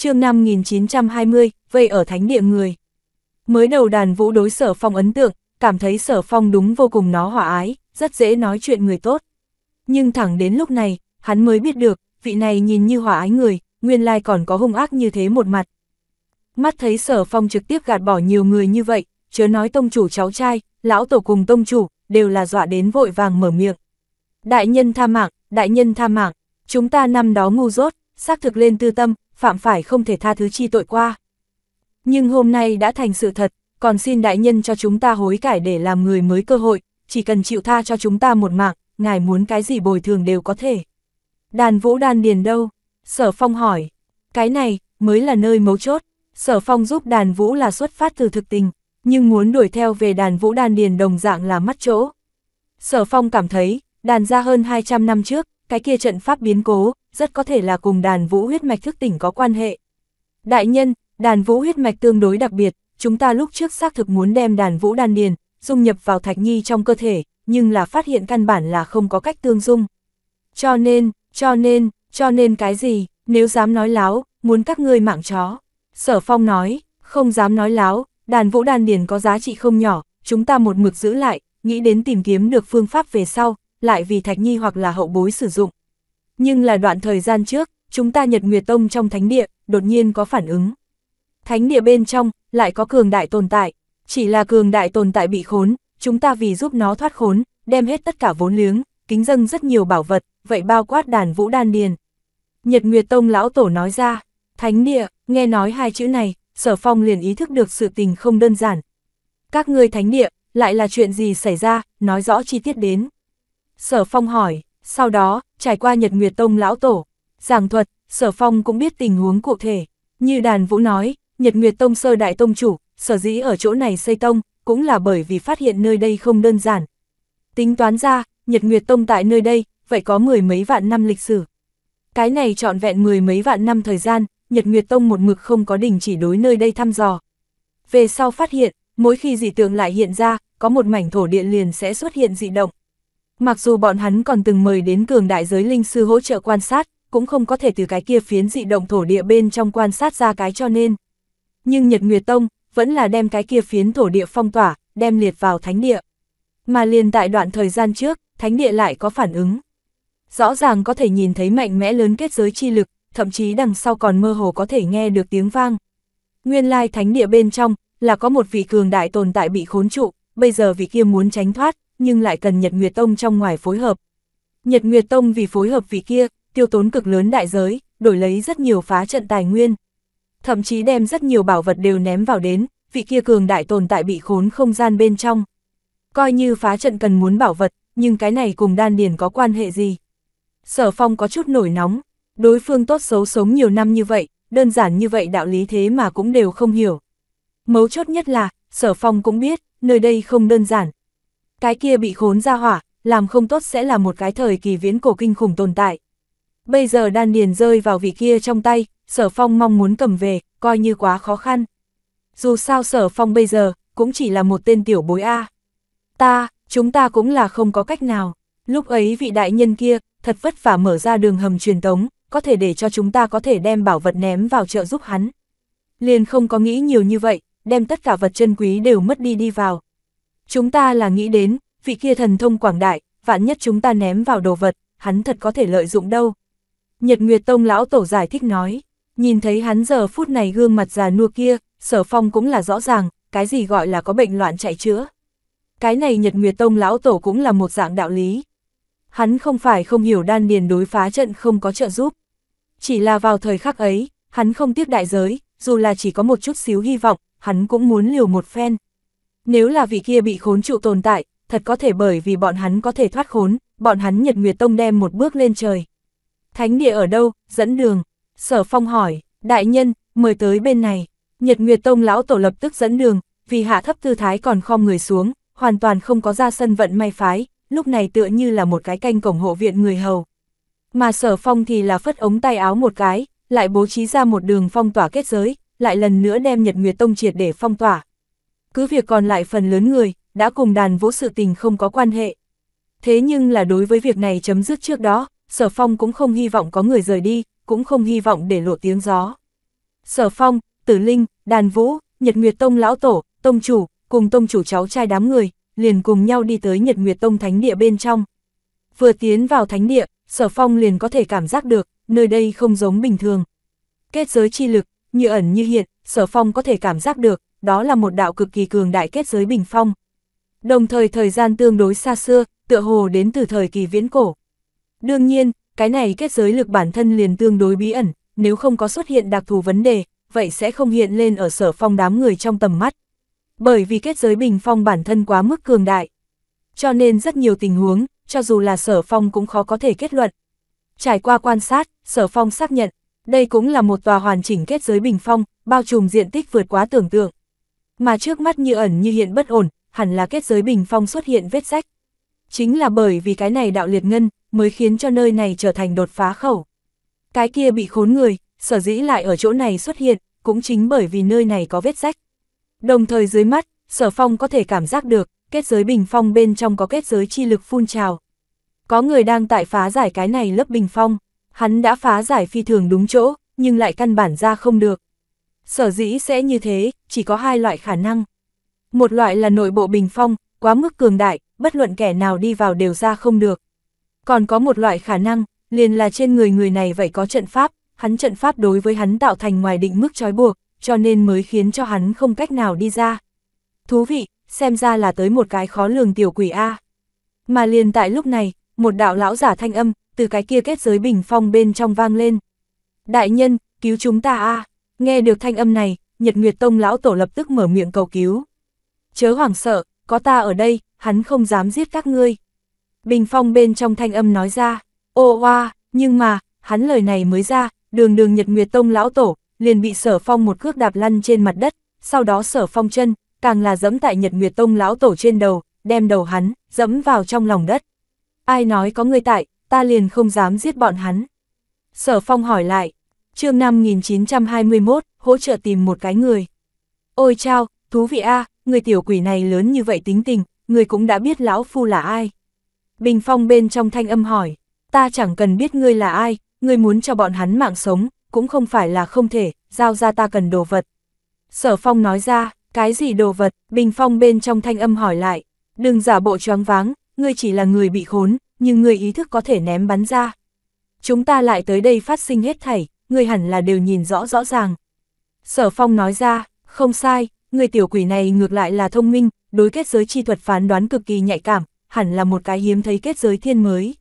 chương 5920, vây ở thánh địa người. Mới đầu đàn vũ đối sở phong ấn tượng, cảm thấy sở phong đúng vô cùng nó hòa ái, rất dễ nói chuyện người tốt. Nhưng thẳng đến lúc này, hắn mới biết được, vị này nhìn như hòa ái người, nguyên lai còn có hung ác như thế một mặt. Mắt thấy sở phong trực tiếp gạt bỏ nhiều người như vậy, chớ nói tông chủ cháu trai, lão tổ cùng tông chủ, đều là dọa đến vội vàng mở miệng. Đại nhân tha mạng, đại nhân tha mạng, chúng ta năm đó ngu dốt, xác thực lên tư tâm, phạm phải không thể tha thứ chi tội qua. Nhưng hôm nay đã thành sự thật, còn xin đại nhân cho chúng ta hối cải để làm người mới cơ hội, chỉ cần chịu tha cho chúng ta một mạng, ngài muốn cái gì bồi thường đều có thể. Đàn vũ đàn điền đâu? Sở phong hỏi. Cái này, mới là nơi mấu chốt. Sở phong giúp đàn vũ là xuất phát từ thực tình, nhưng muốn đuổi theo về đàn vũ đàn điền đồng dạng là mắt chỗ. Sở phong cảm thấy, đàn ra hơn 200 năm trước, cái kia trận pháp biến cố, rất có thể là cùng đàn vũ huyết mạch thức tỉnh có quan hệ. Đại nhân, đàn vũ huyết mạch tương đối đặc biệt, chúng ta lúc trước xác thực muốn đem đàn vũ đan điền, dung nhập vào thạch nhi trong cơ thể, nhưng là phát hiện căn bản là không có cách tương dung. Cho nên, cho nên, cho nên cái gì, nếu dám nói láo, muốn các ngươi mạng chó. Sở phong nói, không dám nói láo, đàn vũ đan điền có giá trị không nhỏ, chúng ta một mực giữ lại, nghĩ đến tìm kiếm được phương pháp về sau, lại vì Thạch Nhi hoặc là hậu bối sử dụng. Nhưng là đoạn thời gian trước, chúng ta Nhật Nguyệt Tông trong thánh địa, đột nhiên có phản ứng. Thánh địa bên trong, lại có cường đại tồn tại, chỉ là cường đại tồn tại bị khốn, chúng ta vì giúp nó thoát khốn, đem hết tất cả vốn liếng, kính dâng rất nhiều bảo vật, vậy bao quát đàn vũ đan điền. Nhật Nguyệt Tông lão tổ nói ra, thánh địa, nghe nói hai chữ này, sở phong liền ý thức được sự tình không đơn giản. Các ngươi thánh địa, lại là chuyện gì xảy ra, nói rõ chi tiết đến. Sở Phong hỏi, sau đó, trải qua Nhật Nguyệt Tông lão tổ, giảng thuật, Sở Phong cũng biết tình huống cụ thể. Như Đàn Vũ nói, Nhật Nguyệt Tông sơ đại tông chủ, sở dĩ ở chỗ này xây tông, cũng là bởi vì phát hiện nơi đây không đơn giản. Tính toán ra, Nhật Nguyệt Tông tại nơi đây, vậy có mười mấy vạn năm lịch sử. Cái này trọn vẹn mười mấy vạn năm thời gian, Nhật Nguyệt Tông một mực không có đỉnh chỉ đối nơi đây thăm dò. Về sau phát hiện, mỗi khi dị tượng lại hiện ra, có một mảnh thổ địa liền sẽ xuất hiện dị động. Mặc dù bọn hắn còn từng mời đến cường đại giới linh sư hỗ trợ quan sát, cũng không có thể từ cái kia phiến dị động thổ địa bên trong quan sát ra cái cho nên. Nhưng Nhật Nguyệt Tông vẫn là đem cái kia phiến thổ địa phong tỏa, đem liệt vào thánh địa. Mà liền tại đoạn thời gian trước, thánh địa lại có phản ứng. Rõ ràng có thể nhìn thấy mạnh mẽ lớn kết giới chi lực, thậm chí đằng sau còn mơ hồ có thể nghe được tiếng vang. Nguyên lai thánh địa bên trong là có một vị cường đại tồn tại bị khốn trụ, bây giờ vị kia muốn tránh thoát, nhưng lại cần Nhật Nguyệt Tông trong ngoài phối hợp. Nhật Nguyệt Tông vì phối hợp vị kia, tiêu tốn cực lớn đại giới, đổi lấy rất nhiều phá trận tài nguyên. Thậm chí đem rất nhiều bảo vật đều ném vào đến, vị kia cường đại tồn tại bị khốn không gian bên trong. Coi như phá trận cần muốn bảo vật, nhưng cái này cùng đan điền có quan hệ gì? Sở phong có chút nổi nóng, đối phương tốt xấu sống nhiều năm như vậy, đơn giản như vậy đạo lý thế mà cũng đều không hiểu. Mấu chốt nhất là, sở phong cũng biết, nơi đây không đơn giản, cái kia bị khốn ra hỏa, làm không tốt sẽ là một cái thời kỳ viễn cổ kinh khủng tồn tại. Bây giờ đan điền rơi vào vị kia trong tay, sở phong mong muốn cầm về, coi như quá khó khăn. Dù sao sở phong bây giờ, cũng chỉ là một tên tiểu bối A. Ta, chúng ta cũng là không có cách nào. Lúc ấy vị đại nhân kia, thật vất vả mở ra đường hầm truyền tống, có thể để cho chúng ta có thể đem bảo vật ném vào chợ giúp hắn. Liền không có nghĩ nhiều như vậy, đem tất cả vật chân quý đều mất đi đi vào, Chúng ta là nghĩ đến, vị kia thần thông quảng đại, vạn nhất chúng ta ném vào đồ vật, hắn thật có thể lợi dụng đâu. Nhật Nguyệt Tông lão tổ giải thích nói, nhìn thấy hắn giờ phút này gương mặt già nua kia, sở phong cũng là rõ ràng, cái gì gọi là có bệnh loạn chạy chữa. Cái này Nhật Nguyệt Tông lão tổ cũng là một dạng đạo lý. Hắn không phải không hiểu đan điền đối phá trận không có trợ giúp. Chỉ là vào thời khắc ấy, hắn không tiếc đại giới, dù là chỉ có một chút xíu hy vọng, hắn cũng muốn liều một phen. Nếu là vị kia bị khốn trụ tồn tại, thật có thể bởi vì bọn hắn có thể thoát khốn, bọn hắn Nhật Nguyệt Tông đem một bước lên trời. Thánh địa ở đâu, dẫn đường. Sở Phong hỏi, đại nhân, mời tới bên này. Nhật Nguyệt Tông lão tổ lập tức dẫn đường, vì hạ thấp tư thái còn khom người xuống, hoàn toàn không có ra sân vận may phái, lúc này tựa như là một cái canh cổng hộ viện người hầu. Mà Sở Phong thì là phất ống tay áo một cái, lại bố trí ra một đường phong tỏa kết giới, lại lần nữa đem Nhật Nguyệt Tông triệt để phong tỏa, cứ việc còn lại phần lớn người, đã cùng đàn vũ sự tình không có quan hệ. Thế nhưng là đối với việc này chấm dứt trước đó, Sở Phong cũng không hy vọng có người rời đi, cũng không hy vọng để lộ tiếng gió. Sở Phong, Tử Linh, Đàn Vũ, Nhật Nguyệt Tông Lão Tổ, Tông Chủ, cùng Tông Chủ cháu trai đám người, liền cùng nhau đi tới Nhật Nguyệt Tông Thánh Địa bên trong. Vừa tiến vào Thánh Địa, Sở Phong liền có thể cảm giác được, nơi đây không giống bình thường. Kết giới chi lực, như ẩn như hiện, Sở Phong có thể cảm giác được, đó là một đạo cực kỳ cường đại kết giới bình phong. Đồng thời thời gian tương đối xa xưa, tựa hồ đến từ thời kỳ viễn cổ. Đương nhiên, cái này kết giới lực bản thân liền tương đối bí ẩn, nếu không có xuất hiện đặc thù vấn đề, vậy sẽ không hiện lên ở sở phong đám người trong tầm mắt. Bởi vì kết giới bình phong bản thân quá mức cường đại. Cho nên rất nhiều tình huống, cho dù là sở phong cũng khó có thể kết luận. Trải qua quan sát, sở phong xác nhận, đây cũng là một tòa hoàn chỉnh kết giới bình phong, bao trùm diện tích vượt quá tưởng tượng mà trước mắt như ẩn như hiện bất ổn, hẳn là kết giới bình phong xuất hiện vết rách. Chính là bởi vì cái này đạo liệt ngân, mới khiến cho nơi này trở thành đột phá khẩu. Cái kia bị khốn người, sở dĩ lại ở chỗ này xuất hiện, cũng chính bởi vì nơi này có vết rách. Đồng thời dưới mắt, sở phong có thể cảm giác được, kết giới bình phong bên trong có kết giới chi lực phun trào. Có người đang tại phá giải cái này lớp bình phong, hắn đã phá giải phi thường đúng chỗ, nhưng lại căn bản ra không được. Sở dĩ sẽ như thế, chỉ có hai loại khả năng. Một loại là nội bộ bình phong, quá mức cường đại, bất luận kẻ nào đi vào đều ra không được. Còn có một loại khả năng, liền là trên người người này vậy có trận pháp, hắn trận pháp đối với hắn tạo thành ngoài định mức trói buộc, cho nên mới khiến cho hắn không cách nào đi ra. Thú vị, xem ra là tới một cái khó lường tiểu quỷ A. Mà liền tại lúc này, một đạo lão giả thanh âm, từ cái kia kết giới bình phong bên trong vang lên. Đại nhân, cứu chúng ta A. Nghe được thanh âm này, Nhật Nguyệt Tông lão tổ lập tức mở miệng cầu cứu. Chớ hoảng sợ, có ta ở đây, hắn không dám giết các ngươi. Bình phong bên trong thanh âm nói ra, ô oa, nhưng mà, hắn lời này mới ra, đường đường Nhật Nguyệt Tông lão tổ, liền bị sở phong một cước đạp lăn trên mặt đất, sau đó sở phong chân, càng là dẫm tại Nhật Nguyệt Tông lão tổ trên đầu, đem đầu hắn, dẫm vào trong lòng đất. Ai nói có người tại, ta liền không dám giết bọn hắn. Sở phong hỏi lại, chương 5921, hỗ trợ tìm một cái người. Ôi chao, thú vị a người tiểu quỷ này lớn như vậy tính tình, người cũng đã biết lão phu là ai. Bình Phong bên trong thanh âm hỏi, ta chẳng cần biết ngươi là ai, ngươi muốn cho bọn hắn mạng sống, cũng không phải là không thể, giao ra ta cần đồ vật. Sở Phong nói ra, cái gì đồ vật, Bình Phong bên trong thanh âm hỏi lại, đừng giả bộ choáng váng, ngươi chỉ là người bị khốn, nhưng ngươi ý thức có thể ném bắn ra. Chúng ta lại tới đây phát sinh hết thảy, ngươi hẳn là đều nhìn rõ rõ ràng. Sở phong nói ra, không sai, người tiểu quỷ này ngược lại là thông minh, đối kết giới chi thuật phán đoán cực kỳ nhạy cảm, hẳn là một cái hiếm thấy kết giới thiên mới.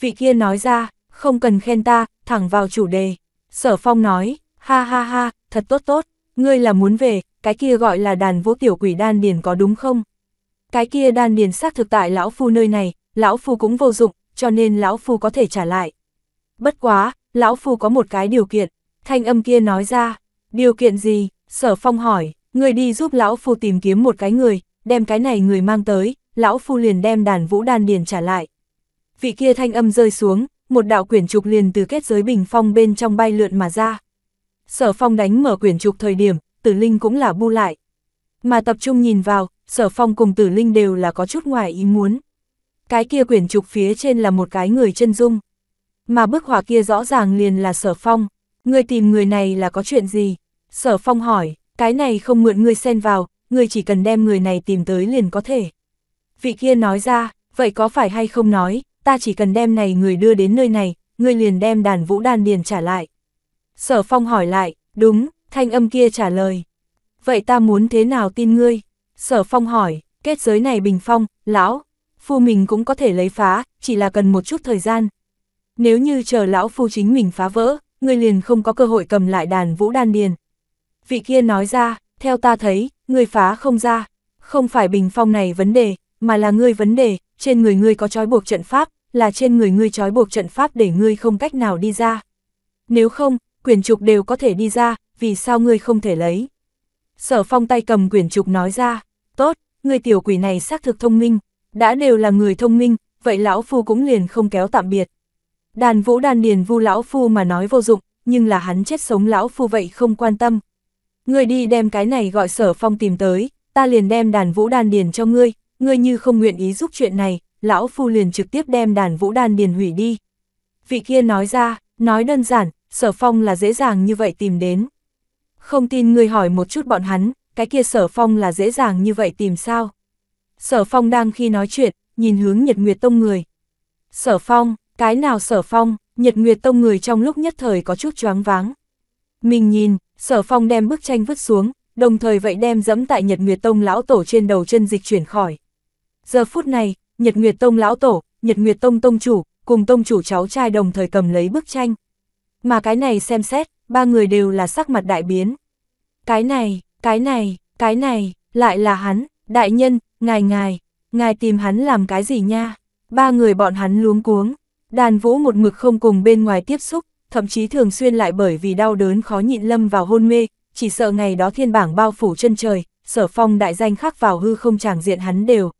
Vị kia nói ra, không cần khen ta, thẳng vào chủ đề. Sở phong nói, ha ha ha, thật tốt tốt, ngươi là muốn về, cái kia gọi là đàn vũ tiểu quỷ đan điền có đúng không? Cái kia đan điền xác thực tại lão phu nơi này, lão phu cũng vô dụng, cho nên lão phu có thể trả lại. Bất quá, lão phu có một cái điều kiện, thanh âm kia nói ra, điều kiện gì, sở phong hỏi, người đi giúp lão phu tìm kiếm một cái người, đem cái này người mang tới, lão phu liền đem đàn vũ đan điền trả lại. Vị kia thanh âm rơi xuống, một đạo quyển trục liền từ kết giới bình phong bên trong bay lượn mà ra. Sở phong đánh mở quyển trục thời điểm, tử linh cũng là bu lại. Mà tập trung nhìn vào, sở phong cùng tử linh đều là có chút ngoài ý muốn. Cái kia quyển trục phía trên là một cái người chân dung. Mà bức họa kia rõ ràng liền là sở phong, ngươi tìm người này là có chuyện gì? Sở phong hỏi, cái này không mượn ngươi xen vào, ngươi chỉ cần đem người này tìm tới liền có thể. Vị kia nói ra, vậy có phải hay không nói, ta chỉ cần đem này người đưa đến nơi này, ngươi liền đem đàn vũ đan điền trả lại. Sở phong hỏi lại, đúng, thanh âm kia trả lời. Vậy ta muốn thế nào tin ngươi? Sở phong hỏi, kết giới này bình phong, lão, phu mình cũng có thể lấy phá, chỉ là cần một chút thời gian, nếu như chờ lão phu chính mình phá vỡ, ngươi liền không có cơ hội cầm lại đàn vũ đan điền. Vị kia nói ra, theo ta thấy, ngươi phá không ra, không phải bình phong này vấn đề, mà là ngươi vấn đề, trên người ngươi có trói buộc trận pháp, là trên người ngươi trói buộc trận pháp để ngươi không cách nào đi ra. Nếu không, quyển trục đều có thể đi ra, vì sao ngươi không thể lấy? Sở phong tay cầm quyển trục nói ra, tốt, ngươi tiểu quỷ này xác thực thông minh, đã đều là người thông minh, vậy lão phu cũng liền không kéo tạm biệt. Đàn vũ đàn điền vu lão phu mà nói vô dụng, nhưng là hắn chết sống lão phu vậy không quan tâm. Ngươi đi đem cái này gọi sở phong tìm tới, ta liền đem đàn vũ đàn điền cho ngươi, ngươi như không nguyện ý giúp chuyện này, lão phu liền trực tiếp đem đàn vũ đàn điền hủy đi. Vị kia nói ra, nói đơn giản, sở phong là dễ dàng như vậy tìm đến. Không tin ngươi hỏi một chút bọn hắn, cái kia sở phong là dễ dàng như vậy tìm sao? Sở phong đang khi nói chuyện, nhìn hướng nhật nguyệt tông người. Sở phong, cái nào sở phong, nhật nguyệt tông người trong lúc nhất thời có chút choáng váng. Mình nhìn, sở phong đem bức tranh vứt xuống, đồng thời vậy đem dẫm tại nhật nguyệt tông lão tổ trên đầu chân dịch chuyển khỏi. Giờ phút này, nhật nguyệt tông lão tổ, nhật nguyệt tông tông chủ, cùng tông chủ cháu trai đồng thời cầm lấy bức tranh. Mà cái này xem xét, ba người đều là sắc mặt đại biến. Cái này, cái này, cái này, lại là hắn, đại nhân, ngài ngài, ngài tìm hắn làm cái gì nha? Ba người bọn hắn luống cuống. Đàn vũ một mực không cùng bên ngoài tiếp xúc, thậm chí thường xuyên lại bởi vì đau đớn khó nhịn lâm vào hôn mê, chỉ sợ ngày đó thiên bảng bao phủ chân trời, sở phong đại danh khắc vào hư không tràng diện hắn đều.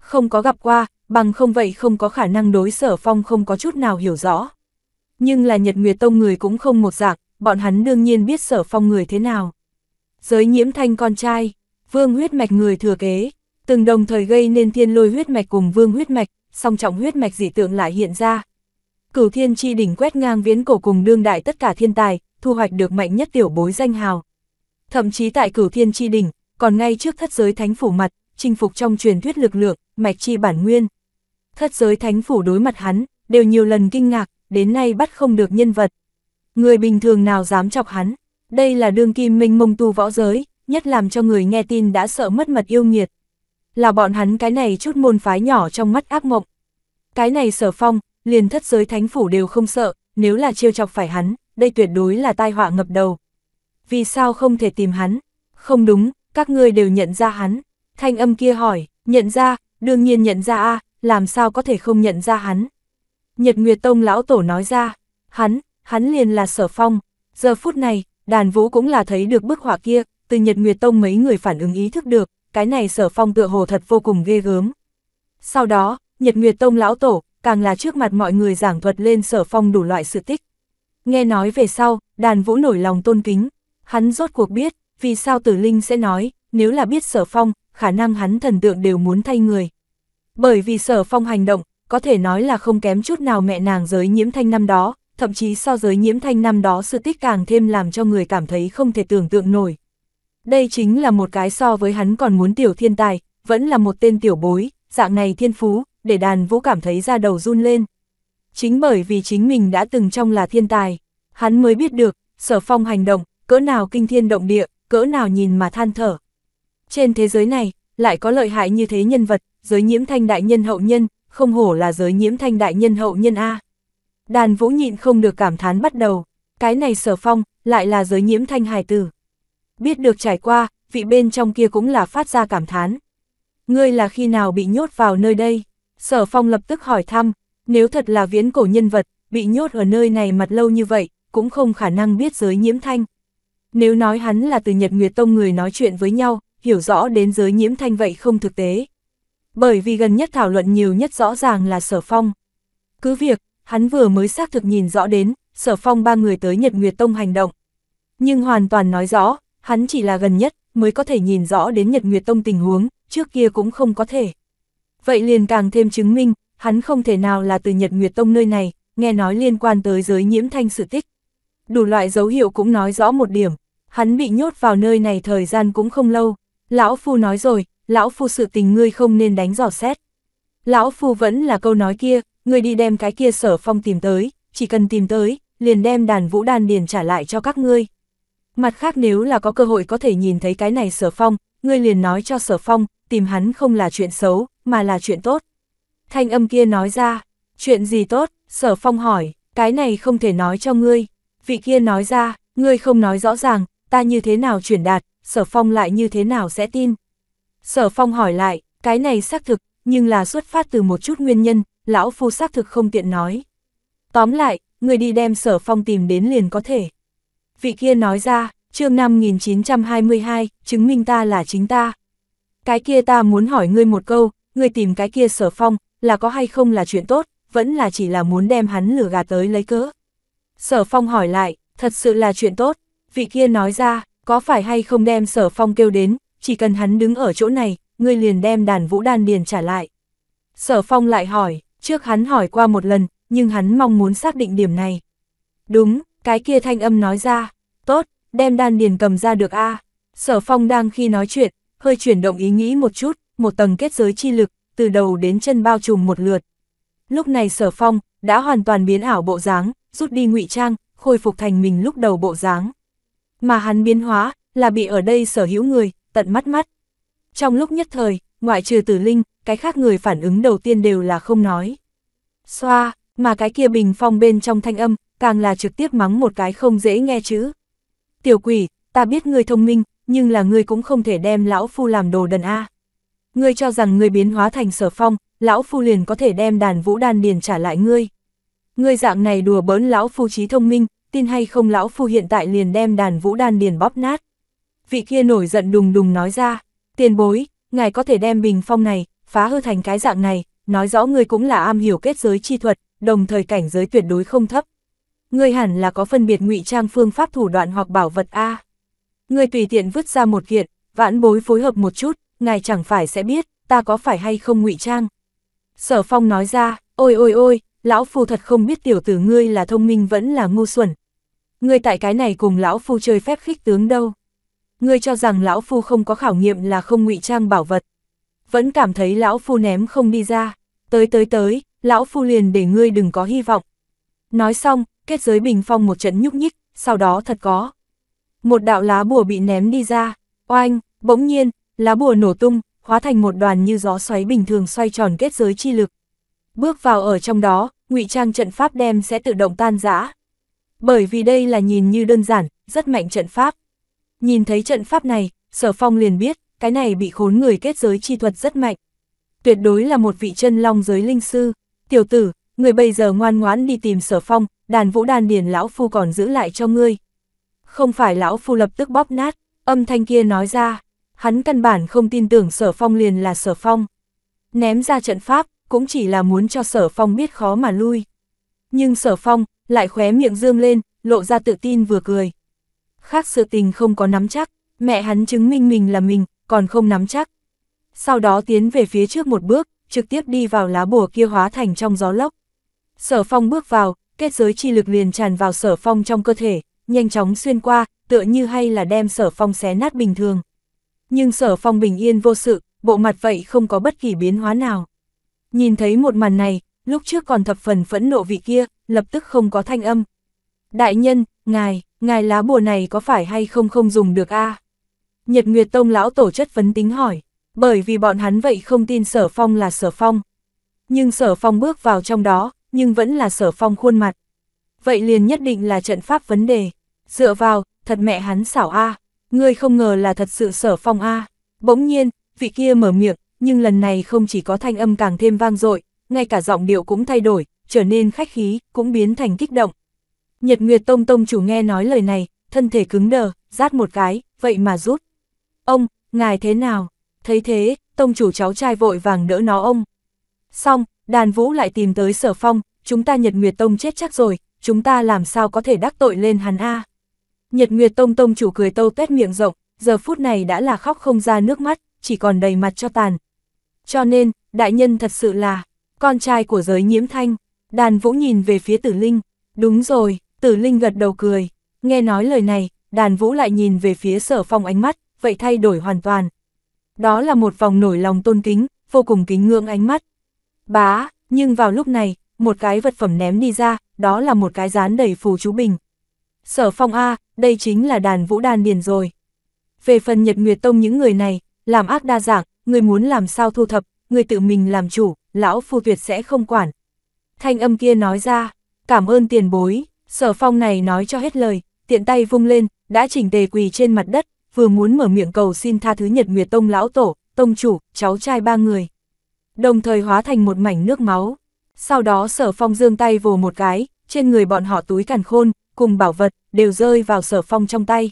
Không có gặp qua, bằng không vậy không có khả năng đối sở phong không có chút nào hiểu rõ. Nhưng là nhật nguyệt tông người cũng không một dạng, bọn hắn đương nhiên biết sở phong người thế nào. Giới nhiễm thanh con trai, vương huyết mạch người thừa kế, từng đồng thời gây nên thiên lôi huyết mạch cùng vương huyết mạch, song trọng huyết mạch dị tượng lại hiện ra. Cửu thiên chi đỉnh quét ngang viễn cổ cùng đương đại tất cả thiên tài, thu hoạch được mạnh nhất tiểu bối danh hào. Thậm chí tại cửu thiên chi đỉnh, còn ngay trước thất giới thánh phủ mặt, chinh phục trong truyền thuyết lực lượng, mạch chi bản nguyên. Thất giới thánh phủ đối mặt hắn, đều nhiều lần kinh ngạc, đến nay bắt không được nhân vật. Người bình thường nào dám chọc hắn, đây là đương kim minh mông tu võ giới, nhất làm cho người nghe tin đã sợ mất mật yêu nghiệt là bọn hắn cái này chút môn phái nhỏ trong mắt ác mộng. Cái này sở phong, liền thất giới thánh phủ đều không sợ, nếu là chiêu chọc phải hắn, đây tuyệt đối là tai họa ngập đầu. Vì sao không thể tìm hắn? Không đúng, các ngươi đều nhận ra hắn. Thanh âm kia hỏi, nhận ra, đương nhiên nhận ra a làm sao có thể không nhận ra hắn? Nhật Nguyệt Tông lão tổ nói ra, hắn, hắn liền là sở phong. Giờ phút này, đàn vũ cũng là thấy được bức họa kia, từ Nhật Nguyệt Tông mấy người phản ứng ý thức được, cái này sở phong tựa hồ thật vô cùng ghê gớm. Sau đó, Nhật Nguyệt Tông lão tổ, càng là trước mặt mọi người giảng thuật lên sở phong đủ loại sự tích. Nghe nói về sau, đàn vũ nổi lòng tôn kính, hắn rốt cuộc biết, vì sao tử linh sẽ nói, nếu là biết sở phong, khả năng hắn thần tượng đều muốn thay người. Bởi vì sở phong hành động, có thể nói là không kém chút nào mẹ nàng giới nhiễm thanh năm đó, thậm chí so giới nhiễm thanh năm đó sự tích càng thêm làm cho người cảm thấy không thể tưởng tượng nổi. Đây chính là một cái so với hắn còn muốn tiểu thiên tài, vẫn là một tên tiểu bối, dạng này thiên phú, để đàn vũ cảm thấy ra đầu run lên. Chính bởi vì chính mình đã từng trong là thiên tài, hắn mới biết được, sở phong hành động, cỡ nào kinh thiên động địa, cỡ nào nhìn mà than thở. Trên thế giới này, lại có lợi hại như thế nhân vật, giới nhiễm thanh đại nhân hậu nhân, không hổ là giới nhiễm thanh đại nhân hậu nhân A. Đàn vũ nhịn không được cảm thán bắt đầu, cái này sở phong, lại là giới nhiễm thanh hài tử biết được trải qua, vị bên trong kia cũng là phát ra cảm thán. Ngươi là khi nào bị nhốt vào nơi đây? Sở phong lập tức hỏi thăm, nếu thật là viễn cổ nhân vật, bị nhốt ở nơi này mặt lâu như vậy, cũng không khả năng biết giới nhiễm thanh. Nếu nói hắn là từ Nhật Nguyệt Tông người nói chuyện với nhau, hiểu rõ đến giới nhiễm thanh vậy không thực tế. Bởi vì gần nhất thảo luận nhiều nhất rõ ràng là sở phong. Cứ việc, hắn vừa mới xác thực nhìn rõ đến, sở phong ba người tới Nhật Nguyệt Tông hành động. Nhưng hoàn toàn nói rõ, hắn chỉ là gần nhất, mới có thể nhìn rõ đến Nhật Nguyệt Tông tình huống, trước kia cũng không có thể. Vậy liền càng thêm chứng minh, hắn không thể nào là từ Nhật Nguyệt Tông nơi này, nghe nói liên quan tới giới nhiễm thanh sự tích. Đủ loại dấu hiệu cũng nói rõ một điểm, hắn bị nhốt vào nơi này thời gian cũng không lâu. Lão Phu nói rồi, Lão Phu sự tình ngươi không nên đánh dò xét. Lão Phu vẫn là câu nói kia, ngươi đi đem cái kia sở phong tìm tới, chỉ cần tìm tới, liền đem đàn vũ đàn điền trả lại cho các ngươi. Mặt khác nếu là có cơ hội có thể nhìn thấy cái này sở phong, ngươi liền nói cho sở phong, tìm hắn không là chuyện xấu, mà là chuyện tốt. Thanh âm kia nói ra, chuyện gì tốt, sở phong hỏi, cái này không thể nói cho ngươi. Vị kia nói ra, ngươi không nói rõ ràng, ta như thế nào chuyển đạt, sở phong lại như thế nào sẽ tin. Sở phong hỏi lại, cái này xác thực, nhưng là xuất phát từ một chút nguyên nhân, lão phu xác thực không tiện nói. Tóm lại, người đi đem sở phong tìm đến liền có thể vị kia nói ra, chương 5922, chứng minh ta là chính ta. Cái kia ta muốn hỏi ngươi một câu, ngươi tìm cái kia sở phong, là có hay không là chuyện tốt, vẫn là chỉ là muốn đem hắn lửa gà tới lấy cớ. Sở phong hỏi lại, thật sự là chuyện tốt, vị kia nói ra, có phải hay không đem sở phong kêu đến, chỉ cần hắn đứng ở chỗ này, ngươi liền đem đàn vũ đan điền trả lại. Sở phong lại hỏi, trước hắn hỏi qua một lần, nhưng hắn mong muốn xác định điểm này. Đúng, cái kia thanh âm nói ra, tốt, đem đan điền cầm ra được a Sở phong đang khi nói chuyện, hơi chuyển động ý nghĩ một chút, một tầng kết giới chi lực, từ đầu đến chân bao trùm một lượt. Lúc này sở phong, đã hoàn toàn biến ảo bộ dáng, rút đi ngụy trang, khôi phục thành mình lúc đầu bộ dáng. Mà hắn biến hóa, là bị ở đây sở hữu người, tận mắt mắt. Trong lúc nhất thời, ngoại trừ tử linh, cái khác người phản ứng đầu tiên đều là không nói. Xoa, mà cái kia bình phong bên trong thanh âm, càng là trực tiếp mắng một cái không dễ nghe chứ. Tiểu quỷ, ta biết ngươi thông minh, nhưng là ngươi cũng không thể đem lão phu làm đồ đần a. Ngươi cho rằng ngươi biến hóa thành sở phong, lão phu liền có thể đem đàn vũ đan điền trả lại ngươi. Ngươi dạng này đùa bỡn lão phu trí thông minh, tin hay không lão phu hiện tại liền đem đàn vũ đan điền bóp nát. Vị kia nổi giận đùng đùng nói ra, tiền bối, ngài có thể đem bình phong này, phá hư thành cái dạng này, nói rõ ngươi cũng là am hiểu kết giới chi thuật, đồng thời cảnh giới tuyệt đối không thấp, ngươi hẳn là có phân biệt ngụy trang phương pháp thủ đoạn hoặc bảo vật A. Ngươi tùy tiện vứt ra một kiện, vãn bối phối hợp một chút, ngài chẳng phải sẽ biết, ta có phải hay không ngụy trang. Sở phong nói ra, ôi ôi ôi, lão phu thật không biết tiểu tử ngươi là thông minh vẫn là ngu xuẩn. Ngươi tại cái này cùng lão phu chơi phép khích tướng đâu. Ngươi cho rằng lão phu không có khảo nghiệm là không ngụy trang bảo vật. Vẫn cảm thấy lão phu ném không đi ra. Tới tới tới, lão phu liền để ngươi đừng có hy vọng. Nói xong, kết giới bình phong một trận nhúc nhích, sau đó thật có. Một đạo lá bùa bị ném đi ra, oanh, bỗng nhiên, lá bùa nổ tung, hóa thành một đoàn như gió xoáy bình thường xoay tròn kết giới chi lực. Bước vào ở trong đó, ngụy trang trận pháp đem sẽ tự động tan rã. Bởi vì đây là nhìn như đơn giản, rất mạnh trận pháp. Nhìn thấy trận pháp này, Sở Phong liền biết, cái này bị khốn người kết giới chi thuật rất mạnh. Tuyệt đối là một vị chân long giới linh sư. Tiểu tử, người bây giờ ngoan ngoãn đi tìm sở phong, đàn vũ đàn điền lão phu còn giữ lại cho ngươi. Không phải lão phu lập tức bóp nát, âm thanh kia nói ra, hắn căn bản không tin tưởng sở phong liền là sở phong. Ném ra trận pháp, cũng chỉ là muốn cho sở phong biết khó mà lui. Nhưng sở phong, lại khóe miệng dương lên, lộ ra tự tin vừa cười. Khác sự tình không có nắm chắc, mẹ hắn chứng minh mình là mình, còn không nắm chắc. Sau đó tiến về phía trước một bước, trực tiếp đi vào lá bùa kia hóa thành trong gió lốc. Sở phong bước vào, kết giới chi lực liền tràn vào sở phong trong cơ thể, nhanh chóng xuyên qua, tựa như hay là đem sở phong xé nát bình thường. Nhưng sở phong bình yên vô sự, bộ mặt vậy không có bất kỳ biến hóa nào. Nhìn thấy một màn này, lúc trước còn thập phần phẫn nộ vị kia, lập tức không có thanh âm. Đại nhân, ngài, ngài lá bùa này có phải hay không không dùng được a Nhật Nguyệt Tông lão tổ chất vấn tính hỏi, bởi vì bọn hắn vậy không tin sở phong là sở phong. Nhưng sở phong bước vào trong đó, nhưng vẫn là sở phong khuôn mặt. Vậy liền nhất định là trận pháp vấn đề. Dựa vào, thật mẹ hắn xảo a ngươi không ngờ là thật sự sở phong a Bỗng nhiên, vị kia mở miệng, nhưng lần này không chỉ có thanh âm càng thêm vang dội ngay cả giọng điệu cũng thay đổi, trở nên khách khí, cũng biến thành kích động. Nhật Nguyệt Tông Tông chủ nghe nói lời này, thân thể cứng đờ, rát một cái, vậy mà rút. Ông, ngài thế nào? Thấy thế, Tông chủ cháu trai vội vàng đỡ nó ông. Xong, Đàn Vũ lại tìm tới Sở Phong, chúng ta Nhật Nguyệt Tông chết chắc rồi, chúng ta làm sao có thể đắc tội lên hắn a? Nhật Nguyệt Tông tông chủ cười tâu tét miệng rộng, giờ phút này đã là khóc không ra nước mắt, chỉ còn đầy mặt cho tàn. Cho nên, đại nhân thật sự là con trai của giới nhiễm thanh. Đàn Vũ nhìn về phía Tử Linh, đúng rồi, Tử Linh gật đầu cười. Nghe nói lời này, Đàn Vũ lại nhìn về phía Sở Phong ánh mắt, vậy thay đổi hoàn toàn. Đó là một vòng nổi lòng tôn kính, vô cùng kính ngưỡng ánh mắt. Bá, nhưng vào lúc này, một cái vật phẩm ném đi ra, đó là một cái rán đầy phù chú bình. Sở phong A, đây chính là đàn vũ đàn điền rồi. Về phần Nhật Nguyệt Tông những người này, làm ác đa dạng, người muốn làm sao thu thập, người tự mình làm chủ, lão phu tuyệt sẽ không quản. Thanh âm kia nói ra, cảm ơn tiền bối, sở phong này nói cho hết lời, tiện tay vung lên, đã chỉnh tề quỳ trên mặt đất, vừa muốn mở miệng cầu xin tha thứ Nhật Nguyệt Tông lão tổ, tông chủ, cháu trai ba người đồng thời hóa thành một mảnh nước máu. Sau đó sở phong dương tay vồ một cái, trên người bọn họ túi càn khôn, cùng bảo vật, đều rơi vào sở phong trong tay.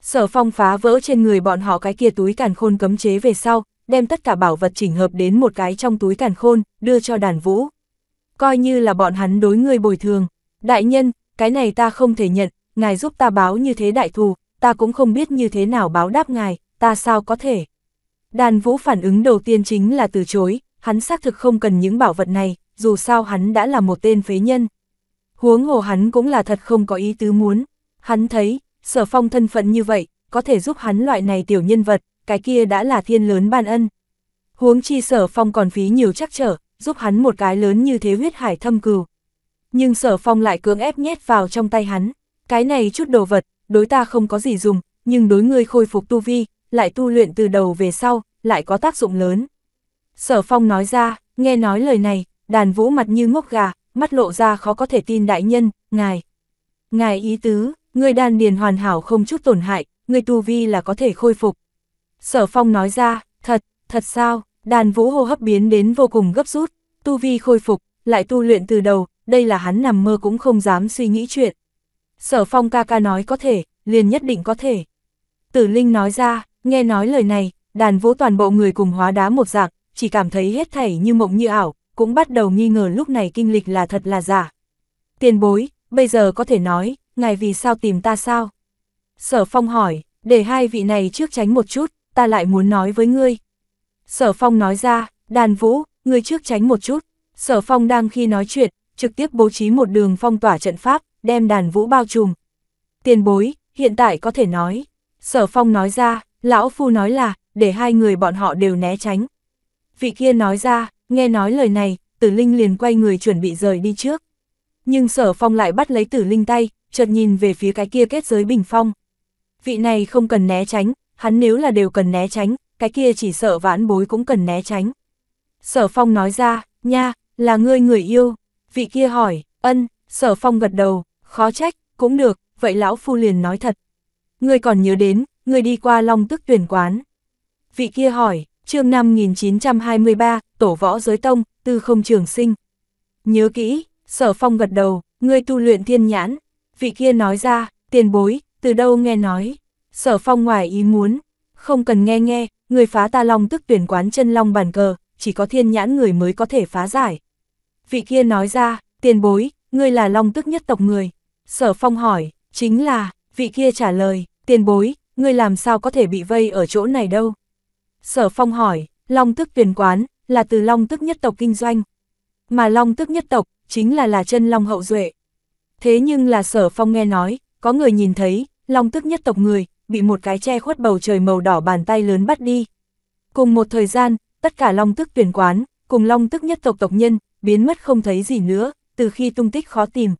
Sở phong phá vỡ trên người bọn họ cái kia túi càn khôn cấm chế về sau, đem tất cả bảo vật chỉnh hợp đến một cái trong túi càn khôn, đưa cho đàn vũ. Coi như là bọn hắn đối người bồi thường. Đại nhân, cái này ta không thể nhận, ngài giúp ta báo như thế đại thù, ta cũng không biết như thế nào báo đáp ngài, ta sao có thể. Đàn vũ phản ứng đầu tiên chính là từ chối, hắn xác thực không cần những bảo vật này, dù sao hắn đã là một tên phế nhân. Huống hồ hắn cũng là thật không có ý tứ muốn. Hắn thấy, sở phong thân phận như vậy, có thể giúp hắn loại này tiểu nhân vật, cái kia đã là thiên lớn ban ân. Huống chi sở phong còn phí nhiều chắc trở, giúp hắn một cái lớn như thế huyết hải thâm cừu. Nhưng sở phong lại cưỡng ép nhét vào trong tay hắn. Cái này chút đồ vật, đối ta không có gì dùng, nhưng đối ngươi khôi phục tu vi, lại tu luyện từ đầu về sau, lại có tác dụng lớn. Sở phong nói ra, nghe nói lời này, đàn vũ mặt như ngốc gà, mắt lộ ra khó có thể tin đại nhân, ngài. Ngài ý tứ, người đàn điền hoàn hảo không chút tổn hại, người tu vi là có thể khôi phục. Sở phong nói ra, thật, thật sao, đàn vũ hô hấp biến đến vô cùng gấp rút, tu vi khôi phục, lại tu luyện từ đầu, đây là hắn nằm mơ cũng không dám suy nghĩ chuyện. Sở phong ca ca nói có thể, liền nhất định có thể. Tử Linh nói ra, nghe nói lời này, đàn vũ toàn bộ người cùng hóa đá một dạng, chỉ cảm thấy hết thảy như mộng như ảo, cũng bắt đầu nghi ngờ lúc này kinh lịch là thật là giả. Tiền bối, bây giờ có thể nói, ngài vì sao tìm ta sao? Sở Phong hỏi, để hai vị này trước tránh một chút, ta lại muốn nói với ngươi. Sở Phong nói ra, đàn vũ, ngươi trước tránh một chút. Sở Phong đang khi nói chuyện, trực tiếp bố trí một đường phong tỏa trận pháp, đem đàn vũ bao trùm. Tiền bối, hiện tại có thể nói. Sở Phong nói ra, lão phu nói là, để hai người bọn họ đều né tránh, Vị kia nói ra, nghe nói lời này, tử linh liền quay người chuẩn bị rời đi trước. Nhưng sở phong lại bắt lấy tử linh tay, chợt nhìn về phía cái kia kết giới bình phong. Vị này không cần né tránh, hắn nếu là đều cần né tránh, cái kia chỉ sợ vãn bối cũng cần né tránh. Sở phong nói ra, nha, là ngươi người yêu. Vị kia hỏi, ân, sở phong gật đầu, khó trách, cũng được, vậy lão phu liền nói thật. Ngươi còn nhớ đến, ngươi đi qua long tức tuyển quán. Vị kia hỏi, chương 5923, Tổ võ giới tông, tư không trường sinh. Nhớ kỹ, sở phong gật đầu, ngươi tu luyện thiên nhãn, vị kia nói ra, tiền bối, từ đâu nghe nói, sở phong ngoài ý muốn, không cần nghe nghe, người phá ta long tức tuyển quán chân long bàn cờ, chỉ có thiên nhãn người mới có thể phá giải. Vị kia nói ra, tiền bối, ngươi là long tức nhất tộc người. Sở phong hỏi, chính là, vị kia trả lời, tiền bối, ngươi làm sao có thể bị vây ở chỗ này đâu. Sở Phong hỏi, Long Tức Tuyền Quán, là từ Long Tức nhất tộc kinh doanh. Mà Long Tức nhất tộc, chính là là chân Long Hậu Duệ. Thế nhưng là Sở Phong nghe nói, có người nhìn thấy, Long Tức nhất tộc người, bị một cái che khuất bầu trời màu đỏ bàn tay lớn bắt đi. Cùng một thời gian, tất cả Long Tức Tuyền Quán, cùng Long Tức nhất tộc tộc nhân, biến mất không thấy gì nữa, từ khi tung tích khó tìm.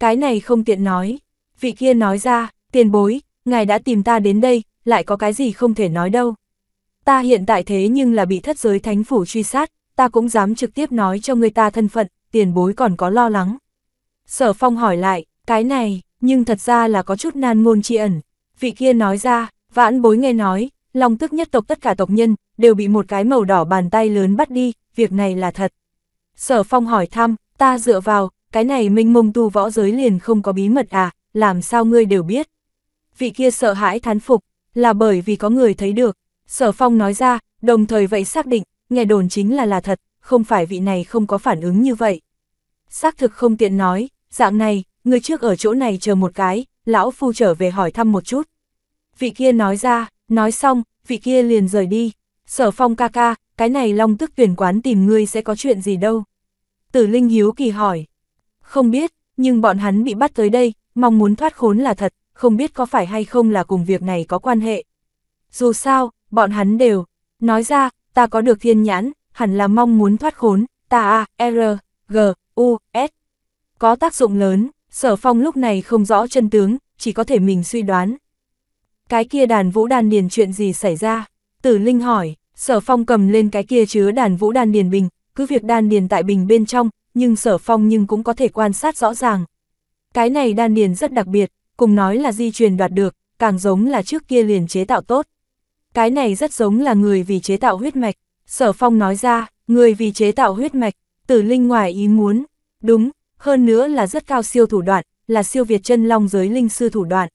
Cái này không tiện nói. Vị kia nói ra, tiền bối, ngài đã tìm ta đến đây, lại có cái gì không thể nói đâu ta hiện tại thế nhưng là bị thất giới thánh phủ truy sát, ta cũng dám trực tiếp nói cho người ta thân phận, tiền bối còn có lo lắng. Sở phong hỏi lại, cái này, nhưng thật ra là có chút nan ngôn tri ẩn. Vị kia nói ra, vãn bối nghe nói, lòng tức nhất tộc tất cả tộc nhân, đều bị một cái màu đỏ bàn tay lớn bắt đi, việc này là thật. Sở phong hỏi thăm, ta dựa vào, cái này minh mông tu võ giới liền không có bí mật à, làm sao ngươi đều biết. Vị kia sợ hãi thán phục, là bởi vì có người thấy được, Sở Phong nói ra, đồng thời vậy xác định, nghe đồn chính là là thật, không phải vị này không có phản ứng như vậy. Xác thực không tiện nói, dạng này, người trước ở chỗ này chờ một cái, lão phu trở về hỏi thăm một chút. Vị kia nói ra, nói xong, vị kia liền rời đi. Sở Phong ca ca, cái này long tức tuyển quán tìm ngươi sẽ có chuyện gì đâu. Tử Linh Hiếu kỳ hỏi. Không biết, nhưng bọn hắn bị bắt tới đây, mong muốn thoát khốn là thật, không biết có phải hay không là cùng việc này có quan hệ. Dù sao, bọn hắn đều, nói ra, ta có được thiên nhãn, hẳn là mong muốn thoát khốn, ta A, R, G, U, S. Có tác dụng lớn, sở phong lúc này không rõ chân tướng, chỉ có thể mình suy đoán. Cái kia đàn vũ đàn điền chuyện gì xảy ra? Tử Linh hỏi, sở phong cầm lên cái kia chứa đàn vũ đàn điền bình, cứ việc đan điền tại bình bên trong, nhưng sở phong nhưng cũng có thể quan sát rõ ràng. Cái này đan điền rất đặc biệt, cùng nói là di truyền đoạt được, càng giống là trước kia liền chế tạo tốt cái này rất giống là người vì chế tạo huyết mạch. Sở Phong nói ra, người vì chế tạo huyết mạch, tử linh ngoài ý muốn. Đúng, hơn nữa là rất cao siêu thủ đoạn, là siêu việt chân long giới linh sư thủ đoạn.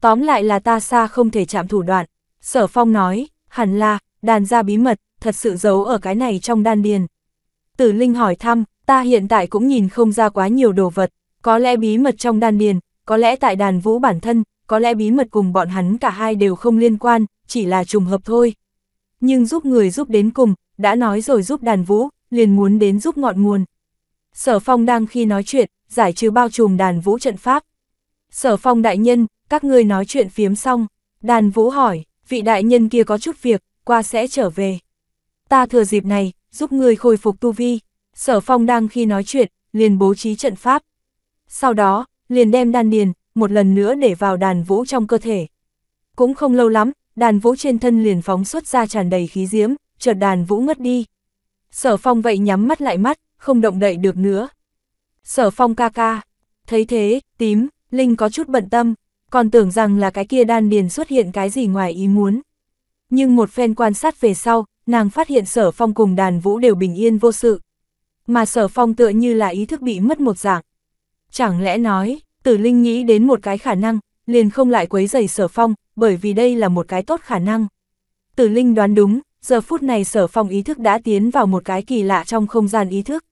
Tóm lại là ta xa không thể chạm thủ đoạn. Sở Phong nói, hẳn là, đàn gia bí mật, thật sự giấu ở cái này trong đan điền. Tử Linh hỏi thăm, ta hiện tại cũng nhìn không ra quá nhiều đồ vật, có lẽ bí mật trong đan điền, có lẽ tại đàn vũ bản thân, có lẽ bí mật cùng bọn hắn cả hai đều không liên quan, chỉ là trùng hợp thôi. Nhưng giúp người giúp đến cùng, đã nói rồi giúp đàn vũ, liền muốn đến giúp ngọn nguồn. Sở phong đang khi nói chuyện, giải trừ bao trùm đàn vũ trận pháp. Sở phong đại nhân, các ngươi nói chuyện phiếm xong, đàn vũ hỏi, vị đại nhân kia có chút việc, qua sẽ trở về. Ta thừa dịp này, giúp ngươi khôi phục tu vi. Sở phong đang khi nói chuyện, liền bố trí trận pháp. Sau đó, liền đem đan điền, một lần nữa để vào đàn vũ trong cơ thể. Cũng không lâu lắm, đàn vũ trên thân liền phóng xuất ra tràn đầy khí diễm, chợt đàn vũ ngất đi. Sở phong vậy nhắm mắt lại mắt, không động đậy được nữa. Sở phong ca ca, thấy thế, tím, Linh có chút bận tâm, còn tưởng rằng là cái kia đan điền xuất hiện cái gì ngoài ý muốn. Nhưng một phen quan sát về sau, nàng phát hiện sở phong cùng đàn vũ đều bình yên vô sự. Mà sở phong tựa như là ý thức bị mất một dạng. Chẳng lẽ nói, tử Linh nghĩ đến một cái khả năng, liền không lại quấy giày sở phong, bởi vì đây là một cái tốt khả năng. Tử Linh đoán đúng, giờ phút này sở phong ý thức đã tiến vào một cái kỳ lạ trong không gian ý thức.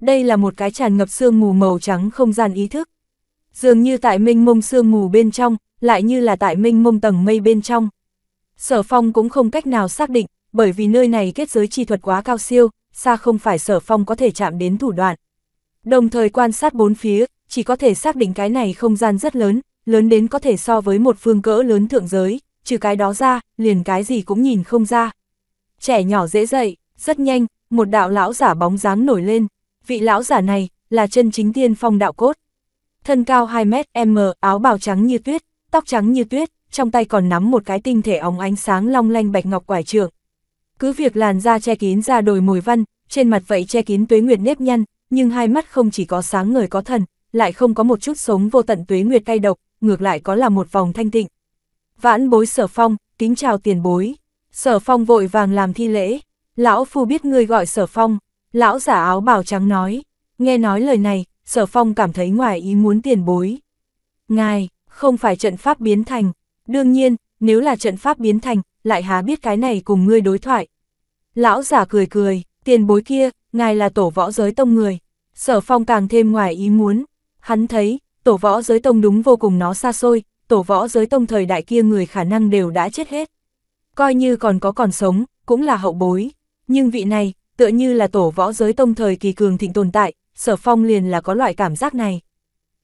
Đây là một cái tràn ngập sương mù màu trắng không gian ý thức. Dường như tại minh mông sương mù bên trong, lại như là tại minh mông tầng mây bên trong. Sở phong cũng không cách nào xác định, bởi vì nơi này kết giới chi thuật quá cao siêu, xa không phải sở phong có thể chạm đến thủ đoạn. Đồng thời quan sát bốn phía, chỉ có thể xác định cái này không gian rất lớn, lớn đến có thể so với một phương cỡ lớn thượng giới, trừ cái đó ra, liền cái gì cũng nhìn không ra. Trẻ nhỏ dễ dậy, rất nhanh, một đạo lão giả bóng dáng nổi lên, vị lão giả này là chân chính tiên phong đạo cốt. Thân cao 2 mét m, áo bào trắng như tuyết, tóc trắng như tuyết, trong tay còn nắm một cái tinh thể óng ánh sáng long lanh bạch ngọc quải trượng. Cứ việc làn da che kín ra đồi mùi văn, trên mặt vậy che kín tuế nguyệt nếp nhăn, nhưng hai mắt không chỉ có sáng người có thần, lại không có một chút sống vô tận tuế nguyệt cay độc, ngược lại có là một vòng thanh tịnh. Vãn bối sở phong, kính chào tiền bối. Sở phong vội vàng làm thi lễ. Lão phu biết ngươi gọi sở phong. Lão giả áo bào trắng nói. Nghe nói lời này, sở phong cảm thấy ngoài ý muốn tiền bối. Ngài, không phải trận pháp biến thành. Đương nhiên, nếu là trận pháp biến thành, lại há biết cái này cùng ngươi đối thoại. Lão giả cười cười, tiền bối kia, ngài là tổ võ giới tông người. Sở phong càng thêm ngoài ý muốn. Hắn thấy, tổ võ giới tông đúng vô cùng nó xa xôi, tổ võ giới tông thời đại kia người khả năng đều đã chết hết. Coi như còn có còn sống, cũng là hậu bối. Nhưng vị này, tựa như là tổ võ giới tông thời kỳ cường thịnh tồn tại, sở phong liền là có loại cảm giác này.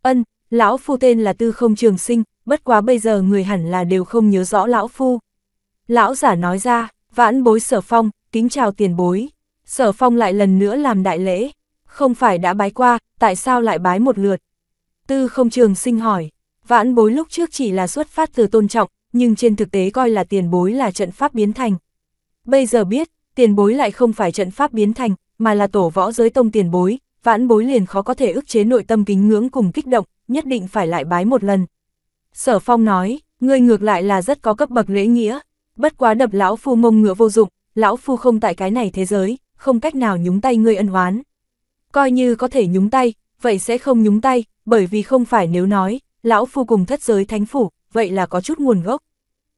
Ân, lão phu tên là tư không trường sinh, bất quá bây giờ người hẳn là đều không nhớ rõ lão phu. Lão giả nói ra, vãn bối sở phong, kính chào tiền bối. Sở phong lại lần nữa làm đại lễ, không phải đã bái qua, tại sao lại bái một lượt. Tư không trường sinh hỏi, vãn bối lúc trước chỉ là xuất phát từ tôn trọng, nhưng trên thực tế coi là tiền bối là trận pháp biến thành. Bây giờ biết, tiền bối lại không phải trận pháp biến thành, mà là tổ võ giới tông tiền bối, vãn bối liền khó có thể ức chế nội tâm kính ngưỡng cùng kích động, nhất định phải lại bái một lần. Sở phong nói, ngươi ngược lại là rất có cấp bậc lễ nghĩa, bất quá đập lão phu mông ngựa vô dụng, lão phu không tại cái này thế giới, không cách nào nhúng tay ngươi ân oán. Coi như có thể nhúng tay, vậy sẽ không nhúng tay, bởi vì không phải nếu nói, lão phu cùng thất giới thánh phủ, vậy là có chút nguồn gốc.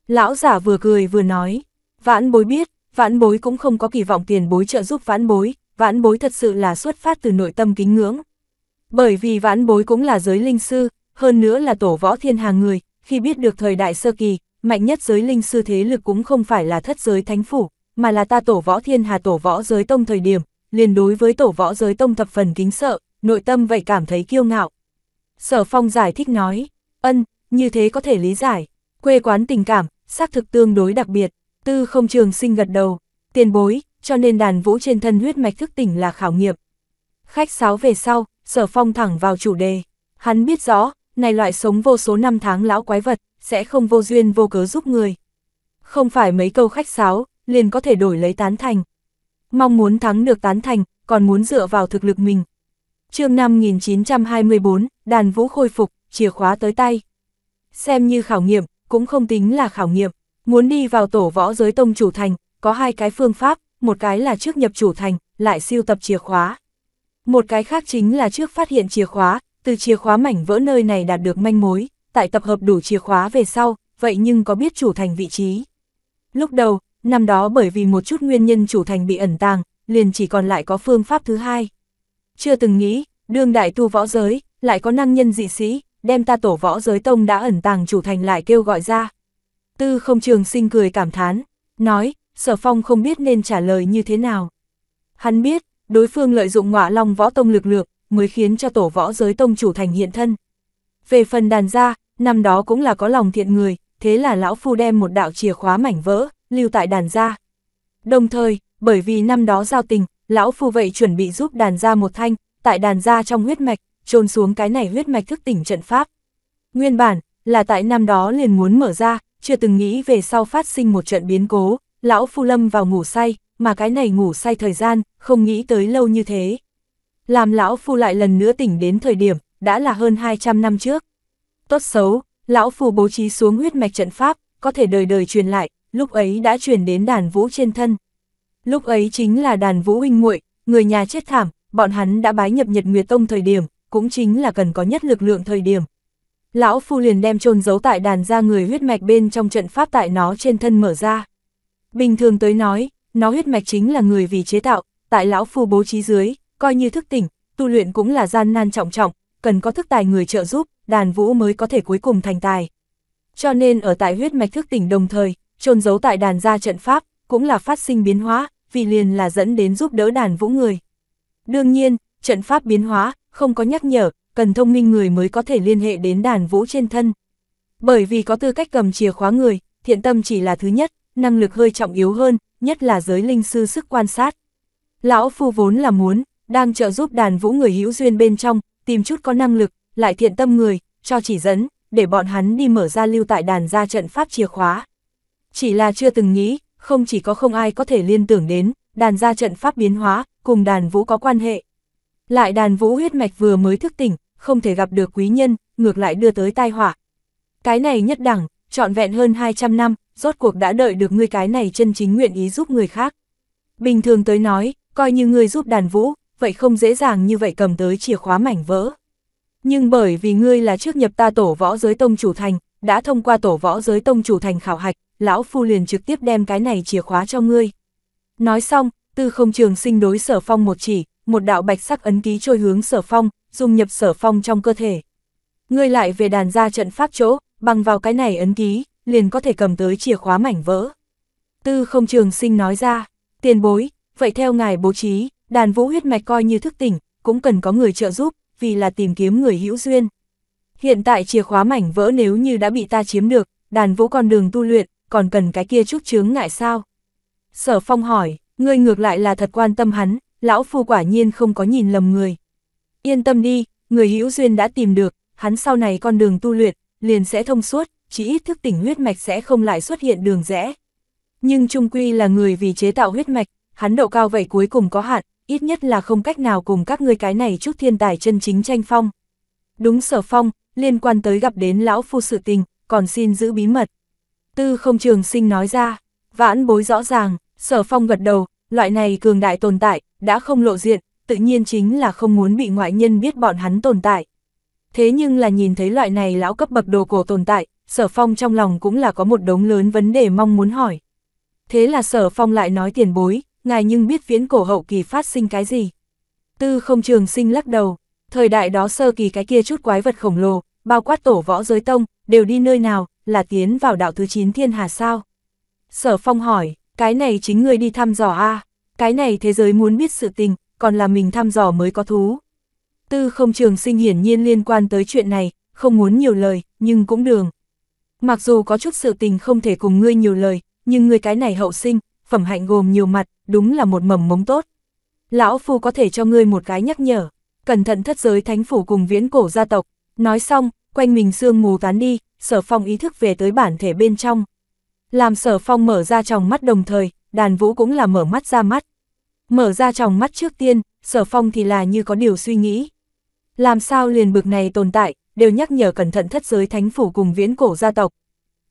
Lão giả vừa cười vừa nói, vãn bối biết, vãn bối cũng không có kỳ vọng tiền bối trợ giúp vãn bối, vãn bối thật sự là xuất phát từ nội tâm kính ngưỡng. Bởi vì vãn bối cũng là giới linh sư, hơn nữa là tổ võ thiên hàng người, khi biết được thời đại sơ kỳ, mạnh nhất giới linh sư thế lực cũng không phải là thất giới thánh phủ, mà là ta tổ võ thiên hà tổ võ giới tông thời điểm, liền đối với tổ võ giới tông thập phần kính sợ, nội tâm vậy cảm thấy kiêu ngạo, Sở phong giải thích nói, ân, như thế có thể lý giải, quê quán tình cảm, xác thực tương đối đặc biệt, tư không trường sinh gật đầu, tiền bối, cho nên đàn vũ trên thân huyết mạch thức tỉnh là khảo nghiệm. Khách sáo về sau, sở phong thẳng vào chủ đề, hắn biết rõ, này loại sống vô số năm tháng lão quái vật, sẽ không vô duyên vô cớ giúp người. Không phải mấy câu khách sáo, liền có thể đổi lấy tán thành. Mong muốn thắng được tán thành, còn muốn dựa vào thực lực mình, chương 5924, đàn vũ khôi phục, chìa khóa tới tay. Xem như khảo nghiệm, cũng không tính là khảo nghiệm. Muốn đi vào tổ võ giới tông chủ thành, có hai cái phương pháp, một cái là trước nhập chủ thành, lại siêu tập chìa khóa. Một cái khác chính là trước phát hiện chìa khóa, từ chìa khóa mảnh vỡ nơi này đạt được manh mối, tại tập hợp đủ chìa khóa về sau, vậy nhưng có biết chủ thành vị trí. Lúc đầu, năm đó bởi vì một chút nguyên nhân chủ thành bị ẩn tàng, liền chỉ còn lại có phương pháp thứ hai chưa từng nghĩ, đương đại tu võ giới, lại có năng nhân dị sĩ, đem ta tổ võ giới tông đã ẩn tàng chủ thành lại kêu gọi ra. Tư không trường sinh cười cảm thán, nói, sở phong không biết nên trả lời như thế nào. Hắn biết, đối phương lợi dụng ngọa long võ tông lực lược, mới khiến cho tổ võ giới tông chủ thành hiện thân. Về phần đàn gia, năm đó cũng là có lòng thiện người, thế là lão phu đem một đạo chìa khóa mảnh vỡ, lưu tại đàn gia. Đồng thời, bởi vì năm đó giao tình, lão phu vậy chuẩn bị giúp đàn gia một thanh, tại đàn gia trong huyết mạch, trôn xuống cái này huyết mạch thức tỉnh trận pháp. Nguyên bản, là tại năm đó liền muốn mở ra, chưa từng nghĩ về sau phát sinh một trận biến cố, lão phu lâm vào ngủ say, mà cái này ngủ say thời gian, không nghĩ tới lâu như thế. Làm lão phu lại lần nữa tỉnh đến thời điểm, đã là hơn 200 năm trước. Tốt xấu, lão phu bố trí xuống huyết mạch trận pháp, có thể đời đời truyền lại, lúc ấy đã truyền đến đàn vũ trên thân, Lúc ấy chính là đàn vũ huynh muội người nhà chết thảm, bọn hắn đã bái nhập nhật nguyệt tông thời điểm, cũng chính là cần có nhất lực lượng thời điểm. Lão Phu liền đem chôn giấu tại đàn ra người huyết mạch bên trong trận pháp tại nó trên thân mở ra. Bình thường tới nói, nó huyết mạch chính là người vì chế tạo, tại Lão Phu bố trí dưới, coi như thức tỉnh, tu luyện cũng là gian nan trọng trọng, cần có thức tài người trợ giúp, đàn vũ mới có thể cuối cùng thành tài. Cho nên ở tại huyết mạch thức tỉnh đồng thời, chôn giấu tại đàn ra trận pháp, cũng là phát sinh biến hóa, vì liền là dẫn đến giúp đỡ đàn vũ người. Đương nhiên, trận pháp biến hóa, không có nhắc nhở, cần thông minh người mới có thể liên hệ đến đàn vũ trên thân. Bởi vì có tư cách cầm chìa khóa người, thiện tâm chỉ là thứ nhất, năng lực hơi trọng yếu hơn, nhất là giới linh sư sức quan sát. Lão Phu vốn là muốn, đang trợ giúp đàn vũ người hữu duyên bên trong, tìm chút có năng lực, lại thiện tâm người, cho chỉ dẫn, để bọn hắn đi mở ra lưu tại đàn ra trận pháp chìa khóa. Chỉ là chưa từng nghĩ, không chỉ có không ai có thể liên tưởng đến, đàn gia trận pháp biến hóa, cùng đàn vũ có quan hệ. Lại đàn vũ huyết mạch vừa mới thức tỉnh, không thể gặp được quý nhân, ngược lại đưa tới tai họa. Cái này nhất đẳng, trọn vẹn hơn 200 năm, rốt cuộc đã đợi được ngươi cái này chân chính nguyện ý giúp người khác. Bình thường tới nói, coi như ngươi giúp đàn vũ, vậy không dễ dàng như vậy cầm tới chìa khóa mảnh vỡ. Nhưng bởi vì ngươi là trước nhập ta tổ võ giới tông chủ thành, đã thông qua tổ võ giới tông chủ thành khảo hạch, lão phu liền trực tiếp đem cái này chìa khóa cho ngươi. Nói xong, tư không trường sinh đối sở phong một chỉ, một đạo bạch sắc ấn ký trôi hướng sở phong, dung nhập sở phong trong cơ thể. Ngươi lại về đàn ra trận pháp chỗ, bằng vào cái này ấn ký, liền có thể cầm tới chìa khóa mảnh vỡ. Tư không trường sinh nói ra, tiền bối, vậy theo ngài bố trí, đàn vũ huyết mạch coi như thức tỉnh, cũng cần có người trợ giúp, vì là tìm kiếm người hữu duyên. Hiện tại chìa khóa mảnh vỡ nếu như đã bị ta chiếm được, đàn vũ con đường tu luyện, còn cần cái kia chút chướng ngại sao? Sở Phong hỏi, ngươi ngược lại là thật quan tâm hắn, lão phu quả nhiên không có nhìn lầm người. Yên tâm đi, người hữu duyên đã tìm được, hắn sau này con đường tu luyện, liền sẽ thông suốt, chỉ ít thức tỉnh huyết mạch sẽ không lại xuất hiện đường rẽ. Nhưng trung quy là người vì chế tạo huyết mạch, hắn độ cao vậy cuối cùng có hạn, ít nhất là không cách nào cùng các ngươi cái này chút thiên tài chân chính tranh phong. Đúng sở phong, liên quan tới gặp đến lão phu sự tình, còn xin giữ bí mật. Tư không trường sinh nói ra, vãn bối rõ ràng, sở phong gật đầu, loại này cường đại tồn tại, đã không lộ diện, tự nhiên chính là không muốn bị ngoại nhân biết bọn hắn tồn tại. Thế nhưng là nhìn thấy loại này lão cấp bậc đồ cổ tồn tại, sở phong trong lòng cũng là có một đống lớn vấn đề mong muốn hỏi. Thế là sở phong lại nói tiền bối, ngài nhưng biết viễn cổ hậu kỳ phát sinh cái gì. Tư không trường sinh lắc đầu, thời đại đó sơ kỳ cái kia chút quái vật khổng lồ, bao quát tổ võ giới tông, đều đi nơi nào, là tiến vào đạo thứ 9 thiên hà sao? Sở phong hỏi, cái này chính ngươi đi thăm dò a cái này thế giới muốn biết sự tình, còn là mình thăm dò mới có thú. Tư không trường sinh hiển nhiên liên quan tới chuyện này, không muốn nhiều lời, nhưng cũng đường. Mặc dù có chút sự tình không thể cùng ngươi nhiều lời, nhưng ngươi cái này hậu sinh, phẩm hạnh gồm nhiều mặt, đúng là một mầm mống tốt. Lão Phu có thể cho ngươi một cái nhắc nhở, cẩn thận thất giới thánh phủ cùng viễn cổ gia tộc. Nói xong, quanh mình sương mù tán đi, sở phong ý thức về tới bản thể bên trong. Làm sở phong mở ra tròng mắt đồng thời, đàn vũ cũng là mở mắt ra mắt. Mở ra tròng mắt trước tiên, sở phong thì là như có điều suy nghĩ. Làm sao liền bực này tồn tại, đều nhắc nhở cẩn thận thất giới thánh phủ cùng viễn cổ gia tộc.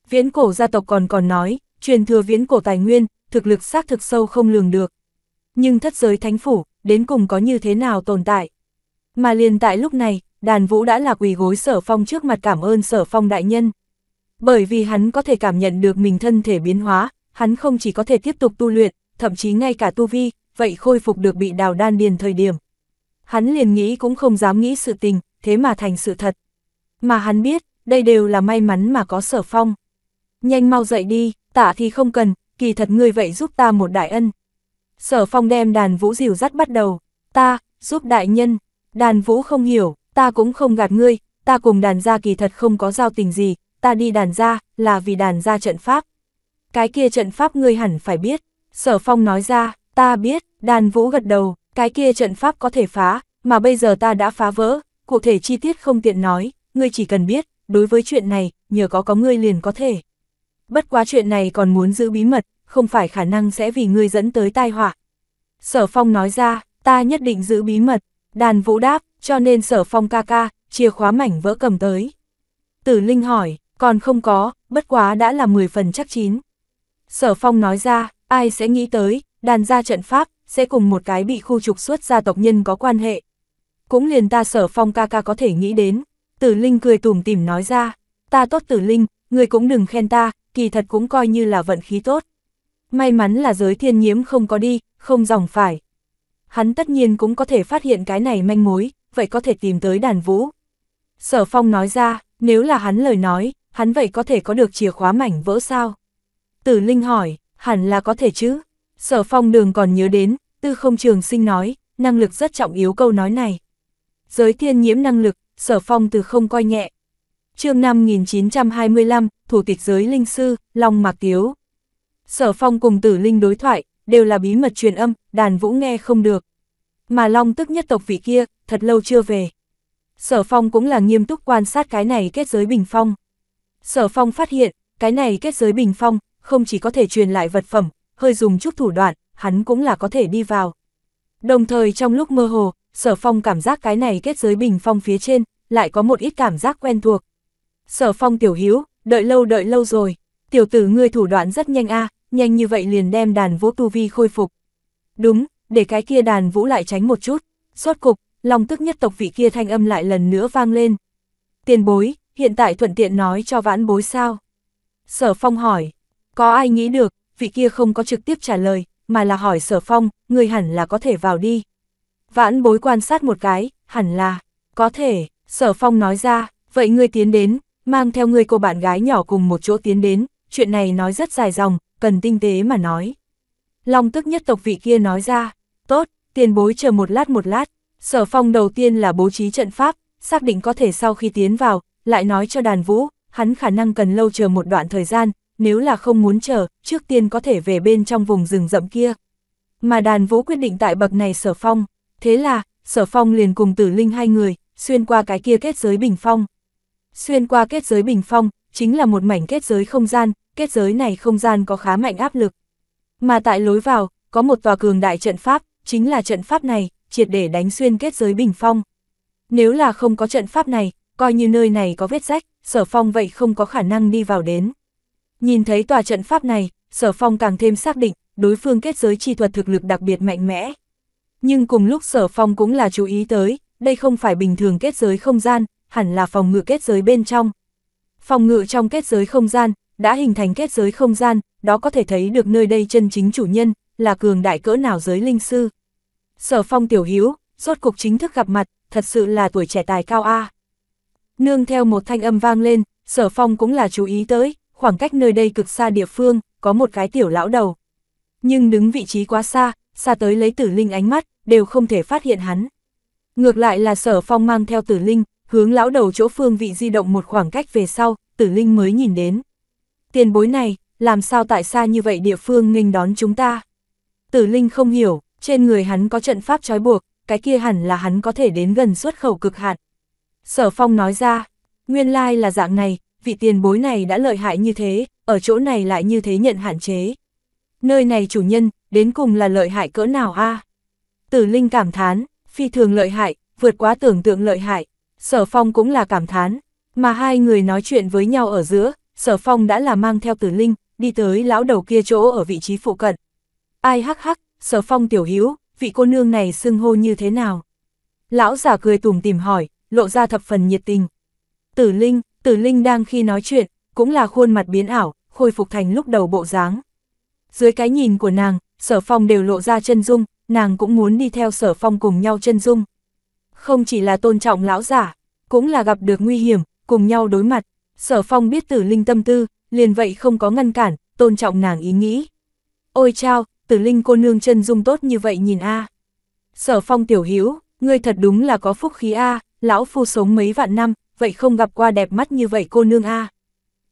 Viễn cổ gia tộc còn còn nói, truyền thừa viễn cổ tài nguyên, thực lực xác thực sâu không lường được. Nhưng thất giới thánh phủ, đến cùng có như thế nào tồn tại? Mà liền tại lúc này, đàn vũ đã là quỳ gối sở phong trước mặt cảm ơn sở phong đại nhân. Bởi vì hắn có thể cảm nhận được mình thân thể biến hóa, hắn không chỉ có thể tiếp tục tu luyện, thậm chí ngay cả tu vi, vậy khôi phục được bị đào đan điền thời điểm. Hắn liền nghĩ cũng không dám nghĩ sự tình, thế mà thành sự thật. Mà hắn biết, đây đều là may mắn mà có sở phong. Nhanh mau dậy đi, tả thì không cần, kỳ thật ngươi vậy giúp ta một đại ân. Sở phong đem đàn vũ dìu dắt bắt đầu, ta, giúp đại nhân, đàn vũ không hiểu, ta cũng không gạt ngươi, ta cùng đàn gia kỳ thật không có giao tình gì, ta đi đàn gia, là vì đàn gia trận pháp. Cái kia trận pháp ngươi hẳn phải biết, sở phong nói ra, ta biết, đàn vũ gật đầu, cái kia trận pháp có thể phá, mà bây giờ ta đã phá vỡ, cụ thể chi tiết không tiện nói, ngươi chỉ cần biết, đối với chuyện này, nhờ có có ngươi liền có thể. Bất quá chuyện này còn muốn giữ bí mật, không phải khả năng sẽ vì ngươi dẫn tới tai họa. Sở phong nói ra, ta nhất định giữ bí mật, đàn vũ đáp, cho nên sở phong ca ca, chìa khóa mảnh vỡ cầm tới. Tử Linh hỏi, còn không có, bất quá đã là 10 phần chắc chín. Sở phong nói ra, ai sẽ nghĩ tới, đàn gia trận pháp, sẽ cùng một cái bị khu trục xuất gia tộc nhân có quan hệ. Cũng liền ta sở phong ca ca có thể nghĩ đến, tử linh cười tủm tỉm nói ra, ta tốt tử linh, người cũng đừng khen ta, kỳ thật cũng coi như là vận khí tốt. May mắn là giới thiên nhiễm không có đi, không dòng phải. Hắn tất nhiên cũng có thể phát hiện cái này manh mối, vậy có thể tìm tới đàn vũ. Sở phong nói ra, nếu là hắn lời nói, hắn vậy có thể có được chìa khóa mảnh vỡ sao? Tử Linh hỏi, hẳn là có thể chứ. Sở phong đường còn nhớ đến, tư không trường sinh nói, năng lực rất trọng yếu câu nói này. Giới thiên nhiễm năng lực, sở phong từ không coi nhẹ. chương 5925, thủ tịch giới linh sư, Long Mạc Tiếu. Sở phong cùng tử linh đối thoại, đều là bí mật truyền âm, đàn vũ nghe không được mà long tức nhất tộc vị kia, thật lâu chưa về. Sở phong cũng là nghiêm túc quan sát cái này kết giới bình phong. Sở phong phát hiện, cái này kết giới bình phong, không chỉ có thể truyền lại vật phẩm, hơi dùng chút thủ đoạn, hắn cũng là có thể đi vào. Đồng thời trong lúc mơ hồ, sở phong cảm giác cái này kết giới bình phong phía trên, lại có một ít cảm giác quen thuộc. Sở phong tiểu hiếu, đợi lâu đợi lâu rồi, tiểu tử ngươi thủ đoạn rất nhanh a nhanh như vậy liền đem đàn vỗ tu vi khôi phục. Đúng, để cái kia đàn vũ lại tránh một chút, Suốt cục, lòng tức nhất tộc vị kia thanh âm lại lần nữa vang lên. Tiền bối, hiện tại thuận tiện nói cho vãn bối sao? Sở Phong hỏi, có ai nghĩ được, vị kia không có trực tiếp trả lời, mà là hỏi Sở Phong, người hẳn là có thể vào đi. Vãn bối quan sát một cái, hẳn là, có thể, Sở Phong nói ra, vậy người tiến đến, mang theo người cô bạn gái nhỏ cùng một chỗ tiến đến, chuyện này nói rất dài dòng, cần tinh tế mà nói. Long tức nhất tộc vị kia nói ra, Tốt, tiền bối chờ một lát một lát, sở phong đầu tiên là bố trí trận pháp, xác định có thể sau khi tiến vào, lại nói cho đàn vũ, hắn khả năng cần lâu chờ một đoạn thời gian, nếu là không muốn chờ, trước tiên có thể về bên trong vùng rừng rậm kia. Mà đàn vũ quyết định tại bậc này sở phong, thế là, sở phong liền cùng tử linh hai người, xuyên qua cái kia kết giới bình phong. Xuyên qua kết giới bình phong, chính là một mảnh kết giới không gian, kết giới này không gian có khá mạnh áp lực. Mà tại lối vào, có một tòa cường đại trận pháp, chính là trận pháp này, triệt để đánh xuyên kết giới bình phong. Nếu là không có trận pháp này, coi như nơi này có vết rách, sở phong vậy không có khả năng đi vào đến. Nhìn thấy tòa trận pháp này, sở phong càng thêm xác định, đối phương kết giới chi thuật thực lực đặc biệt mạnh mẽ. Nhưng cùng lúc sở phong cũng là chú ý tới, đây không phải bình thường kết giới không gian, hẳn là phòng ngự kết giới bên trong. Phòng ngự trong kết giới không gian, đã hình thành kết giới không gian, đó có thể thấy được nơi đây chân chính chủ nhân, là cường đại cỡ nào giới linh sư. Sở phong tiểu hữu rốt cục chính thức gặp mặt, thật sự là tuổi trẻ tài cao A. Nương theo một thanh âm vang lên, sở phong cũng là chú ý tới, khoảng cách nơi đây cực xa địa phương, có một cái tiểu lão đầu. Nhưng đứng vị trí quá xa, xa tới lấy tử linh ánh mắt, đều không thể phát hiện hắn. Ngược lại là sở phong mang theo tử linh, hướng lão đầu chỗ phương vị di động một khoảng cách về sau, tử linh mới nhìn đến. Tiền bối này, làm sao tại xa như vậy địa phương nghênh đón chúng ta? Tử linh không hiểu, trên người hắn có trận pháp trói buộc, cái kia hẳn là hắn có thể đến gần xuất khẩu cực hạn. Sở Phong nói ra, nguyên lai là dạng này, vị tiền bối này đã lợi hại như thế, ở chỗ này lại như thế nhận hạn chế. Nơi này chủ nhân, đến cùng là lợi hại cỡ nào a? Tử Linh cảm thán, phi thường lợi hại, vượt quá tưởng tượng lợi hại, Sở Phong cũng là cảm thán, mà hai người nói chuyện với nhau ở giữa, Sở Phong đã là mang theo Tử Linh, đi tới lão đầu kia chỗ ở vị trí phụ cận. Ai hắc hắc, sở phong tiểu hữu vị cô nương này xưng hô như thế nào? Lão giả cười tủm tìm hỏi, lộ ra thập phần nhiệt tình. Tử Linh, Tử Linh đang khi nói chuyện, cũng là khuôn mặt biến ảo, khôi phục thành lúc đầu bộ dáng. Dưới cái nhìn của nàng, sở phong đều lộ ra chân dung, nàng cũng muốn đi theo sở phong cùng nhau chân dung. Không chỉ là tôn trọng lão giả, cũng là gặp được nguy hiểm, cùng nhau đối mặt. Sở phong biết tử linh tâm tư, liền vậy không có ngăn cản, tôn trọng nàng ý nghĩ. Ôi chao, tử linh cô nương chân dung tốt như vậy nhìn a. Sở phong tiểu hữu ngươi thật đúng là có phúc khí a, lão phu sống mấy vạn năm, vậy không gặp qua đẹp mắt như vậy cô nương a.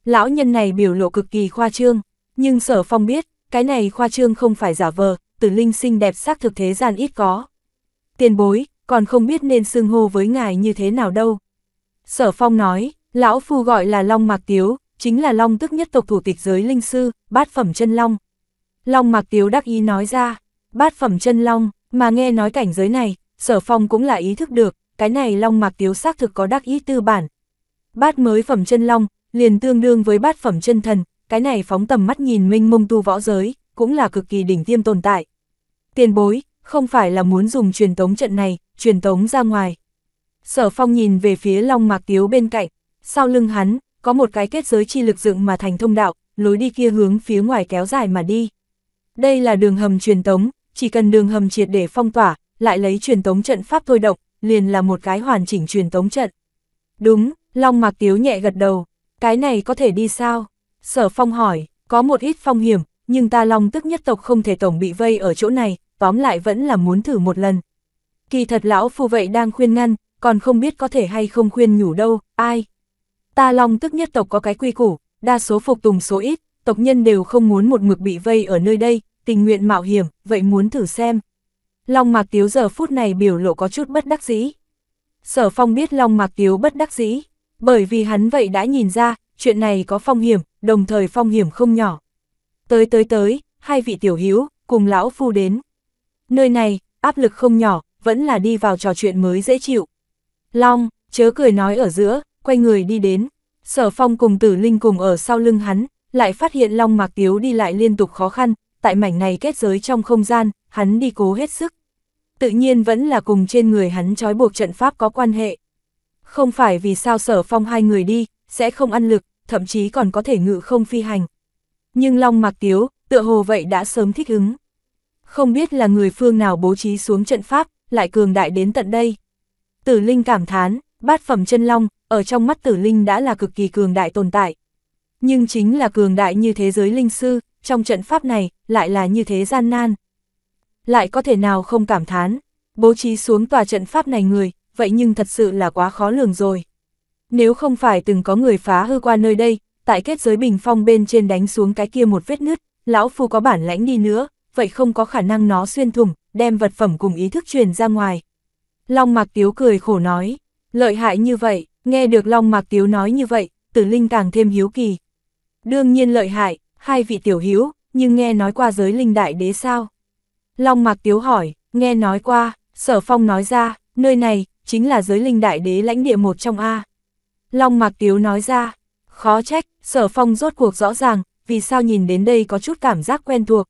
Lão nhân này biểu lộ cực kỳ khoa trương, nhưng sở phong biết, cái này khoa trương không phải giả vờ, tử linh xinh đẹp xác thực thế gian ít có. Tiền bối, còn không biết nên xưng hô với ngài như thế nào đâu. Sở phong nói, lão phu gọi là Long Mạc Tiếu, chính là Long tức nhất tộc thủ tịch giới linh sư, bát phẩm chân Long. Long Mạc Tiếu đắc ý nói ra, bát phẩm chân long, mà nghe nói cảnh giới này, sở phong cũng là ý thức được, cái này Long Mạc Tiếu xác thực có đắc ý tư bản. Bát mới phẩm chân long, liền tương đương với bát phẩm chân thần, cái này phóng tầm mắt nhìn minh mông tu võ giới, cũng là cực kỳ đỉnh tiêm tồn tại. Tiền bối, không phải là muốn dùng truyền tống trận này, truyền tống ra ngoài. Sở phong nhìn về phía Long Mạc Tiếu bên cạnh, sau lưng hắn, có một cái kết giới chi lực dựng mà thành thông đạo, lối đi kia hướng phía ngoài kéo dài mà đi. Đây là đường hầm truyền tống, chỉ cần đường hầm triệt để phong tỏa, lại lấy truyền tống trận pháp thôi động, liền là một cái hoàn chỉnh truyền tống trận. Đúng, Long Mạc Tiếu nhẹ gật đầu, cái này có thể đi sao? Sở Phong hỏi, có một ít phong hiểm, nhưng ta Long tức nhất tộc không thể tổng bị vây ở chỗ này, tóm lại vẫn là muốn thử một lần. Kỳ thật lão phu vậy đang khuyên ngăn, còn không biết có thể hay không khuyên nhủ đâu, ai. Ta Long tức nhất tộc có cái quy củ, đa số phục tùng số ít, tộc nhân đều không muốn một mực bị vây ở nơi đây, tình nguyện mạo hiểm, vậy muốn thử xem. Long Mạc Tiếu giờ phút này biểu lộ có chút bất đắc dĩ. Sở Phong biết Long Mạc Tiếu bất đắc dĩ, bởi vì hắn vậy đã nhìn ra, chuyện này có phong hiểm, đồng thời phong hiểm không nhỏ. Tới tới tới, hai vị tiểu hiếu, cùng lão phu đến. Nơi này, áp lực không nhỏ, vẫn là đi vào trò chuyện mới dễ chịu. Long, chớ cười nói ở giữa, quay người đi đến. Sở Phong cùng Tử Linh cùng ở sau lưng hắn, lại phát hiện Long Mạc Tiếu đi lại liên tục khó khăn, tại mảnh này kết giới trong không gian, hắn đi cố hết sức. Tự nhiên vẫn là cùng trên người hắn trói buộc trận pháp có quan hệ. Không phải vì sao sở phong hai người đi, sẽ không ăn lực, thậm chí còn có thể ngự không phi hành. Nhưng Long Mạc Tiếu, tựa hồ vậy đã sớm thích ứng. Không biết là người phương nào bố trí xuống trận pháp, lại cường đại đến tận đây. Tử Linh cảm thán, bát phẩm chân Long, ở trong mắt Tử Linh đã là cực kỳ cường đại tồn tại. Nhưng chính là cường đại như thế giới Linh Sư, trong trận pháp này, lại là như thế gian nan. Lại có thể nào không cảm thán, bố trí xuống tòa trận pháp này người, vậy nhưng thật sự là quá khó lường rồi. Nếu không phải từng có người phá hư qua nơi đây, tại kết giới bình phong bên trên đánh xuống cái kia một vết nứt, lão phu có bản lãnh đi nữa, vậy không có khả năng nó xuyên thủng, đem vật phẩm cùng ý thức truyền ra ngoài. Long Mạc Tiếu cười khổ nói, lợi hại như vậy, nghe được Long Mạc Tiếu nói như vậy, tử linh càng thêm hiếu kỳ. Đương nhiên lợi hại, hai vị tiểu hữu nhưng nghe nói qua giới linh đại đế sao? Long Mạc Tiếu hỏi, nghe nói qua, Sở Phong nói ra, nơi này, chính là giới linh đại đế lãnh địa một trong A. Long Mạc Tiếu nói ra, khó trách, Sở Phong rốt cuộc rõ ràng, vì sao nhìn đến đây có chút cảm giác quen thuộc.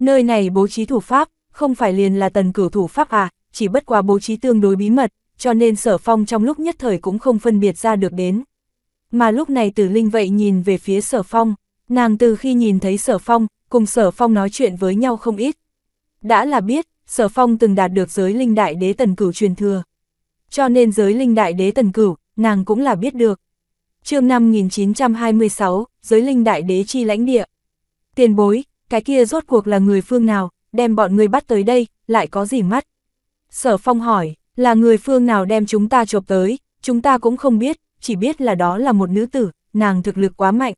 Nơi này bố trí thủ pháp, không phải liền là tần cửu thủ pháp à, chỉ bất qua bố trí tương đối bí mật, cho nên Sở Phong trong lúc nhất thời cũng không phân biệt ra được đến. Mà lúc này tử linh vậy nhìn về phía Sở Phong, Nàng từ khi nhìn thấy Sở Phong, cùng Sở Phong nói chuyện với nhau không ít. Đã là biết, Sở Phong từng đạt được giới linh đại đế tần cửu truyền thừa. Cho nên giới linh đại đế tần cửu, nàng cũng là biết được. chương 5926, giới linh đại đế chi lãnh địa. Tiền bối, cái kia rốt cuộc là người phương nào, đem bọn người bắt tới đây, lại có gì mắt? Sở Phong hỏi, là người phương nào đem chúng ta chộp tới, chúng ta cũng không biết, chỉ biết là đó là một nữ tử, nàng thực lực quá mạnh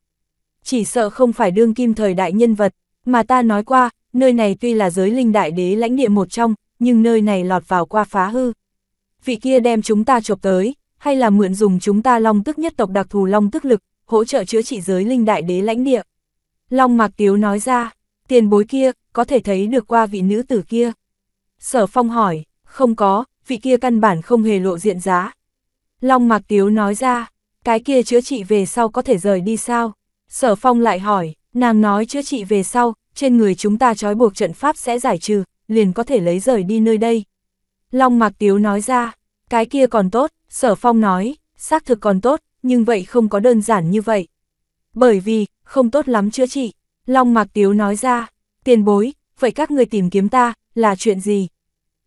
chỉ sợ không phải đương kim thời đại nhân vật, mà ta nói qua, nơi này tuy là giới linh đại đế lãnh địa một trong, nhưng nơi này lọt vào qua phá hư. Vị kia đem chúng ta chộp tới, hay là mượn dùng chúng ta long tức nhất tộc đặc thù long tức lực, hỗ trợ chữa trị giới linh đại đế lãnh địa. Long Mạc Tiếu nói ra, tiền bối kia, có thể thấy được qua vị nữ tử kia. Sở Phong hỏi, không có, vị kia căn bản không hề lộ diện giá. Long Mạc Tiếu nói ra, cái kia chữa trị về sau có thể rời đi sao? Sở phong lại hỏi, nàng nói chữa trị về sau, trên người chúng ta trói buộc trận pháp sẽ giải trừ, liền có thể lấy rời đi nơi đây. Long Mạc Tiếu nói ra, cái kia còn tốt, sở phong nói, xác thực còn tốt, nhưng vậy không có đơn giản như vậy. Bởi vì, không tốt lắm chữa trị, Long Mạc Tiếu nói ra, tiền bối, vậy các người tìm kiếm ta, là chuyện gì?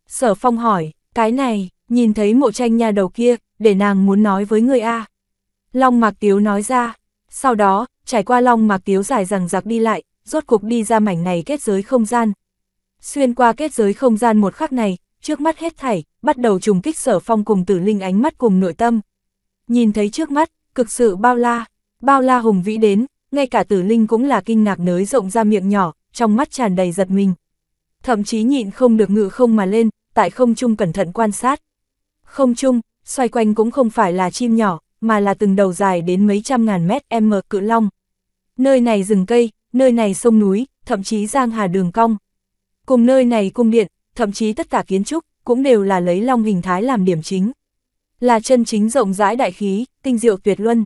Sở phong hỏi, cái này, nhìn thấy mộ tranh nhà đầu kia, để nàng muốn nói với người A. Long Mạc Tiếu nói ra, sau đó, trải qua long mạc tiếu dài rằng giặc đi lại, rốt cục đi ra mảnh này kết giới không gian. Xuyên qua kết giới không gian một khắc này, trước mắt hết thảy, bắt đầu trùng kích sở phong cùng tử linh ánh mắt cùng nội tâm. Nhìn thấy trước mắt, cực sự bao la, bao la hùng vĩ đến, ngay cả tử linh cũng là kinh ngạc nới rộng ra miệng nhỏ, trong mắt tràn đầy giật mình. Thậm chí nhịn không được ngự không mà lên, tại không trung cẩn thận quan sát. Không trung, xoay quanh cũng không phải là chim nhỏ, mà là từng đầu dài đến mấy trăm ngàn mét m cự long. Nơi này rừng cây, nơi này sông núi, thậm chí giang hà đường cong. Cùng nơi này cung điện, thậm chí tất cả kiến trúc, cũng đều là lấy long hình thái làm điểm chính. Là chân chính rộng rãi đại khí, tinh diệu tuyệt luân.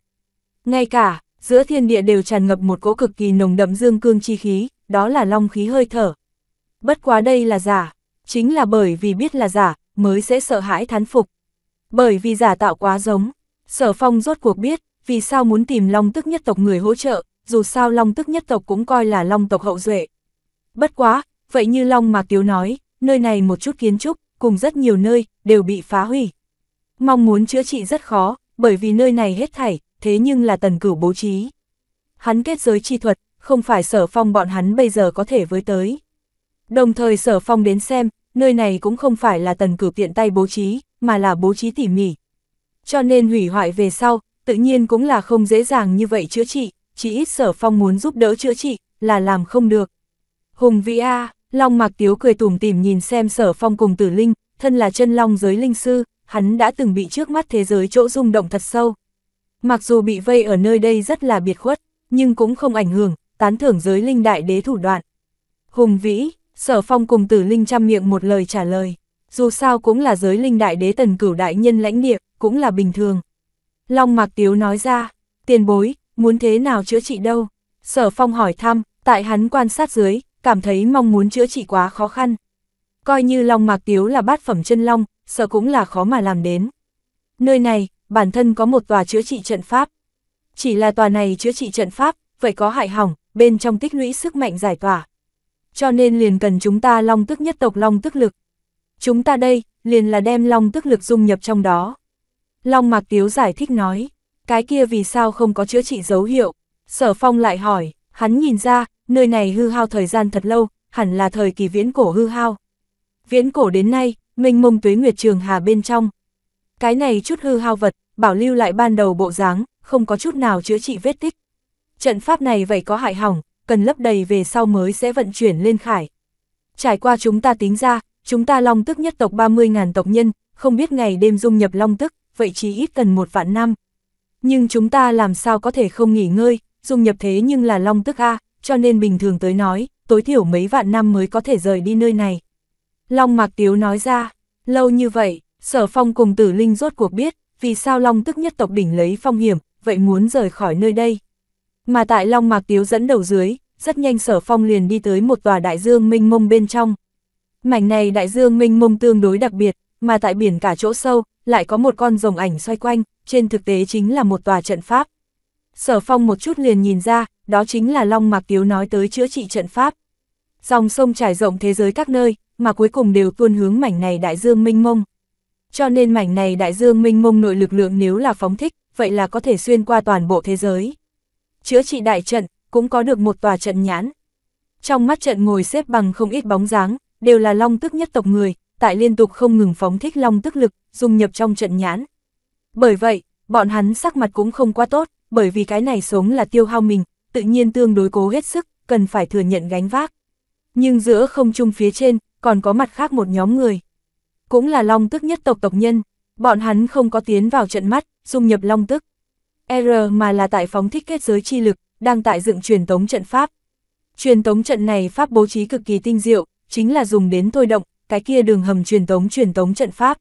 Ngay cả, giữa thiên địa đều tràn ngập một cỗ cực kỳ nồng đậm dương cương chi khí, đó là long khí hơi thở. Bất quá đây là giả, chính là bởi vì biết là giả, mới sẽ sợ hãi thán phục. Bởi vì giả tạo quá giống, Sở Phong rốt cuộc biết, vì sao muốn tìm Long Tức nhất tộc người hỗ trợ, dù sao Long Tức nhất tộc cũng coi là Long tộc hậu duệ. Bất quá, vậy như Long Mạc Tiếu nói, nơi này một chút kiến trúc, cùng rất nhiều nơi, đều bị phá hủy. Mong muốn chữa trị rất khó, bởi vì nơi này hết thảy, thế nhưng là tần cửu bố trí. Hắn kết giới chi thuật, không phải sở phong bọn hắn bây giờ có thể với tới. Đồng thời sở phong đến xem, nơi này cũng không phải là tần cửu tiện tay bố trí, mà là bố trí tỉ mỉ, cho nên hủy hoại về sau, tự nhiên cũng là không dễ dàng như vậy chữa trị, chỉ ít sở phong muốn giúp đỡ chữa trị, là làm không được. Hùng vĩ A, Long Mạc Tiếu cười tủm tỉm nhìn xem sở phong cùng tử linh, thân là chân long giới linh sư, hắn đã từng bị trước mắt thế giới chỗ rung động thật sâu. Mặc dù bị vây ở nơi đây rất là biệt khuất, nhưng cũng không ảnh hưởng, tán thưởng giới linh đại đế thủ đoạn. Hùng vĩ, sở phong cùng tử linh chăm miệng một lời trả lời, dù sao cũng là giới linh đại đế tần cửu đại nhân lãnh địa, cũng là bình thường. Long Mạc Tiếu nói ra, tiền bối, muốn thế nào chữa trị đâu? Sở Phong hỏi thăm, tại hắn quan sát dưới, cảm thấy mong muốn chữa trị quá khó khăn. Coi như Long Mạc Tiếu là bát phẩm chân long, sợ cũng là khó mà làm đến. Nơi này, bản thân có một tòa chữa trị trận pháp. Chỉ là tòa này chữa trị trận pháp, vậy có hại hỏng, bên trong tích lũy sức mạnh giải tỏa. Cho nên liền cần chúng ta long tức nhất tộc long tức lực. Chúng ta đây, liền là đem long tức lực dung nhập trong đó. Long Mạc Tiếu giải thích nói, cái kia vì sao không có chữa trị dấu hiệu. Sở Phong lại hỏi, hắn nhìn ra, nơi này hư hao thời gian thật lâu, hẳn là thời kỳ viễn cổ hư hao. Viễn cổ đến nay, mênh mông tuế nguyệt trường hà bên trong. Cái này chút hư hao vật, bảo lưu lại ban đầu bộ dáng, không có chút nào chữa trị vết tích. Trận pháp này vậy có hại hỏng, cần lấp đầy về sau mới sẽ vận chuyển lên khải. Trải qua chúng ta tính ra, chúng ta long tức nhất tộc 30.000 tộc nhân, không biết ngày đêm dung nhập long tức, vậy chí ít cần một vạn năm. Nhưng chúng ta làm sao có thể không nghỉ ngơi, dung nhập thế nhưng là long tức A, cho nên bình thường tới nói, tối thiểu mấy vạn năm mới có thể rời đi nơi này. Long Mạc Tiếu nói ra, lâu như vậy, sở phong cùng tử linh rốt cuộc biết, vì sao long tức nhất tộc đỉnh lấy phong hiểm, vậy muốn rời khỏi nơi đây. Mà tại Long Mạc Tiếu dẫn đầu dưới, rất nhanh sở phong liền đi tới một tòa đại dương minh mông bên trong. Mảnh này đại dương minh mông tương đối đặc biệt, mà tại biển cả chỗ sâu, lại có một con rồng ảnh xoay quanh, trên thực tế chính là một tòa trận pháp. Sở phong một chút liền nhìn ra, đó chính là Long Mạc Tiếu nói tới chữa trị trận pháp. Dòng sông trải rộng thế giới các nơi, mà cuối cùng đều tuôn hướng mảnh này đại dương minh mông. Cho nên mảnh này đại dương minh mông nội lực lượng nếu là phóng thích, vậy là có thể xuyên qua toàn bộ thế giới. Chữa trị đại trận, cũng có được một tòa trận nhãn. Trong mắt trận ngồi xếp bằng không ít bóng dáng, đều là long tức nhất tộc người, tại liên tục không ngừng phóng thích long tức lực, dung nhập trong trận nhãn. Bởi vậy, bọn hắn sắc mặt cũng không quá tốt, bởi vì cái này sống là tiêu hao mình, tự nhiên tương đối cố hết sức, cần phải thừa nhận gánh vác. Nhưng giữa không trung phía trên, còn có mặt khác một nhóm người. Cũng là long tức nhất tộc tộc nhân, bọn hắn không có tiến vào trận mắt, dung nhập long tức. R mà là tại phóng thích kết giới chi lực, đang tại dựng truyền tống trận pháp. Truyền tống trận này pháp bố trí cực kỳ tinh diệu, chính là dùng đến thôi động, cái kia đường hầm truyền tống truyền tống trận pháp.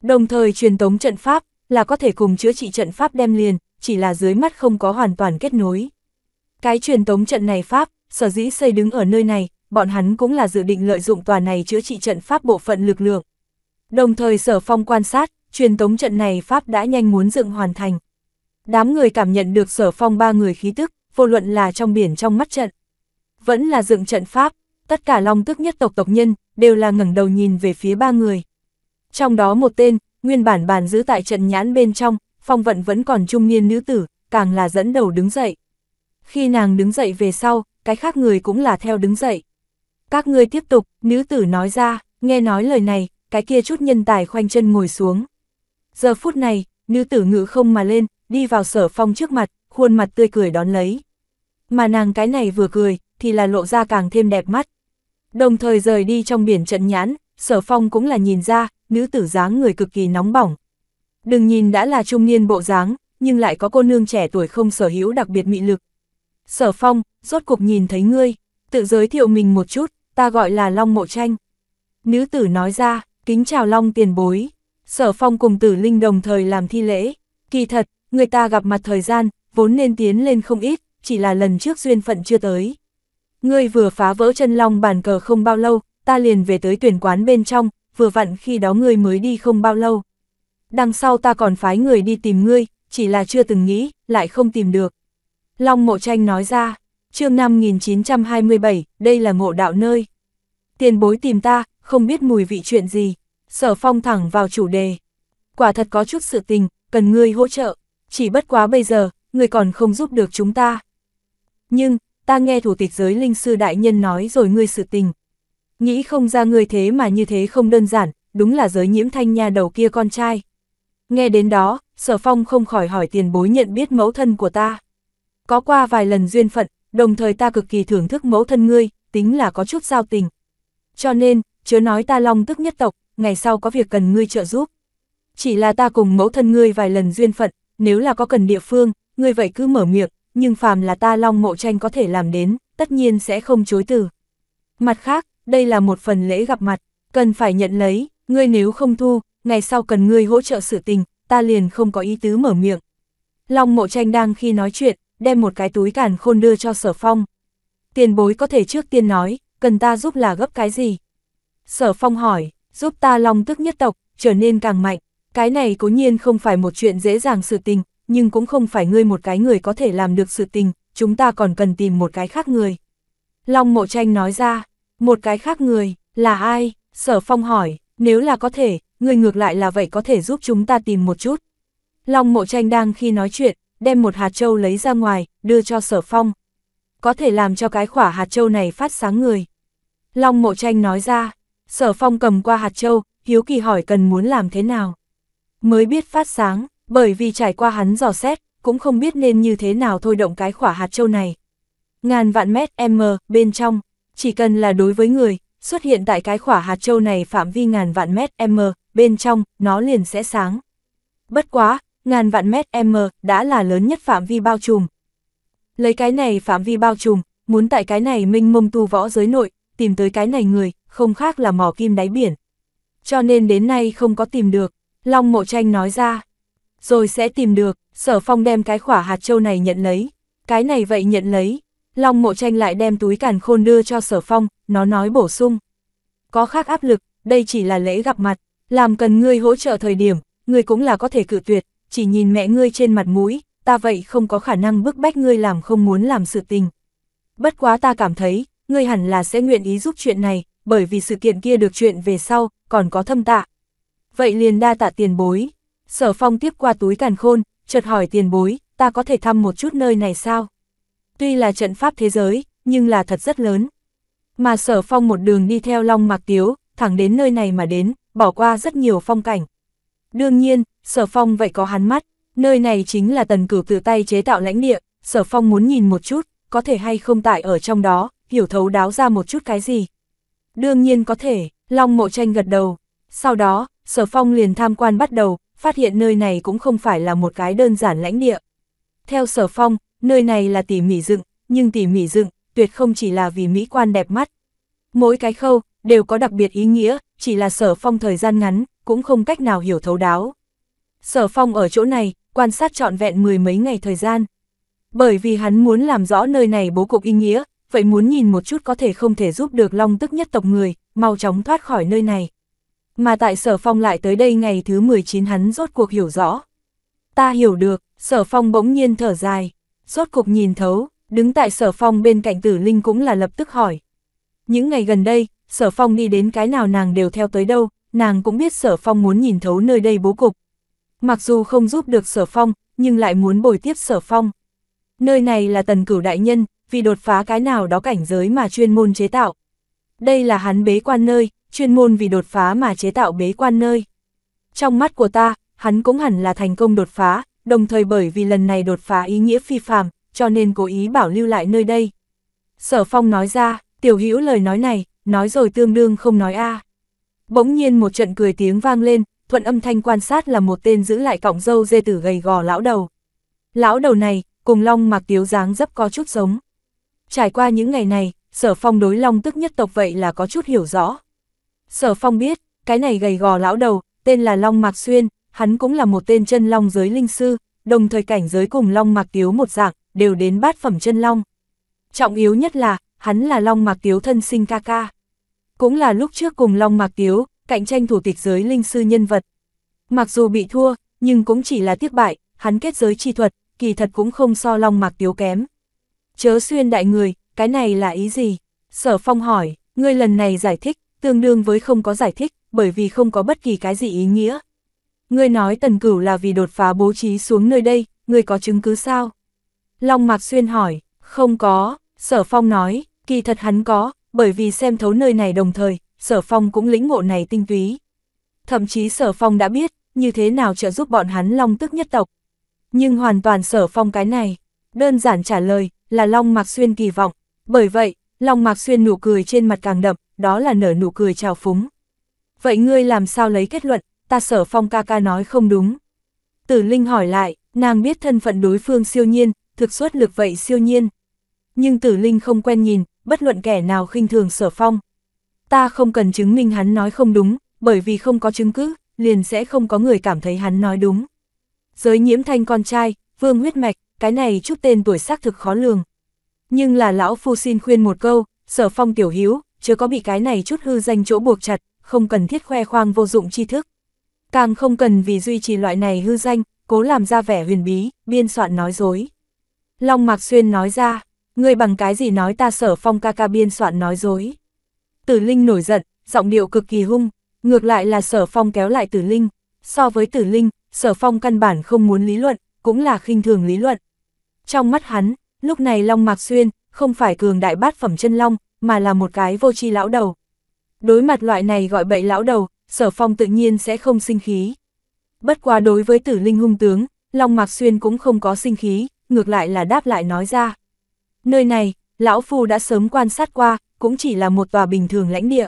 Đồng thời truyền tống trận pháp là có thể cùng chữa trị trận pháp đem liền, chỉ là dưới mắt không có hoàn toàn kết nối. Cái truyền tống trận này pháp, sở dĩ xây đứng ở nơi này, bọn hắn cũng là dự định lợi dụng tòa này chữa trị trận pháp bộ phận lực lượng. Đồng thời sở phong quan sát, truyền tống trận này pháp đã nhanh muốn dựng hoàn thành. Đám người cảm nhận được sở phong ba người khí tức, vô luận là trong biển trong mắt trận. Vẫn là dựng trận pháp, tất cả long tức nhất tộc tộc nhân, đều là ngẩng đầu nhìn về phía ba người. Trong đó một tên, nguyên bản bàn giữ tại trận nhãn bên trong, phong vận vẫn còn trung niên nữ tử, càng là dẫn đầu đứng dậy. Khi nàng đứng dậy về sau, cái khác người cũng là theo đứng dậy. Các ngươi tiếp tục, nữ tử nói ra, nghe nói lời này, cái kia chút nhân tài khoanh chân ngồi xuống. Giờ phút này, nữ tử ngự không mà lên, đi vào sở phong trước mặt, khuôn mặt tươi cười đón lấy. Mà nàng cái này vừa cười, thì là lộ ra càng thêm đẹp mắt. Đồng thời rời đi trong biển trận nhãn, sở phong cũng là nhìn ra, nữ tử dáng người cực kỳ nóng bỏng. Đừng nhìn đã là trung niên bộ dáng, nhưng lại có cô nương trẻ tuổi không sở hữu đặc biệt mị lực. Sở phong, rốt cuộc nhìn thấy ngươi, tự giới thiệu mình một chút, ta gọi là Long Mộ Tranh. Nữ tử nói ra, kính chào Long tiền bối. Sở phong cùng tử linh đồng thời làm thi lễ. Kỳ thật, người ta gặp mặt thời gian, vốn nên tiến lên không ít, chỉ là lần trước duyên phận chưa tới ngươi vừa phá vỡ chân long bàn cờ không bao lâu, ta liền về tới tuyển quán bên trong, vừa vặn khi đó ngươi mới đi không bao lâu. Đằng sau ta còn phái người đi tìm ngươi, chỉ là chưa từng nghĩ, lại không tìm được. Long Mộ Tranh nói ra, chương 5927, đây là mộ đạo nơi. Tiền bối tìm ta, không biết mùi vị chuyện gì, sở phong thẳng vào chủ đề. Quả thật có chút sự tình, cần ngươi hỗ trợ, chỉ bất quá bây giờ, ngươi còn không giúp được chúng ta. Nhưng, ta nghe thủ tịch giới linh sư đại nhân nói rồi ngươi sự tình. Nghĩ không ra ngươi thế mà như thế không đơn giản, đúng là giới nhiễm thanh nhà đầu kia con trai. Nghe đến đó, sở phong không khỏi hỏi tiền bối nhận biết mẫu thân của ta. Có qua vài lần duyên phận, đồng thời ta cực kỳ thưởng thức mẫu thân ngươi, tính là có chút giao tình. Cho nên, chớ nói ta long tức nhất tộc, ngày sau có việc cần ngươi trợ giúp. Chỉ là ta cùng mẫu thân ngươi vài lần duyên phận, nếu là có cần địa phương, ngươi vậy cứ mở miệng, nhưng phàm là ta long mộ tranh có thể làm đến, tất nhiên sẽ không chối từ. Mặt khác, đây là một phần lễ gặp mặt, cần phải nhận lấy, ngươi nếu không thu, ngày sau cần ngươi hỗ trợ sự tình, ta liền không có ý tứ mở miệng. Long mộ tranh đang khi nói chuyện, đem một cái túi càn khôn đưa cho sở phong. Tiền bối có thể trước tiên nói, cần ta giúp là gấp cái gì? Sở phong hỏi, giúp ta long tức nhất tộc, trở nên càng mạnh. Cái này cố nhiên không phải một chuyện dễ dàng sự tình, nhưng cũng không phải ngươi một cái người có thể làm được sự tình, chúng ta còn cần tìm một cái khác người. Long Mộ Tranh nói ra, một cái khác người, là ai? Sở Phong hỏi, nếu là có thể, người ngược lại là vậy có thể giúp chúng ta tìm một chút. Long Mộ Tranh đang khi nói chuyện, đem một hạt châu lấy ra ngoài, đưa cho Sở Phong. Có thể làm cho cái khỏa hạt châu này phát sáng người. Long Mộ Tranh nói ra, Sở Phong cầm qua hạt châu, hiếu kỳ hỏi cần muốn làm thế nào. Mới biết phát sáng, bởi vì trải qua hắn dò xét, cũng không biết nên như thế nào thôi động cái khỏa hạt châu này. Ngàn vạn mét M bên trong, chỉ cần là đối với người, xuất hiện tại cái khỏa hạt châu này phạm vi ngàn vạn mét M bên trong, nó liền sẽ sáng. Bất quá, ngàn vạn mét M đã là lớn nhất phạm vi bao trùm. Lấy cái này phạm vi bao trùm, muốn tại cái này minh mông tu võ giới nội, tìm tới cái này người, không khác là mò kim đáy biển. Cho nên đến nay không có tìm được, Long Mộ Tranh nói ra rồi sẽ tìm được, sở phong đem cái khỏa hạt châu này nhận lấy, cái này vậy nhận lấy, Long mộ tranh lại đem túi càn khôn đưa cho sở phong, nó nói bổ sung. Có khác áp lực, đây chỉ là lễ gặp mặt, làm cần ngươi hỗ trợ thời điểm, ngươi cũng là có thể cự tuyệt, chỉ nhìn mẹ ngươi trên mặt mũi, ta vậy không có khả năng bức bách ngươi làm không muốn làm sự tình. Bất quá ta cảm thấy, ngươi hẳn là sẽ nguyện ý giúp chuyện này, bởi vì sự kiện kia được chuyện về sau, còn có thâm tạ. Vậy liền đa tạ tiền bối. Sở phong tiếp qua túi càn khôn, chợt hỏi tiền bối, ta có thể thăm một chút nơi này sao? Tuy là trận pháp thế giới, nhưng là thật rất lớn. Mà sở phong một đường đi theo long mạc tiếu, thẳng đến nơi này mà đến, bỏ qua rất nhiều phong cảnh. Đương nhiên, sở phong vậy có hắn mắt, nơi này chính là tần cửu tự tay chế tạo lãnh địa, sở phong muốn nhìn một chút, có thể hay không tại ở trong đó, hiểu thấu đáo ra một chút cái gì. Đương nhiên có thể, Long Mộ Tranh gật đầu. Sau đó, Sở Phong liền tham quan bắt đầu, phát hiện nơi này cũng không phải là một cái đơn giản lãnh địa. Theo sở phong, nơi này là tỉ mỉ dựng, nhưng tỉ mỉ dựng, tuyệt không chỉ là vì mỹ quan đẹp mắt. Mỗi cái khâu, đều có đặc biệt ý nghĩa, chỉ là sở phong thời gian ngắn, cũng không cách nào hiểu thấu đáo. Sở phong ở chỗ này, quan sát trọn vẹn mười mấy ngày thời gian. Bởi vì hắn muốn làm rõ nơi này bố cục ý nghĩa, vậy muốn nhìn một chút có thể không thể giúp được long tức nhất tộc người, mau chóng thoát khỏi nơi này mà tại Sở Phong lại tới đây ngày thứ 19 hắn rốt cuộc hiểu rõ. Ta hiểu được, Sở Phong bỗng nhiên thở dài, rốt cuộc nhìn thấu, đứng tại Sở Phong bên cạnh Tử Linh cũng là lập tức hỏi. Những ngày gần đây, Sở Phong đi đến cái nào nàng đều theo tới đâu, nàng cũng biết Sở Phong muốn nhìn thấu nơi đây bố cục. Mặc dù không giúp được Sở Phong, nhưng lại muốn bồi tiếp Sở Phong. Nơi này là tần cửu đại nhân, vì đột phá cái nào đó cảnh giới mà chuyên môn chế tạo, đây là hắn bế quan nơi, chuyên môn vì đột phá mà chế tạo bế quan nơi. Trong mắt của ta, hắn cũng hẳn là thành công đột phá, đồng thời bởi vì lần này đột phá ý nghĩa phi phàm, cho nên cố ý bảo lưu lại nơi đây. Sở Phong nói ra, tiểu hữu lời nói này, nói rồi tương đương không nói a. Bỗng nhiên một trận cười tiếng vang lên, thuận âm thanh quan sát là một tên giữ lại cọng dâu dê tử gầy gò lão đầu. Lão đầu này, cùng long mặc tiếu dáng dấp có chút giống. Trải qua những ngày này, sở phong đối long tức nhất tộc vậy là có chút hiểu rõ. Sở phong biết, cái này gầy gò lão đầu, tên là Long Mạc Xuyên, hắn cũng là một tên chân long giới linh sư, đồng thời cảnh giới cùng Long Mạc Tiếu một dạng, đều đến bát phẩm chân long. Trọng yếu nhất là, hắn là Long Mạc Tiếu thân sinh ca ca. Cũng là lúc trước cùng Long Mạc Tiếu, cạnh tranh thủ tịch giới linh sư nhân vật. Mặc dù bị thua, nhưng cũng chỉ là tiếc bại, hắn kết giới chi thuật, kỳ thật cũng không so Long Mạc Tiếu kém. Chớ xuyên đại người, cái này là ý gì? Sở Phong hỏi, ngươi lần này giải thích, tương đương với không có giải thích, bởi vì không có bất kỳ cái gì ý nghĩa. Ngươi nói tần cửu là vì đột phá bố trí xuống nơi đây, ngươi có chứng cứ sao? Long Mạc Xuyên hỏi, không có, Sở Phong nói, kỳ thật hắn có, bởi vì xem thấu nơi này đồng thời, Sở Phong cũng lĩnh ngộ này tinh túy. Thậm chí Sở Phong đã biết, như thế nào trợ giúp bọn hắn Long tức nhất tộc. Nhưng hoàn toàn Sở Phong cái này, đơn giản trả lời, là Long Mạc Xuyên kỳ vọng, bởi vậy, lòng Mạc Xuyên nụ cười trên mặt càng đậm, đó là nở nụ cười trào phúng. Vậy ngươi làm sao lấy kết luận, ta sở phong ca ca nói không đúng. Tử Linh hỏi lại, nàng biết thân phận đối phương siêu nhiên, thực xuất lực vậy siêu nhiên. Nhưng Tử Linh không quen nhìn, bất luận kẻ nào khinh thường sở phong. Ta không cần chứng minh hắn nói không đúng, bởi vì không có chứng cứ, liền sẽ không có người cảm thấy hắn nói đúng. Giới nhiễm thanh con trai, vương huyết mạch, cái này chút tên tuổi xác thực khó lường. Nhưng là lão phu xin khuyên một câu, sở phong tiểu hiếu, chưa có bị cái này chút hư danh chỗ buộc chặt, không cần thiết khoe khoang vô dụng tri thức. Càng không cần vì duy trì loại này hư danh, cố làm ra vẻ huyền bí, biên soạn nói dối. Long Mạc Xuyên nói ra, ngươi bằng cái gì nói ta sở phong ca ca biên soạn nói dối. Tử Linh nổi giận, giọng điệu cực kỳ hung, ngược lại là sở phong kéo lại Tử Linh. So với Tử Linh, sở phong căn bản không muốn lý luận, cũng là khinh thường lý luận. Trong mắt hắn, Lúc này Long Mạc Xuyên, không phải cường đại bát phẩm chân long, mà là một cái vô tri lão đầu. Đối mặt loại này gọi bậy lão đầu, sở phong tự nhiên sẽ không sinh khí. Bất quá đối với tử linh hung tướng, Long Mạc Xuyên cũng không có sinh khí, ngược lại là đáp lại nói ra. Nơi này, lão phu đã sớm quan sát qua, cũng chỉ là một tòa bình thường lãnh địa.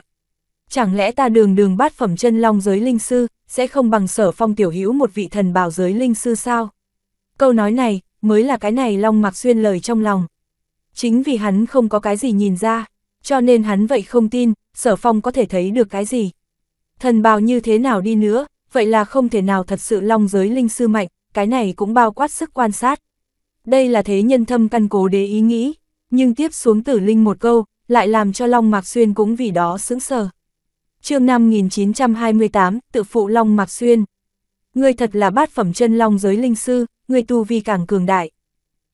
Chẳng lẽ ta đường đường bát phẩm chân long giới linh sư, sẽ không bằng sở phong tiểu hữu một vị thần bào giới linh sư sao? Câu nói này, mới là cái này Long Mặc Xuyên lời trong lòng. Chính vì hắn không có cái gì nhìn ra, cho nên hắn vậy không tin, Sở Phong có thể thấy được cái gì. Thần bào như thế nào đi nữa, vậy là không thể nào thật sự long giới linh sư mạnh, cái này cũng bao quát sức quan sát. Đây là thế nhân thâm căn cố đế ý nghĩ, nhưng tiếp xuống tử linh một câu, lại làm cho Long Mạc Xuyên cũng vì đó sững sờ. chương năm 5928, tự phụ Long Mạc Xuyên. Ngươi thật là bát phẩm chân Long giới linh sư, Ngươi tu vi càng cường đại.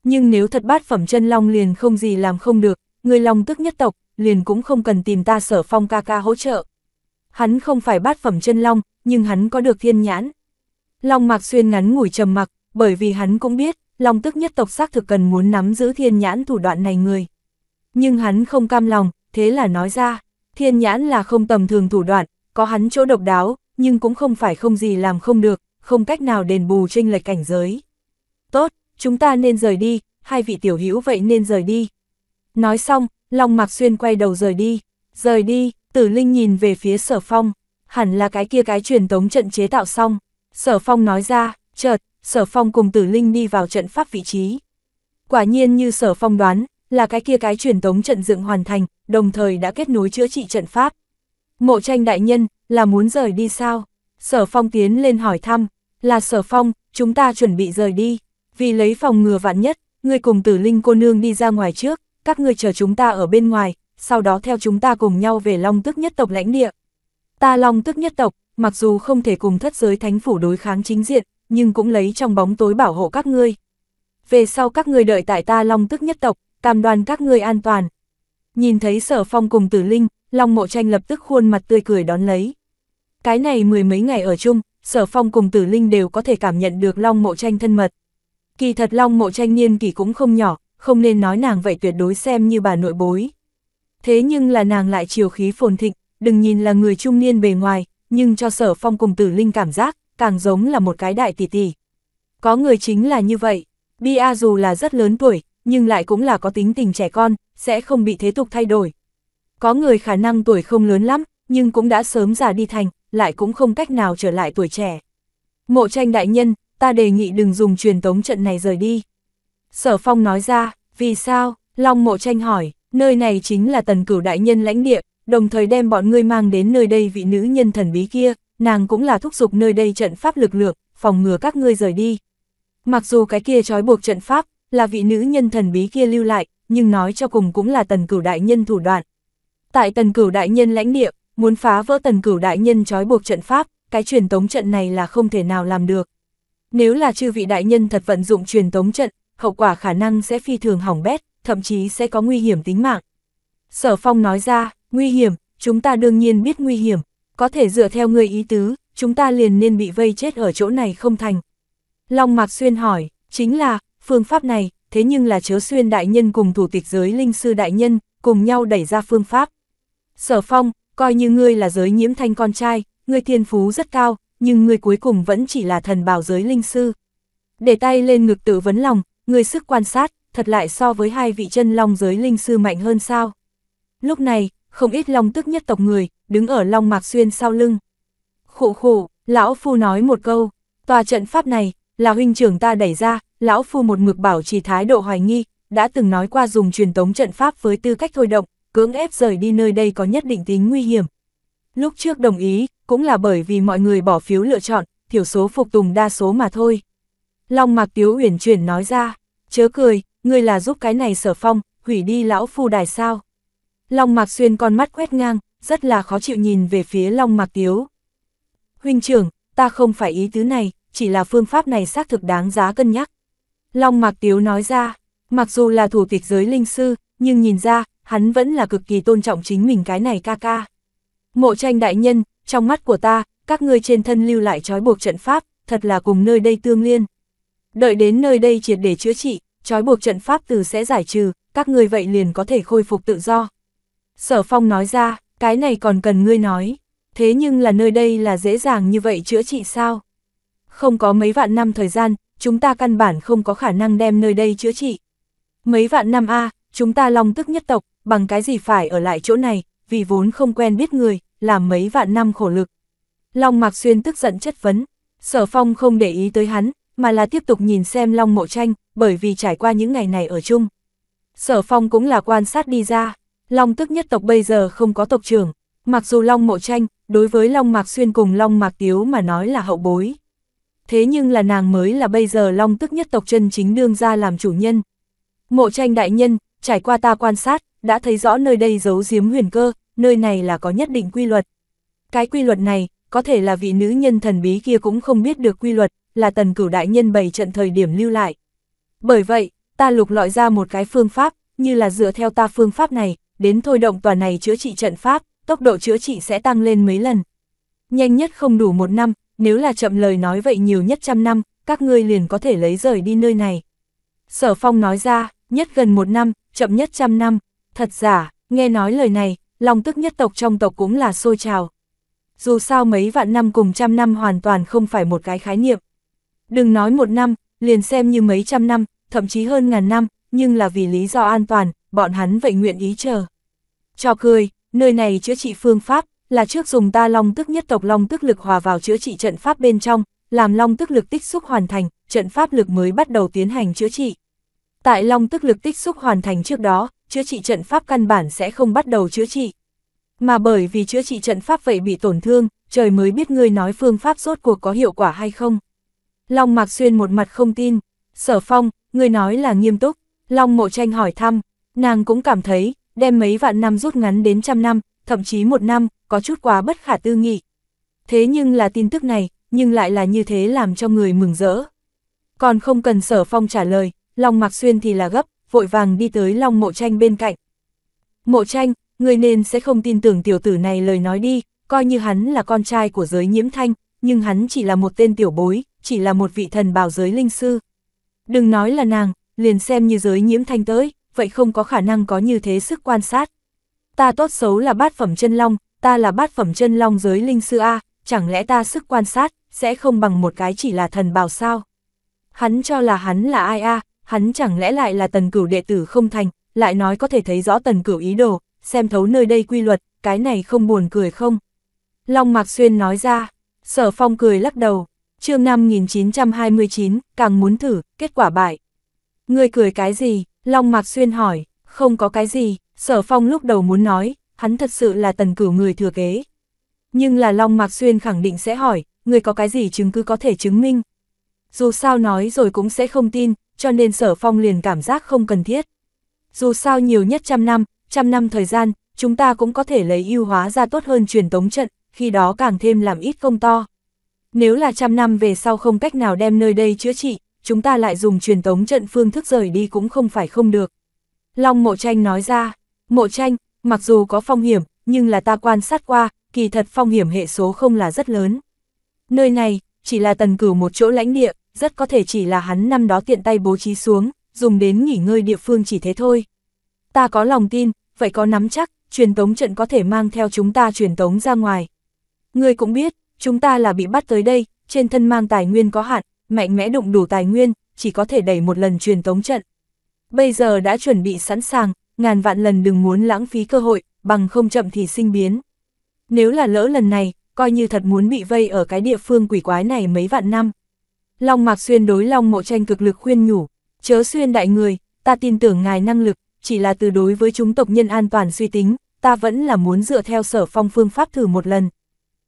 Nhưng nếu thật bát phẩm chân long liền không gì làm không được, Ngươi long tức nhất tộc, liền cũng không cần tìm ta sở phong ca ca hỗ trợ. Hắn không phải bát phẩm chân long, nhưng hắn có được thiên nhãn. Long mạc xuyên ngắn ngủi trầm mặc, bởi vì hắn cũng biết, long tức nhất tộc xác thực cần muốn nắm giữ thiên nhãn thủ đoạn này người. Nhưng hắn không cam lòng, thế là nói ra, thiên nhãn là không tầm thường thủ đoạn, có hắn chỗ độc đáo, nhưng cũng không phải không gì làm không được, không cách nào đền bù trinh lệch cảnh giới. Tốt, chúng ta nên rời đi, hai vị tiểu hữu vậy nên rời đi. Nói xong, Long Mạc Xuyên quay đầu rời đi. Rời đi, Tử Linh nhìn về phía Sở Phong, hẳn là cái kia cái truyền tống trận chế tạo xong. Sở Phong nói ra, chợt, Sở Phong cùng Tử Linh đi vào trận pháp vị trí. Quả nhiên như Sở Phong đoán, là cái kia cái truyền tống trận dựng hoàn thành, đồng thời đã kết nối chữa trị trận pháp. Mộ tranh đại nhân, là muốn rời đi sao? Sở Phong tiến lên hỏi thăm, là Sở Phong, chúng ta chuẩn bị rời đi vì lấy phòng ngừa vạn nhất, ngươi cùng tử linh cô nương đi ra ngoài trước, các ngươi chờ chúng ta ở bên ngoài, sau đó theo chúng ta cùng nhau về long tức nhất tộc lãnh địa. Ta long tức nhất tộc, mặc dù không thể cùng thất giới thánh phủ đối kháng chính diện, nhưng cũng lấy trong bóng tối bảo hộ các ngươi. Về sau các ngươi đợi tại ta long tức nhất tộc, cam đoan các ngươi an toàn. Nhìn thấy sở phong cùng tử linh, long mộ tranh lập tức khuôn mặt tươi cười đón lấy. Cái này mười mấy ngày ở chung, sở phong cùng tử linh đều có thể cảm nhận được long mộ tranh thân mật. Kỳ thật Long Mộ Tranh niên kỳ cũng không nhỏ, không nên nói nàng vậy tuyệt đối xem như bà nội bối. Thế nhưng là nàng lại chiều khí phồn thịnh, đừng nhìn là người trung niên bề ngoài, nhưng cho sở phong cùng tử linh cảm giác, càng giống là một cái đại tỷ tỷ. Có người chính là như vậy, Bia dù là rất lớn tuổi, nhưng lại cũng là có tính tình trẻ con, sẽ không bị thế tục thay đổi. Có người khả năng tuổi không lớn lắm, nhưng cũng đã sớm già đi thành, lại cũng không cách nào trở lại tuổi trẻ. Mộ tranh đại nhân, ta đề nghị đừng dùng truyền tống trận này rời đi. Sở Phong nói ra, vì sao, Long Mộ Tranh hỏi, nơi này chính là tần cửu đại nhân lãnh địa, đồng thời đem bọn ngươi mang đến nơi đây vị nữ nhân thần bí kia, nàng cũng là thúc giục nơi đây trận pháp lực lượng, phòng ngừa các ngươi rời đi. Mặc dù cái kia trói buộc trận pháp, là vị nữ nhân thần bí kia lưu lại, nhưng nói cho cùng cũng là tần cửu đại nhân thủ đoạn. Tại tần cửu đại nhân lãnh địa, muốn phá vỡ tần cửu đại nhân trói buộc trận pháp, cái truyền tống trận này là không thể nào làm được. Nếu là chư vị đại nhân thật vận dụng truyền tống trận, hậu quả khả năng sẽ phi thường hỏng bét, thậm chí sẽ có nguy hiểm tính mạng. Sở Phong nói ra, nguy hiểm, chúng ta đương nhiên biết nguy hiểm, có thể dựa theo người ý tứ, chúng ta liền nên bị vây chết ở chỗ này không thành. Long Mạc Xuyên hỏi, chính là, phương pháp này, thế nhưng là chớ xuyên đại nhân cùng thủ tịch giới linh sư đại nhân, cùng nhau đẩy ra phương pháp. Sở Phong, coi như ngươi là giới nhiễm thanh con trai, ngươi thiên phú rất cao, nhưng người cuối cùng vẫn chỉ là thần bào giới linh sư. Để tay lên ngực tự vấn lòng, người sức quan sát, thật lại so với hai vị chân long giới linh sư mạnh hơn sao. Lúc này, không ít long tức nhất tộc người, đứng ở long mạc xuyên sau lưng. Khụ khụ, lão phu nói một câu, tòa trận pháp này, là huynh trưởng ta đẩy ra, lão phu một mực bảo trì thái độ hoài nghi, đã từng nói qua dùng truyền tống trận pháp với tư cách thôi động, cưỡng ép rời đi nơi đây có nhất định tính nguy hiểm. Lúc trước đồng ý, cũng là bởi vì mọi người bỏ phiếu lựa chọn, thiểu số phục tùng đa số mà thôi. Long Mạc Tiếu uyển chuyển nói ra, chớ cười, ngươi là giúp cái này sở phong, hủy đi lão phu đài sao. Long Mạc Xuyên con mắt quét ngang, rất là khó chịu nhìn về phía Long Mạc Tiếu. Huynh trưởng, ta không phải ý tứ này, chỉ là phương pháp này xác thực đáng giá cân nhắc. Long Mạc Tiếu nói ra, mặc dù là thủ tịch giới linh sư, nhưng nhìn ra, hắn vẫn là cực kỳ tôn trọng chính mình cái này ca ca. Mộ tranh đại nhân, trong mắt của ta, các ngươi trên thân lưu lại trói buộc trận pháp, thật là cùng nơi đây tương liên. Đợi đến nơi đây triệt để chữa trị, trói buộc trận pháp từ sẽ giải trừ, các ngươi vậy liền có thể khôi phục tự do. Sở Phong nói ra, cái này còn cần ngươi nói, thế nhưng là nơi đây là dễ dàng như vậy chữa trị sao? Không có mấy vạn năm thời gian, chúng ta căn bản không có khả năng đem nơi đây chữa trị. Mấy vạn năm a, chúng ta long tức nhất tộc, bằng cái gì phải ở lại chỗ này, vì vốn không quen biết người, làm mấy vạn năm khổ lực. Long Mạc Xuyên tức giận chất vấn, Sở Phong không để ý tới hắn, mà là tiếp tục nhìn xem Long Mộ Tranh, bởi vì trải qua những ngày này ở chung. Sở Phong cũng là quan sát đi ra, Long tức nhất tộc bây giờ không có tộc trưởng, mặc dù Long Mộ Tranh, đối với Long Mạc Xuyên cùng Long Mạc Tiếu mà nói là hậu bối. Thế nhưng là nàng mới là bây giờ Long tức nhất tộc chân chính đương ra làm chủ nhân. Mộ Tranh đại nhân, trải qua ta quan sát, đã thấy rõ nơi đây giấu giếm huyền cơ, nơi này là có nhất định quy luật. Cái quy luật này, có thể là vị nữ nhân thần bí kia cũng không biết được quy luật, là tần cửu đại nhân bày trận thời điểm lưu lại. Bởi vậy, ta lục lọi ra một cái phương pháp, như là dựa theo ta phương pháp này, đến thôi động tòa này chữa trị trận pháp, tốc độ chữa trị sẽ tăng lên mấy lần. Nhanh nhất không đủ một năm, nếu là chậm lời nói vậy nhiều nhất trăm năm, các ngươi liền có thể lấy rời đi nơi này. Sở Phong nói ra, nhất gần một năm, chậm nhất trăm năm, thật giả, nghe nói lời này, lòng tức nhất tộc trong tộc cũng là sôi trào. Dù sao mấy vạn năm cùng trăm năm hoàn toàn không phải một cái khái niệm. Đừng nói một năm, liền xem như mấy trăm năm, thậm chí hơn ngàn năm, nhưng là vì lý do an toàn, bọn hắn vậy nguyện ý chờ. Cho cười, nơi này chữa trị phương pháp, là trước dùng ta long tức nhất tộc long tức lực hòa vào chữa trị trận pháp bên trong, làm long tức lực tích xúc hoàn thành, trận pháp lực mới bắt đầu tiến hành chữa trị. Tại long tức lực tích xúc hoàn thành trước đó, chữa trị trận pháp căn bản sẽ không bắt đầu chữa trị. Mà bởi vì chữa trị trận pháp vậy bị tổn thương, trời mới biết ngươi nói phương pháp rốt cuộc có hiệu quả hay không. Long Mạc Xuyên một mặt không tin, sở phong, ngươi nói là nghiêm túc, Long Mộ Tranh hỏi thăm, nàng cũng cảm thấy, đem mấy vạn năm rút ngắn đến trăm năm, thậm chí một năm, có chút quá bất khả tư nghị. Thế nhưng là tin tức này, nhưng lại là như thế làm cho người mừng rỡ. Còn không cần sở phong trả lời, Long Mạc Xuyên thì là gấp, vội vàng đi tới Long Mộ Tranh bên cạnh. Mộ Tranh, người nên sẽ không tin tưởng tiểu tử này lời nói đi, coi như hắn là con trai của giới nhiễm thanh, nhưng hắn chỉ là một tên tiểu bối, chỉ là một vị thần bào giới linh sư. Đừng nói là nàng, liền xem như giới nhiễm thanh tới, vậy không có khả năng có như thế sức quan sát. Ta tốt xấu là bát phẩm chân long, ta là bát phẩm chân long giới linh sư A, chẳng lẽ ta sức quan sát, sẽ không bằng một cái chỉ là thần bào sao? Hắn cho là hắn là ai A, hắn chẳng lẽ lại là tần cửu đệ tử không thành, lại nói có thể thấy rõ tần cửu ý đồ, xem thấu nơi đây quy luật, cái này không buồn cười không? Long Mạc Xuyên nói ra, sở phong cười lắc đầu, chương 5929, càng muốn thử, kết quả bại. Người cười cái gì? Long Mạc Xuyên hỏi, không có cái gì, sở phong lúc đầu muốn nói, hắn thật sự là tần cửu người thừa kế. Nhưng là Long Mạc Xuyên khẳng định sẽ hỏi, người có cái gì chứng cứ có thể chứng minh. Dù sao nói rồi cũng sẽ không tin, cho nên sở phong liền cảm giác không cần thiết. Dù sao nhiều nhất trăm năm, trăm năm thời gian, chúng ta cũng có thể lấy ưu hóa ra tốt hơn truyền tống trận, khi đó càng thêm làm ít công to. Nếu là trăm năm về sau không cách nào đem nơi đây chữa trị, chúng ta lại dùng truyền tống trận phương thức rời đi cũng không phải không được. Long Mộ Tranh nói ra, Mộ Tranh, mặc dù có phong hiểm, nhưng là ta quan sát qua, kỳ thật phong hiểm hệ số không là rất lớn. Nơi này, chỉ là tần cửu một chỗ lãnh địa, rất có thể chỉ là hắn năm đó tiện tay bố trí xuống, dùng đến nghỉ ngơi địa phương chỉ thế thôi. Ta có lòng tin, vậy có nắm chắc, truyền tống trận có thể mang theo chúng ta truyền tống ra ngoài. Ngươi cũng biết, chúng ta là bị bắt tới đây, trên thân mang tài nguyên có hạn, mạnh mẽ đụng đủ tài nguyên, chỉ có thể đẩy một lần truyền tống trận. Bây giờ đã chuẩn bị sẵn sàng, ngàn vạn lần đừng muốn lãng phí cơ hội, bằng không chậm thì sinh biến. Nếu là lỡ lần này, coi như thật muốn bị vây ở cái địa phương quỷ quái này mấy vạn năm. Long Mạc Xuyên đối Long Mộ Tranh cực lực khuyên nhủ, chớ xuyên đại người, ta tin tưởng ngài năng lực, chỉ là từ đối với chúng tộc nhân an toàn suy tính, ta vẫn là muốn dựa theo sở phong phương pháp thử một lần.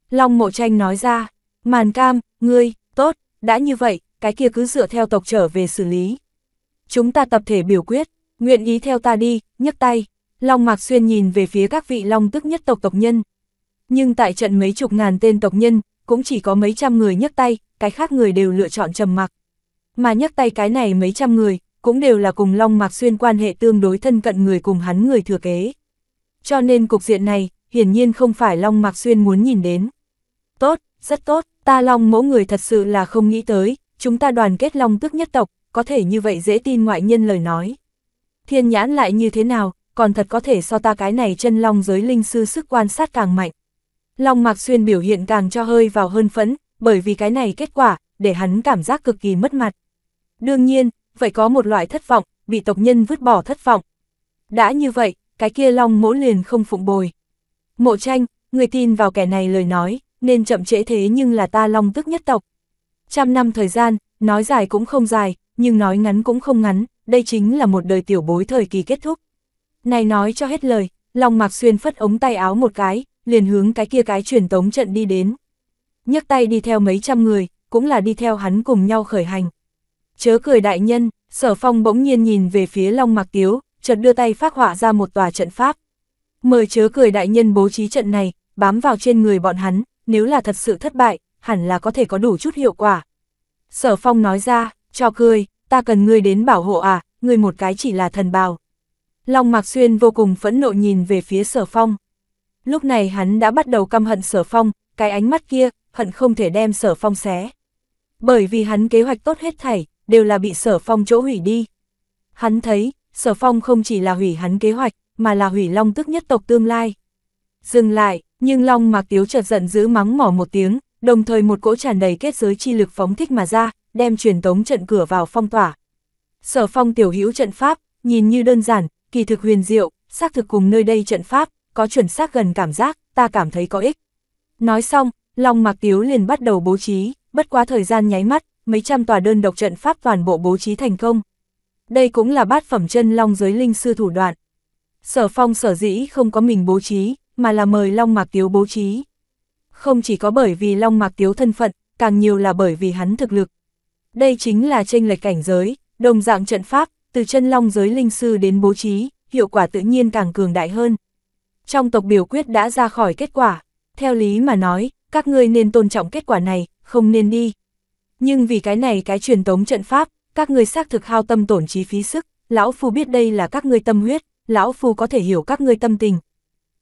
Long Mộ Tranh nói ra, màn cam, ngươi, tốt, đã như vậy, cái kia cứ dựa theo tộc trở về xử lý. Chúng ta tập thể biểu quyết, nguyện ý theo ta đi, nhấc tay, Long Mạc Xuyên nhìn về phía các vị Long tức nhất tộc tộc nhân. Nhưng tại trận mấy chục ngàn tên tộc nhân, cũng chỉ có mấy trăm người nhấc tay, cái khác người đều lựa chọn trầm mặc. Mà nhấc tay cái này mấy trăm người, cũng đều là cùng Long Mạc Xuyên quan hệ tương đối thân cận người cùng hắn người thừa kế. Cho nên cục diện này, hiển nhiên không phải Long Mạc Xuyên muốn nhìn đến. Tốt, rất tốt, ta Long mỗi người thật sự là không nghĩ tới, chúng ta đoàn kết Long tức nhất tộc, có thể như vậy dễ tin ngoại nhân lời nói. Thiên nhãn lại như thế nào, còn thật có thể so ta cái này chân Long giới linh sư sức quan sát càng mạnh. Long Mạc Xuyên biểu hiện càng cho hơi vào hơn phẫn, bởi vì cái này kết quả, để hắn cảm giác cực kỳ mất mặt. Đương nhiên, vậy có một loại thất vọng, bị tộc nhân vứt bỏ thất vọng. Đã như vậy, cái kia Long mỗ liền không phụng bồi. Mộ tranh, người tin vào kẻ này lời nói, nên chậm trễ thế nhưng là ta Long tức nhất tộc. Trăm năm thời gian, nói dài cũng không dài, nhưng nói ngắn cũng không ngắn, đây chính là một đời tiểu bối thời kỳ kết thúc. Này nói cho hết lời, Long Mạc Xuyên phất ống tay áo một cái, liền hướng cái kia cái truyền tống trận đi đến. nhấc tay đi theo mấy trăm người, cũng là đi theo hắn cùng nhau khởi hành. Chớ cười đại nhân, sở phong bỗng nhiên nhìn về phía Long Mạc Tiếu, chợt đưa tay phát họa ra một tòa trận pháp. Mời chớ cười đại nhân bố trí trận này, bám vào trên người bọn hắn, nếu là thật sự thất bại, hẳn là có thể có đủ chút hiệu quả. Sở phong nói ra, cho cười, ta cần ngươi đến bảo hộ à, ngươi một cái chỉ là thần bào. Long Mạc Xuyên vô cùng phẫn nộ nhìn về phía sở phong. Lúc này hắn đã bắt đầu căm hận sở phong, cái ánh mắt kia, hận không thể đem sở phong xé. Bởi vì hắn kế hoạch tốt hết thảy, đều là bị sở phong chỗ hủy đi. Hắn thấy, sở phong không chỉ là hủy hắn kế hoạch, mà là hủy long tức nhất tộc tương lai. Dừng lại, nhưng long mạc tiếu chợt giận giữ mắng mỏ một tiếng, đồng thời một cỗ tràn đầy kết giới chi lực phóng thích mà ra, đem truyền tống trận cửa vào phong tỏa. Sở phong tiểu hữu trận pháp, nhìn như đơn giản, kỳ thực huyền diệu, xác thực cùng nơi đây trận pháp, có chuẩn xác gần cảm giác, ta cảm thấy có ích. Nói xong, Long Mạc Tiếu liền bắt đầu bố trí, bất quá thời gian nháy mắt, mấy trăm tòa đơn độc trận pháp toàn bộ bố trí thành công. Đây cũng là bát phẩm chân Long giới linh sư thủ đoạn. Sở phong sở dĩ không có mình bố trí, mà là mời Long Mạc Tiếu bố trí. Không chỉ có bởi vì Long Mạc Tiếu thân phận, càng nhiều là bởi vì hắn thực lực. Đây chính là tranh lệch cảnh giới, đồng dạng trận pháp, từ chân Long giới linh sư đến bố trí, hiệu quả tự nhiên càng cường đại hơn trong tộc biểu quyết đã ra khỏi kết quả. Theo lý mà nói, các ngươi nên tôn trọng kết quả này, không nên đi. Nhưng vì cái này cái truyền tống trận pháp, các ngươi xác thực hao tâm tổn trí phí sức, lão phu biết đây là các ngươi tâm huyết, lão phu có thể hiểu các ngươi tâm tình.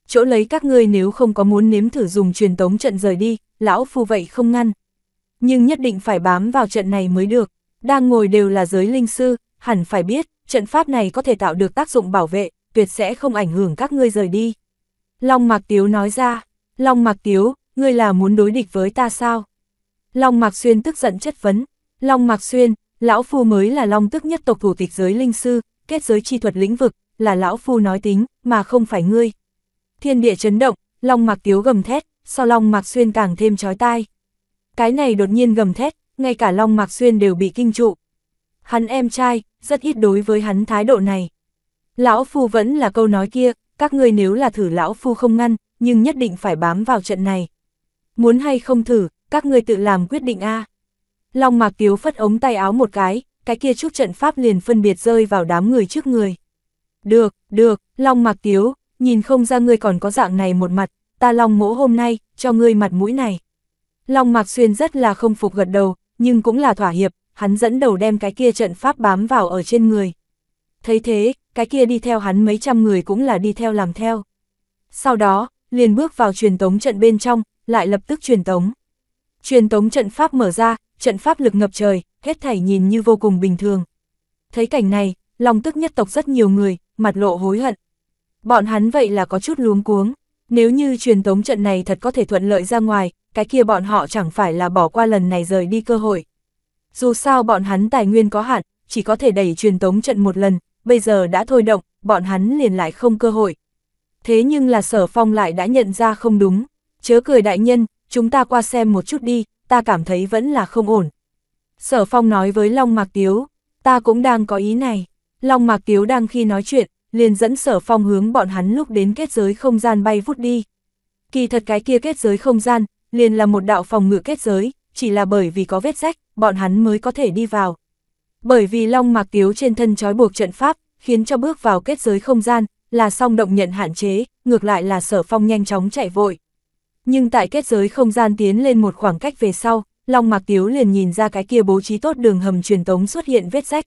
Chỗ lấy các ngươi nếu không có muốn nếm thử dùng truyền tống trận rời đi, lão phu vậy không ngăn. Nhưng nhất định phải bám vào trận này mới được, đang ngồi đều là giới linh sư, hẳn phải biết, trận pháp này có thể tạo được tác dụng bảo vệ, tuyệt sẽ không ảnh hưởng các ngươi rời đi. Long Mạc Tiếu nói ra, Long Mạc Tiếu, ngươi là muốn đối địch với ta sao? Long Mạc Xuyên tức giận chất vấn, Long Mạc Xuyên, Lão Phu mới là Long tức nhất tộc thủ tịch giới linh sư, kết giới chi thuật lĩnh vực, là Lão Phu nói tính, mà không phải ngươi. Thiên địa chấn động, Long Mạc Tiếu gầm thét, sau Long Mạc Xuyên càng thêm chói tai. Cái này đột nhiên gầm thét, ngay cả Long Mạc Xuyên đều bị kinh trụ. Hắn em trai, rất ít đối với hắn thái độ này. Lão Phu vẫn là câu nói kia, các ngươi nếu là thử lão phu không ngăn, nhưng nhất định phải bám vào trận này. Muốn hay không thử, các ngươi tự làm quyết định a. Long Mạc Tiếu phất ống tay áo một cái, cái kia chút trận pháp liền phân biệt rơi vào đám người trước người. Được, được, Long Mạc Tiếu, nhìn không ra ngươi còn có dạng này một mặt, ta Long mỗ hôm nay, cho ngươi mặt mũi này. Long Mạc Xuyên rất là không phục gật đầu, nhưng cũng là thỏa hiệp, hắn dẫn đầu đem cái kia trận pháp bám vào ở trên người. Thấy thế, cái kia đi theo hắn mấy trăm người cũng là đi theo làm theo. Sau đó, liền bước vào truyền tống trận bên trong, lại lập tức truyền tống. Truyền tống trận pháp mở ra, trận pháp lực ngập trời, hết thảy nhìn như vô cùng bình thường. Thấy cảnh này, lòng tức nhất tộc rất nhiều người, mặt lộ hối hận. Bọn hắn vậy là có chút luống cuống, nếu như truyền tống trận này thật có thể thuận lợi ra ngoài, cái kia bọn họ chẳng phải là bỏ qua lần này rời đi cơ hội. Dù sao bọn hắn tài nguyên có hạn, chỉ có thể đẩy truyền tống trận một lần, bây giờ đã thôi động, bọn hắn liền lại không cơ hội. Thế nhưng là sở phong lại đã nhận ra không đúng, chớ cười đại nhân, chúng ta qua xem một chút đi, ta cảm thấy vẫn là không ổn. Sở phong nói với Long Mạc Tiếu, ta cũng đang có ý này. Long Mạc Tiếu đang khi nói chuyện, liền dẫn sở phong hướng bọn hắn lúc đến kết giới không gian bay vút đi. Kỳ thật cái kia kết giới không gian, liền là một đạo phòng ngự kết giới, chỉ là bởi vì có vết rách, bọn hắn mới có thể đi vào. Bởi vì long mạc tiếu trên thân trói buộc trận pháp, khiến cho bước vào kết giới không gian, là song động nhận hạn chế, ngược lại là sở phong nhanh chóng chạy vội. Nhưng tại kết giới không gian tiến lên một khoảng cách về sau, Long Mạc Tiếu liền nhìn ra cái kia bố trí tốt đường hầm truyền tống xuất hiện vết rách.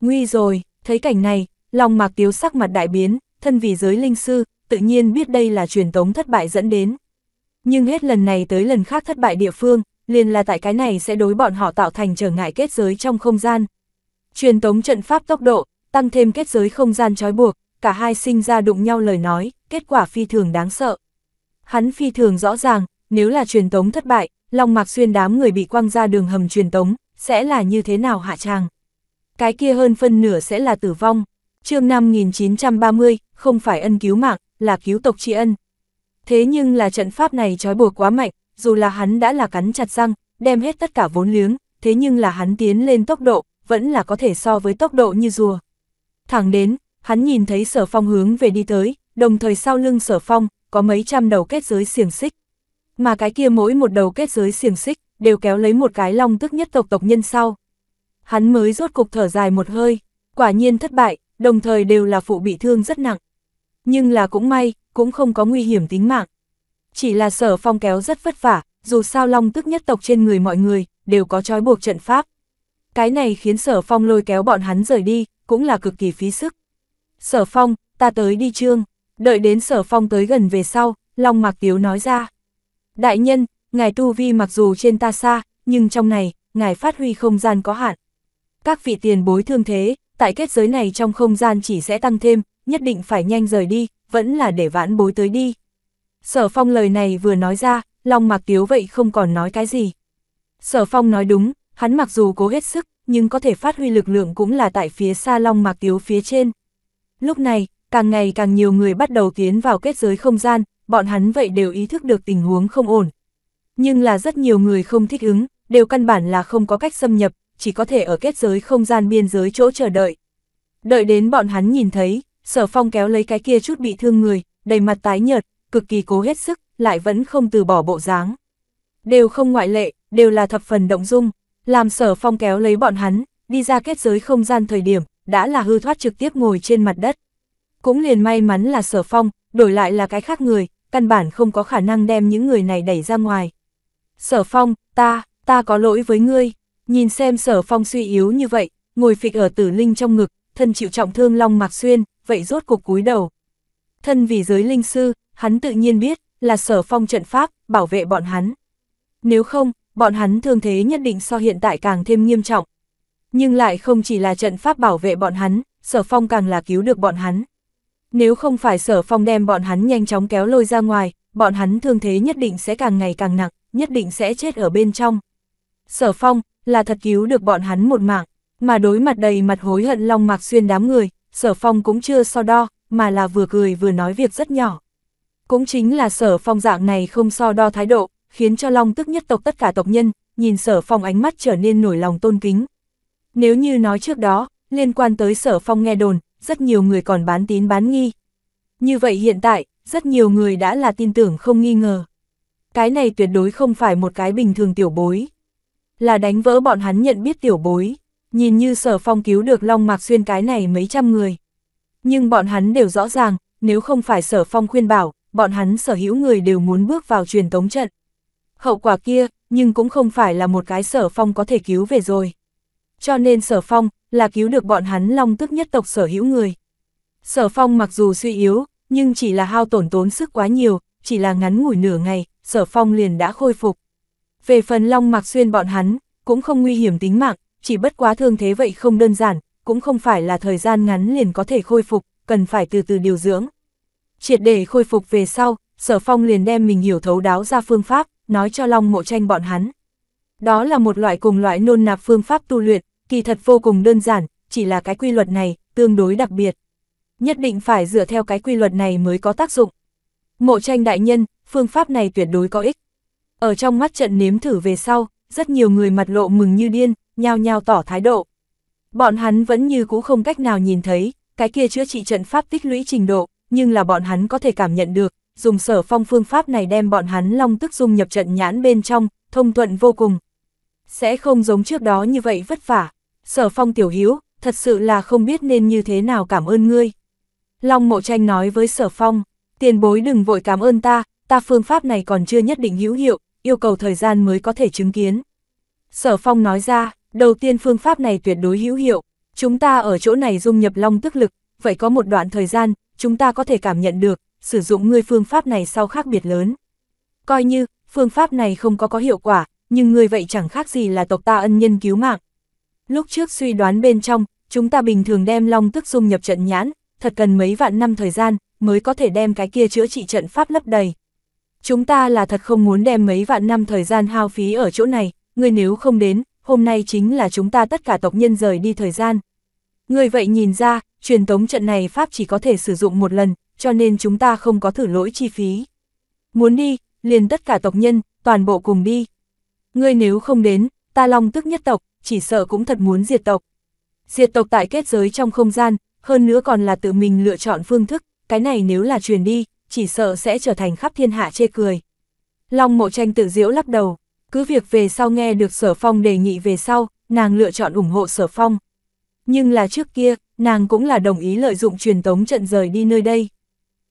Nguy rồi, thấy cảnh này, Long Mạc Tiếu sắc mặt đại biến, thân vì giới linh sư, tự nhiên biết đây là truyền tống thất bại dẫn đến. Nhưng hết lần này tới lần khác thất bại địa phương, liền là tại cái này sẽ đối bọn họ tạo thành trở ngại kết giới trong không gian truyền tống trận pháp tốc độ, tăng thêm kết giới không gian trói buộc, cả hai sinh ra đụng nhau lời nói, kết quả phi thường đáng sợ. Hắn phi thường rõ ràng, nếu là truyền tống thất bại, Long Mạc Xuyên đám người bị quăng ra đường hầm truyền tống, sẽ là như thế nào hạ tràng. Cái kia hơn phân nửa sẽ là tử vong. chương 5930, không phải ân cứu mạng, là cứu tộc tri ân. Thế nhưng là trận pháp này trói buộc quá mạnh, dù là hắn đã là cắn chặt răng, đem hết tất cả vốn liếng, thế nhưng là hắn tiến lên tốc độ, vẫn là có thể so với tốc độ như rùa. Thẳng đến, hắn nhìn thấy sở phong hướng về đi tới, đồng thời sau lưng sở phong, có mấy trăm đầu kết giới xiềng xích. Mà cái kia mỗi một đầu kết giới xiềng xích, đều kéo lấy một cái long tức nhất tộc tộc nhân sau. Hắn mới rốt cục thở dài một hơi, quả nhiên thất bại, đồng thời đều là phụ bị thương rất nặng. Nhưng là cũng may, cũng không có nguy hiểm tính mạng. Chỉ là sở phong kéo rất vất vả, dù sao long tức nhất tộc trên người mọi người, đều có trói buộc trận pháp. Cái này khiến sở phong lôi kéo bọn hắn rời đi, cũng là cực kỳ phí sức. Sở phong, ta tới đi trương. Đợi đến sở phong tới gần về sau, Long Mạc Tiếu nói ra. Đại nhân, ngài tu vi mặc dù trên ta xa, nhưng trong này, ngài phát huy không gian có hạn. Các vị tiền bối thương thế, tại kết giới này trong không gian chỉ sẽ tăng thêm, nhất định phải nhanh rời đi, vẫn là để vãn bối tới đi. Sở phong lời này vừa nói ra, Long Mạc Tiếu vậy không còn nói cái gì. Sở phong nói đúng, Hắn mặc dù cố hết sức, nhưng có thể phát huy lực lượng cũng là tại phía xa long mạc tiếu phía trên. Lúc này, càng ngày càng nhiều người bắt đầu tiến vào kết giới không gian, bọn hắn vậy đều ý thức được tình huống không ổn. Nhưng là rất nhiều người không thích ứng, đều căn bản là không có cách xâm nhập, chỉ có thể ở kết giới không gian biên giới chỗ chờ đợi. Đợi đến bọn hắn nhìn thấy, sở phong kéo lấy cái kia chút bị thương người, đầy mặt tái nhợt, cực kỳ cố hết sức, lại vẫn không từ bỏ bộ dáng. Đều không ngoại lệ, đều là thập phần động dung. Làm sở phong kéo lấy bọn hắn, đi ra kết giới không gian thời điểm, đã là hư thoát trực tiếp ngồi trên mặt đất. Cũng liền may mắn là sở phong, đổi lại là cái khác người, căn bản không có khả năng đem những người này đẩy ra ngoài. Sở phong, ta, ta có lỗi với ngươi, nhìn xem sở phong suy yếu như vậy, ngồi phịch ở tử linh trong ngực, thân chịu trọng thương long mạc xuyên, vậy rốt cuộc cúi đầu. Thân vì giới linh sư, hắn tự nhiên biết, là sở phong trận pháp, bảo vệ bọn hắn. Nếu không, bọn hắn thương thế nhất định so hiện tại càng thêm nghiêm trọng. Nhưng lại không chỉ là trận pháp bảo vệ bọn hắn, sở phong càng là cứu được bọn hắn. Nếu không phải sở phong đem bọn hắn nhanh chóng kéo lôi ra ngoài, bọn hắn thương thế nhất định sẽ càng ngày càng nặng, nhất định sẽ chết ở bên trong. Sở phong, là thật cứu được bọn hắn một mạng, mà đối mặt đầy mặt hối hận long mạc xuyên đám người, sở phong cũng chưa so đo, mà là vừa cười vừa nói việc rất nhỏ. Cũng chính là sở phong dạng này không so đo thái độ, khiến cho Long tức nhất tộc tất cả tộc nhân, nhìn sở phong ánh mắt trở nên nổi lòng tôn kính. Nếu như nói trước đó, liên quan tới sở phong nghe đồn, rất nhiều người còn bán tín bán nghi. Như vậy hiện tại, rất nhiều người đã là tin tưởng không nghi ngờ. Cái này tuyệt đối không phải một cái bình thường tiểu bối. Là đánh vỡ bọn hắn nhận biết tiểu bối, nhìn như sở phong cứu được Long Mạc Xuyên cái này mấy trăm người. Nhưng bọn hắn đều rõ ràng, nếu không phải sở phong khuyên bảo, bọn hắn sở hữu người đều muốn bước vào truyền tống trận. Hậu quả kia, nhưng cũng không phải là một cái sở phong có thể cứu về rồi. Cho nên sở phong, là cứu được bọn hắn long tức nhất tộc sở hữu người. Sở phong mặc dù suy yếu, nhưng chỉ là hao tổn tốn sức quá nhiều, chỉ là ngắn ngủi nửa ngày, sở phong liền đã khôi phục. Về phần long mặc xuyên bọn hắn, cũng không nguy hiểm tính mạng, chỉ bất quá thương thế vậy không đơn giản, cũng không phải là thời gian ngắn liền có thể khôi phục, cần phải từ từ điều dưỡng. Triệt để khôi phục về sau, sở phong liền đem mình hiểu thấu đáo ra phương pháp, nói cho Long Mộ Tranh bọn hắn. Đó là một loại cùng loại nôn nạp phương pháp tu luyện, kỳ thật vô cùng đơn giản, chỉ là cái quy luật này, tương đối đặc biệt. Nhất định phải dựa theo cái quy luật này mới có tác dụng. Mộ tranh đại nhân, phương pháp này tuyệt đối có ích. Ở trong mắt trận nếm thử về sau, rất nhiều người mặt lộ mừng như điên, nhao nhao tỏ thái độ. Bọn hắn vẫn như cũ không cách nào nhìn thấy, cái kia chữa trị trận pháp tích lũy trình độ, nhưng là bọn hắn có thể cảm nhận được, dùng sở phong phương pháp này đem bọn hắn long tức dung nhập trận nhãn bên trong, thông thuận vô cùng. Sẽ không giống trước đó như vậy vất vả. Sở phong tiểu hiếu, thật sự là không biết nên như thế nào cảm ơn ngươi. Long mộ tranh nói với sở phong, tiền bối đừng vội cảm ơn ta, ta phương pháp này còn chưa nhất định hữu hiệu, yêu cầu thời gian mới có thể chứng kiến. Sở phong nói ra, đầu tiên phương pháp này tuyệt đối hữu hiệu, chúng ta ở chỗ này dung nhập long tức lực, vậy có một đoạn thời gian, chúng ta có thể cảm nhận được, sử dụng ngươi phương pháp này sau khác biệt lớn. Coi như, phương pháp này không có có hiệu quả, nhưng ngươi vậy chẳng khác gì là tộc ta ân nhân cứu mạng. Lúc trước suy đoán bên trong, chúng ta bình thường đem long tức dung nhập trận nhãn, thật cần mấy vạn năm thời gian mới có thể đem cái kia chữa trị trận pháp lấp đầy. Chúng ta là thật không muốn đem mấy vạn năm thời gian hao phí ở chỗ này, ngươi nếu không đến, hôm nay chính là chúng ta tất cả tộc nhân rời đi thời gian. Ngươi vậy nhìn ra, truyền tống trận này pháp chỉ có thể sử dụng một lần, cho nên chúng ta không có thử lỗi chi phí. Muốn đi, liền tất cả tộc nhân, toàn bộ cùng đi. Ngươi nếu không đến, ta long tức nhất tộc, chỉ sợ cũng thật muốn diệt tộc. Diệt tộc tại kết giới trong không gian, hơn nữa còn là tự mình lựa chọn phương thức, cái này nếu là truyền đi, chỉ sợ sẽ trở thành khắp thiên hạ chê cười. Long mộ tranh tự diễu lắc đầu, cứ việc về sau nghe được sở phong đề nghị về sau, nàng lựa chọn ủng hộ sở phong. Nhưng là trước kia, nàng cũng là đồng ý lợi dụng truyền tống trận rời đi nơi đây.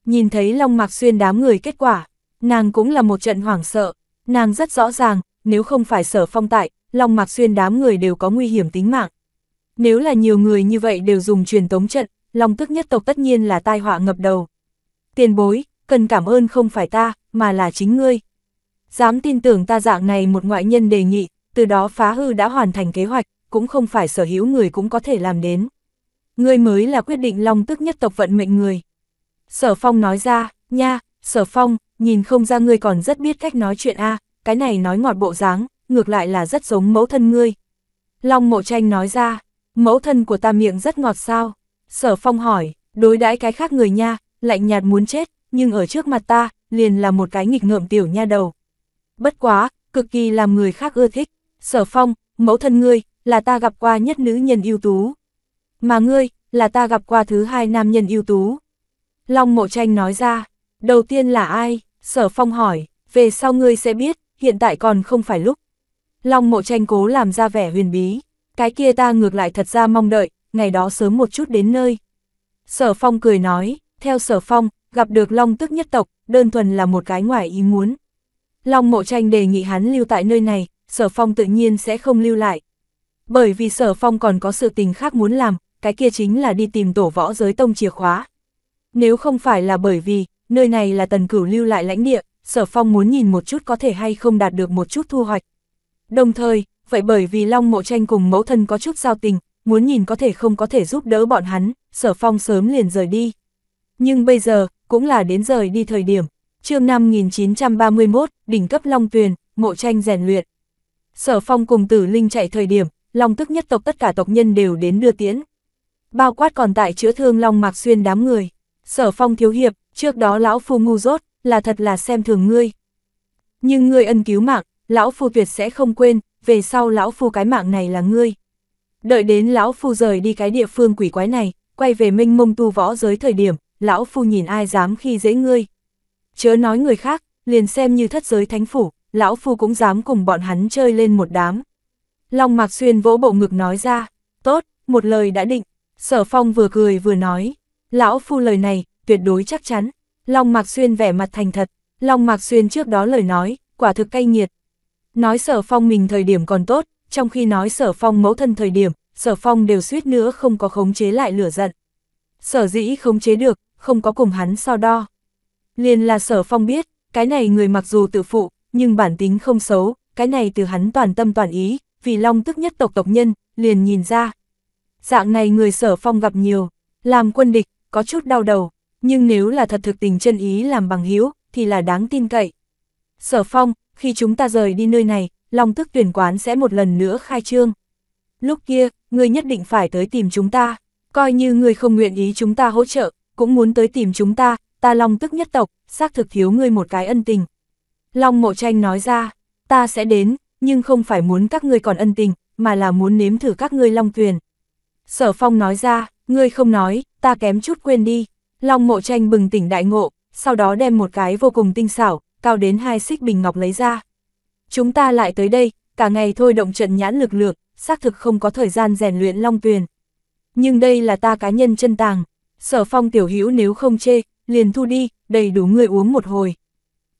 Nhìn thấy Long Mạc Xuyên đám người kết quả, nàng cũng là một trận hoảng sợ, nàng rất rõ ràng, nếu không phải sở phong tại, Long Mạc Xuyên đám người đều có nguy hiểm tính mạng. Nếu là nhiều người như vậy đều dùng truyền tống trận, Long tức nhất tộc tất nhiên là tai họa ngập đầu. Tiền bối, cần cảm ơn không phải ta, mà là chính ngươi. Dám tin tưởng ta dạng này một ngoại nhân đề nghị, từ đó phá hư đã hoàn thành kế hoạch, cũng không phải sở hữu người cũng có thể làm đến. Ngươi mới là quyết định Long tức nhất tộc vận mệnh người. Sở Phong nói ra, nha, Sở Phong, nhìn không ra ngươi còn rất biết cách nói chuyện a cái này nói ngọt bộ dáng, ngược lại là rất giống mẫu thân ngươi. Long Mộ Tranh nói ra, mẫu thân của ta miệng rất ngọt sao? Sở Phong hỏi, đối đãi cái khác người nha, lạnh nhạt muốn chết, nhưng ở trước mặt ta, liền là một cái nghịch ngợm tiểu nha đầu. Bất quá, cực kỳ làm người khác ưa thích. Sở Phong, mẫu thân ngươi, là ta gặp qua nhất nữ nhân ưu tú. Mà ngươi, là ta gặp qua thứ hai nam nhân ưu tú. Long Mộ Tranh nói ra, đầu tiên là ai? Sở Phong hỏi, về sau ngươi sẽ biết, hiện tại còn không phải lúc. Long Mộ Tranh cố làm ra vẻ huyền bí, cái kia ta ngược lại thật ra mong đợi, ngày đó sớm một chút đến nơi. Sở Phong cười nói, theo Sở Phong, gặp được Long tức nhất tộc, đơn thuần là một cái ngoài ý muốn. Long Mộ Tranh đề nghị hắn lưu tại nơi này, Sở Phong tự nhiên sẽ không lưu lại. Bởi vì Sở Phong còn có sự tình khác muốn làm, cái kia chính là đi tìm tổ võ giới tông chìa khóa, nếu không phải là bởi vì, nơi này là tần cửu lưu lại lãnh địa, sở phong muốn nhìn một chút có thể hay không đạt được một chút thu hoạch. Đồng thời, vậy bởi vì Long Mộ Tranh cùng mẫu thân có chút giao tình, muốn nhìn có thể không có thể giúp đỡ bọn hắn, sở phong sớm liền rời đi. Nhưng bây giờ, cũng là đến rời đi thời điểm, chương năm 5931, đỉnh cấp Long Tuyền, Mộ Tranh rèn luyện. Sở phong cùng tử linh chạy thời điểm, Long tức nhất tộc tất cả tộc nhân đều đến đưa tiễn. Bao quát còn tại chữa thương Long Mạc Xuyên đám người. Sở phong thiếu hiệp, trước đó lão phu ngu dốt, là thật là xem thường ngươi. Nhưng ngươi ân cứu mạng, lão phu tuyệt sẽ không quên, về sau lão phu cái mạng này là ngươi. Đợi đến lão phu rời đi cái địa phương quỷ quái này, quay về minh mông tu võ giới thời điểm, lão phu nhìn ai dám khi dễ ngươi. Chớ nói người khác, liền xem như thất giới thánh phủ, lão phu cũng dám cùng bọn hắn chơi lên một đám. Long Mạc Xuyên vỗ bộ ngực nói ra, tốt, một lời đã định, sở phong vừa cười vừa nói. Lão phu lời này, tuyệt đối chắc chắn. Long Mạc Xuyên vẻ mặt thành thật, Long Mạc Xuyên trước đó lời nói, quả thực cay nghiệt. Nói sở phong mình thời điểm còn tốt, trong khi nói sở phong mẫu thân thời điểm, sở phong đều suýt nữa không có khống chế lại lửa giận. Sở dĩ khống chế được, không có cùng hắn so đo. Liền là sở phong biết, cái này người mặc dù tự phụ, nhưng bản tính không xấu, cái này từ hắn toàn tâm toàn ý, vì long tức nhất tộc tộc nhân, liền nhìn ra. Dạng này người sở phong gặp nhiều, làm quân địch, có chút đau đầu, nhưng nếu là thật thực tình chân ý làm bằng hữu thì là đáng tin cậy. Sở phong, khi chúng ta rời đi nơi này, Long tức tuyển quán sẽ một lần nữa khai trương. Lúc kia, ngươi nhất định phải tới tìm chúng ta, coi như ngươi không nguyện ý chúng ta hỗ trợ, cũng muốn tới tìm chúng ta, ta Long tức nhất tộc, xác thực thiếu ngươi một cái ân tình. Long mộ tranh nói ra, ta sẽ đến, nhưng không phải muốn các ngươi còn ân tình, mà là muốn nếm thử các ngươi Long Tuyền. Sở Phong nói ra, Ngươi không nói, ta kém chút quên đi. Long mộ tranh bừng tỉnh đại ngộ, sau đó đem một cái vô cùng tinh xảo, cao đến hai xích bình ngọc lấy ra. Chúng ta lại tới đây, cả ngày thôi động trận nhãn lực lược, xác thực không có thời gian rèn luyện long tuyền. Nhưng đây là ta cá nhân chân tàng, sở phong tiểu hữu nếu không chê, liền thu đi, đầy đủ người uống một hồi.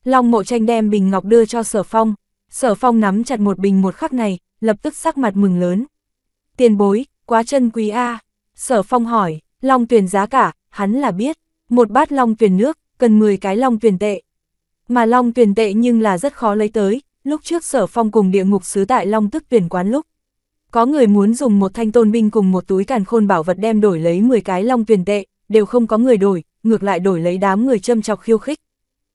Long mộ tranh đem bình ngọc đưa cho sở phong, sở phong nắm chặt một bình một khắc này, lập tức sắc mặt mừng lớn. Tiền bối, quá chân quý A. Sở Phong hỏi, long tuyển giá cả, hắn là biết, một bát long tuyển nước, cần 10 cái long tuyển tệ. Mà long tuyển tệ nhưng là rất khó lấy tới, lúc trước Sở Phong cùng địa ngục sứ tại long tức tuyển quán lúc. Có người muốn dùng một thanh tôn binh cùng một túi càn khôn bảo vật đem đổi lấy 10 cái long tuyển tệ, đều không có người đổi, ngược lại đổi lấy đám người châm chọc khiêu khích.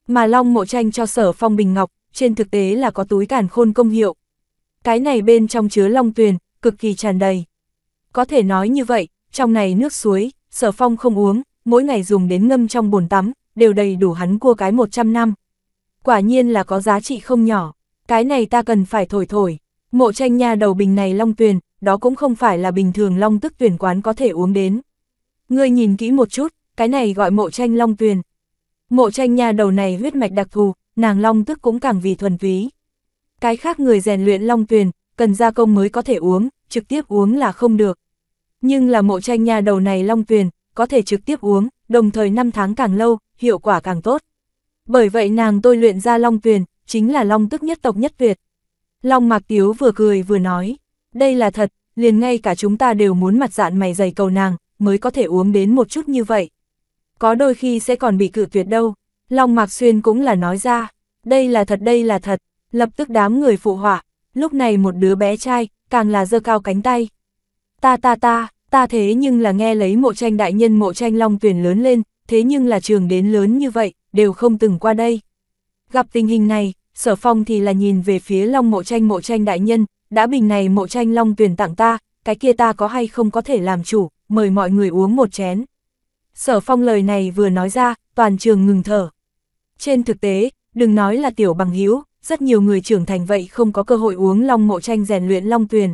Mà long mộ tranh cho Sở Phong bình ngọc, trên thực tế là có túi càn khôn công hiệu. Cái này bên trong chứa long tuyền, cực kỳ tràn đầy. Có thể nói như vậy, trong này nước suối, sở phong không uống, mỗi ngày dùng đến ngâm trong bồn tắm, đều đầy đủ hắn cua cái 100 năm. Quả nhiên là có giá trị không nhỏ, cái này ta cần phải thổi thổi. Mộ tranh nha đầu bình này long tuyền, đó cũng không phải là bình thường long tức tuyển quán có thể uống đến. Ngươi nhìn kỹ một chút, cái này gọi mộ tranh long tuyền. Mộ tranh nha đầu này huyết mạch đặc thù, nàng long tức cũng càng vì thuần túy. Cái khác người rèn luyện long tuyền, cần gia công mới có thể uống, trực tiếp uống là không được. Nhưng là mộ tranh nhà đầu này long tuyền, có thể trực tiếp uống, đồng thời năm tháng càng lâu, hiệu quả càng tốt. Bởi vậy nàng tôi luyện ra long tuyền, chính là long tức nhất tộc nhất tuyệt. Long Mạc Tiếu vừa cười vừa nói, đây là thật, liền ngay cả chúng ta đều muốn mặt dạn mày dày cầu nàng, mới có thể uống đến một chút như vậy. Có đôi khi sẽ còn bị cự tuyệt đâu, Long Mạc Xuyên cũng là nói ra, đây là thật đây là thật, lập tức đám người phụ họa, lúc này một đứa bé trai, càng là giơ cao cánh tay ta ta ta, ta thế nhưng là nghe lấy mộ tranh đại nhân mộ tranh long tuyển lớn lên, thế nhưng là trường đến lớn như vậy, đều không từng qua đây. Gặp tình hình này, sở phong thì là nhìn về phía long mộ tranh mộ tranh đại nhân, đã bình này mộ tranh long tuyển tặng ta, cái kia ta có hay không có thể làm chủ, mời mọi người uống một chén. Sở phong lời này vừa nói ra, toàn trường ngừng thở. Trên thực tế, đừng nói là tiểu bằng hữu rất nhiều người trưởng thành vậy không có cơ hội uống long mộ tranh rèn luyện long tuyền,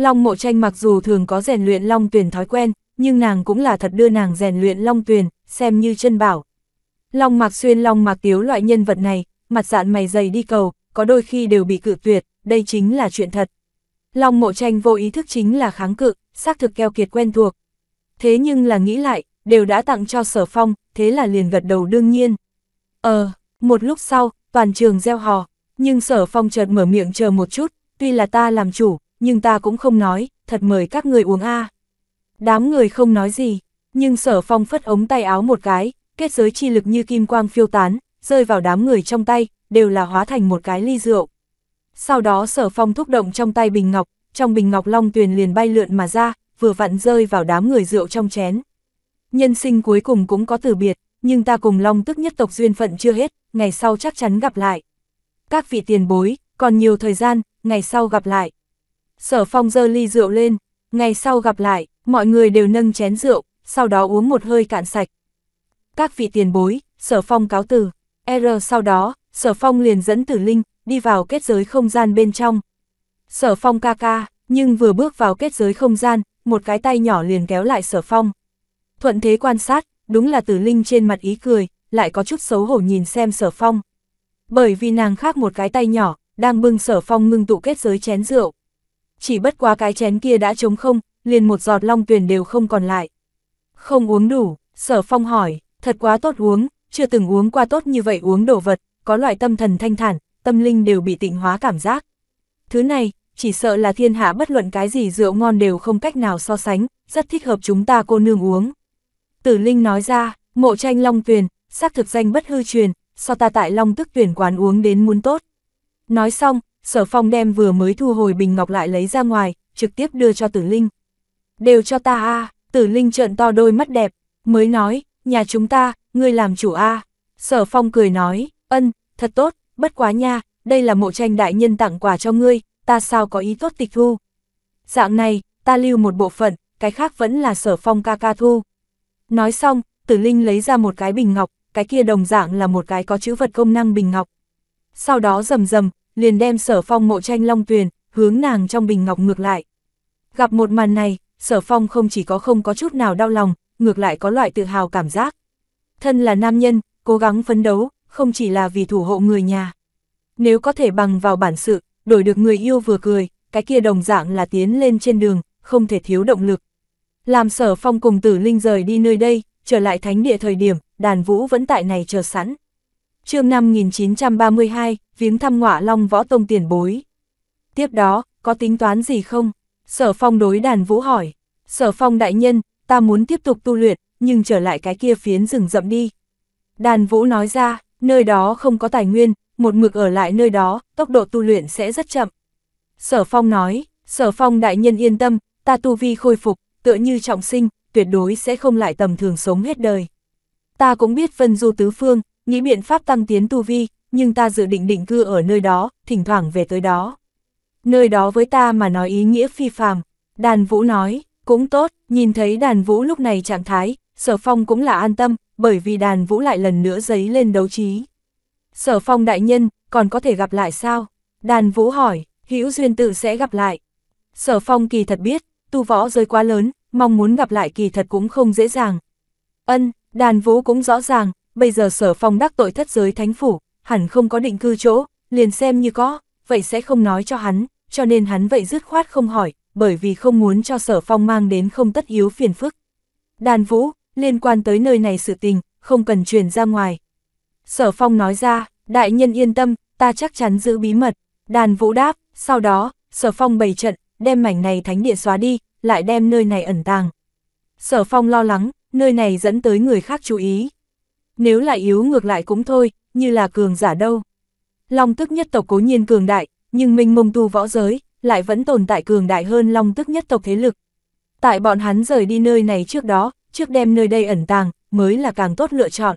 Long mộ tranh mặc dù thường có rèn luyện long tuyển thói quen, nhưng nàng cũng là thật đưa nàng rèn luyện long tuyển, xem như chân bảo. Long mạc xuyên long mạc tiếu loại nhân vật này, mặt dạn mày dày đi cầu, có đôi khi đều bị cự tuyệt, đây chính là chuyện thật. Long mộ tranh vô ý thức chính là kháng cự, xác thực keo kiệt quen thuộc. Thế nhưng là nghĩ lại, đều đã tặng cho sở phong, thế là liền gật đầu đương nhiên. Ờ, một lúc sau, toàn trường gieo hò, nhưng sở phong chợt mở miệng chờ một chút, tuy là ta làm chủ, nhưng ta cũng không nói, thật mời các người uống a. Đám người không nói gì, nhưng sở phong phất ống tay áo một cái, kết giới chi lực như kim quang phiêu tán, rơi vào đám người trong tay, đều là hóa thành một cái ly rượu. Sau đó sở phong thúc động trong tay bình ngọc, trong bình ngọc long tuyền liền bay lượn mà ra, vừa vặn rơi vào đám người rượu trong chén. Nhân sinh cuối cùng cũng có từ biệt, nhưng ta cùng long tức nhất tộc duyên phận chưa hết, ngày sau chắc chắn gặp lại. Các vị tiền bối, còn nhiều thời gian, ngày sau gặp lại. Sở phong dơ ly rượu lên, ngày sau gặp lại, mọi người đều nâng chén rượu, sau đó uống một hơi cạn sạch. Các vị tiền bối, sở phong cáo từ, R sau đó, sở phong liền dẫn tử linh, đi vào kết giới không gian bên trong. Sở phong ca ca, nhưng vừa bước vào kết giới không gian, một cái tay nhỏ liền kéo lại sở phong. Thuận thế quan sát, đúng là tử linh trên mặt ý cười, lại có chút xấu hổ nhìn xem sở phong. Bởi vì nàng khác một cái tay nhỏ, đang bưng sở phong ngưng tụ kết giới chén rượu chỉ bất quá cái chén kia đã trống không, liền một giọt long tuyền đều không còn lại. Không uống đủ, sở phong hỏi, thật quá tốt uống, chưa từng uống qua tốt như vậy uống đồ vật, có loại tâm thần thanh thản, tâm linh đều bị tịnh hóa cảm giác. Thứ này, chỉ sợ là thiên hạ bất luận cái gì rượu ngon đều không cách nào so sánh, rất thích hợp chúng ta cô nương uống. Tử Linh nói ra, mộ tranh long tuyền, xác thực danh bất hư truyền, so ta tại long tức tuyển quán uống đến muốn tốt. Nói xong, sở phong đem vừa mới thu hồi bình ngọc lại lấy ra ngoài, trực tiếp đưa cho tử linh. Đều cho ta a tử linh trợn to đôi mắt đẹp, mới nói, nhà chúng ta, ngươi làm chủ a Sở phong cười nói, ân, thật tốt, bất quá nha, đây là mộ tranh đại nhân tặng quà cho ngươi, ta sao có ý tốt tịch thu. Dạng này, ta lưu một bộ phận, cái khác vẫn là sở phong ca ca thu. Nói xong, tử linh lấy ra một cái bình ngọc, cái kia đồng dạng là một cái có chữ vật công năng bình ngọc. Sau đó rầm rầm, liền đem sở phong mộ tranh long tuyền, hướng nàng trong bình ngọc ngược lại. Gặp một màn này, sở phong không chỉ có không có chút nào đau lòng, ngược lại có loại tự hào cảm giác. Thân là nam nhân, cố gắng phấn đấu, không chỉ là vì thủ hộ người nhà. Nếu có thể bằng vào bản sự, đổi được người yêu vừa cười, cái kia đồng dạng là tiến lên trên đường, không thể thiếu động lực. Làm sở phong cùng tử linh rời đi nơi đây, trở lại thánh địa thời điểm, đàn vũ vẫn tại này chờ sẵn chương 5932, viếng thăm ngọa long võ tông tiền bối. Tiếp đó, có tính toán gì không? Sở phong đối đàn vũ hỏi. Sở phong đại nhân, ta muốn tiếp tục tu luyện, nhưng trở lại cái kia phiến rừng rậm đi. Đàn vũ nói ra, nơi đó không có tài nguyên, một mực ở lại nơi đó, tốc độ tu luyện sẽ rất chậm. Sở phong nói, sở phong đại nhân yên tâm, ta tu vi khôi phục, tựa như trọng sinh, tuyệt đối sẽ không lại tầm thường sống hết đời. Ta cũng biết phân du tứ phương, nghĩ biện pháp tăng tiến tu vi, nhưng ta dự định định cư ở nơi đó, thỉnh thoảng về tới đó. Nơi đó với ta mà nói ý nghĩa phi phàm, đàn vũ nói, cũng tốt, nhìn thấy đàn vũ lúc này trạng thái, sở phong cũng là an tâm, bởi vì đàn vũ lại lần nữa giấy lên đấu trí. Sở phong đại nhân, còn có thể gặp lại sao? Đàn vũ hỏi, hữu duyên tự sẽ gặp lại. Sở phong kỳ thật biết, tu võ rơi quá lớn, mong muốn gặp lại kỳ thật cũng không dễ dàng. Ân, đàn vũ cũng rõ ràng, bây giờ sở phong đắc tội thất giới thánh phủ, hẳn không có định cư chỗ, liền xem như có, vậy sẽ không nói cho hắn, cho nên hắn vậy dứt khoát không hỏi, bởi vì không muốn cho sở phong mang đến không tất yếu phiền phức. Đàn vũ, liên quan tới nơi này sự tình, không cần truyền ra ngoài. Sở phong nói ra, đại nhân yên tâm, ta chắc chắn giữ bí mật. Đàn vũ đáp, sau đó, sở phong bày trận, đem mảnh này thánh địa xóa đi, lại đem nơi này ẩn tàng. Sở phong lo lắng, nơi này dẫn tới người khác chú ý, nếu là yếu ngược lại cũng thôi, như là cường giả đâu. Long tức nhất tộc cố nhiên cường đại, nhưng minh mông tu võ giới, lại vẫn tồn tại cường đại hơn long tức nhất tộc thế lực. Tại bọn hắn rời đi nơi này trước đó, trước đem nơi đây ẩn tàng, mới là càng tốt lựa chọn.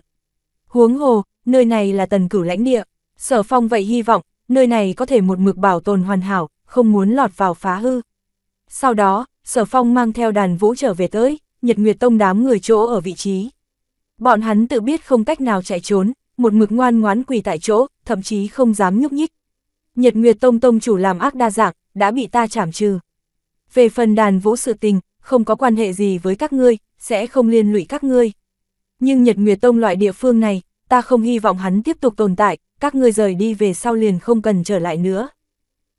Huống hồ, nơi này là tần cửu lãnh địa, sở phong vậy hy vọng, nơi này có thể một mực bảo tồn hoàn hảo, không muốn lọt vào phá hư. Sau đó, sở phong mang theo đàn vũ trở về tới, nhật nguyệt tông đám người chỗ ở vị trí. Bọn hắn tự biết không cách nào chạy trốn, một mực ngoan ngoán quỳ tại chỗ, thậm chí không dám nhúc nhích. Nhật Nguyệt Tông Tông chủ làm ác đa dạng, đã bị ta trảm trừ. Về phần đàn vũ sự tình, không có quan hệ gì với các ngươi, sẽ không liên lụy các ngươi. Nhưng Nhật Nguyệt Tông loại địa phương này, ta không hy vọng hắn tiếp tục tồn tại, các ngươi rời đi về sau liền không cần trở lại nữa.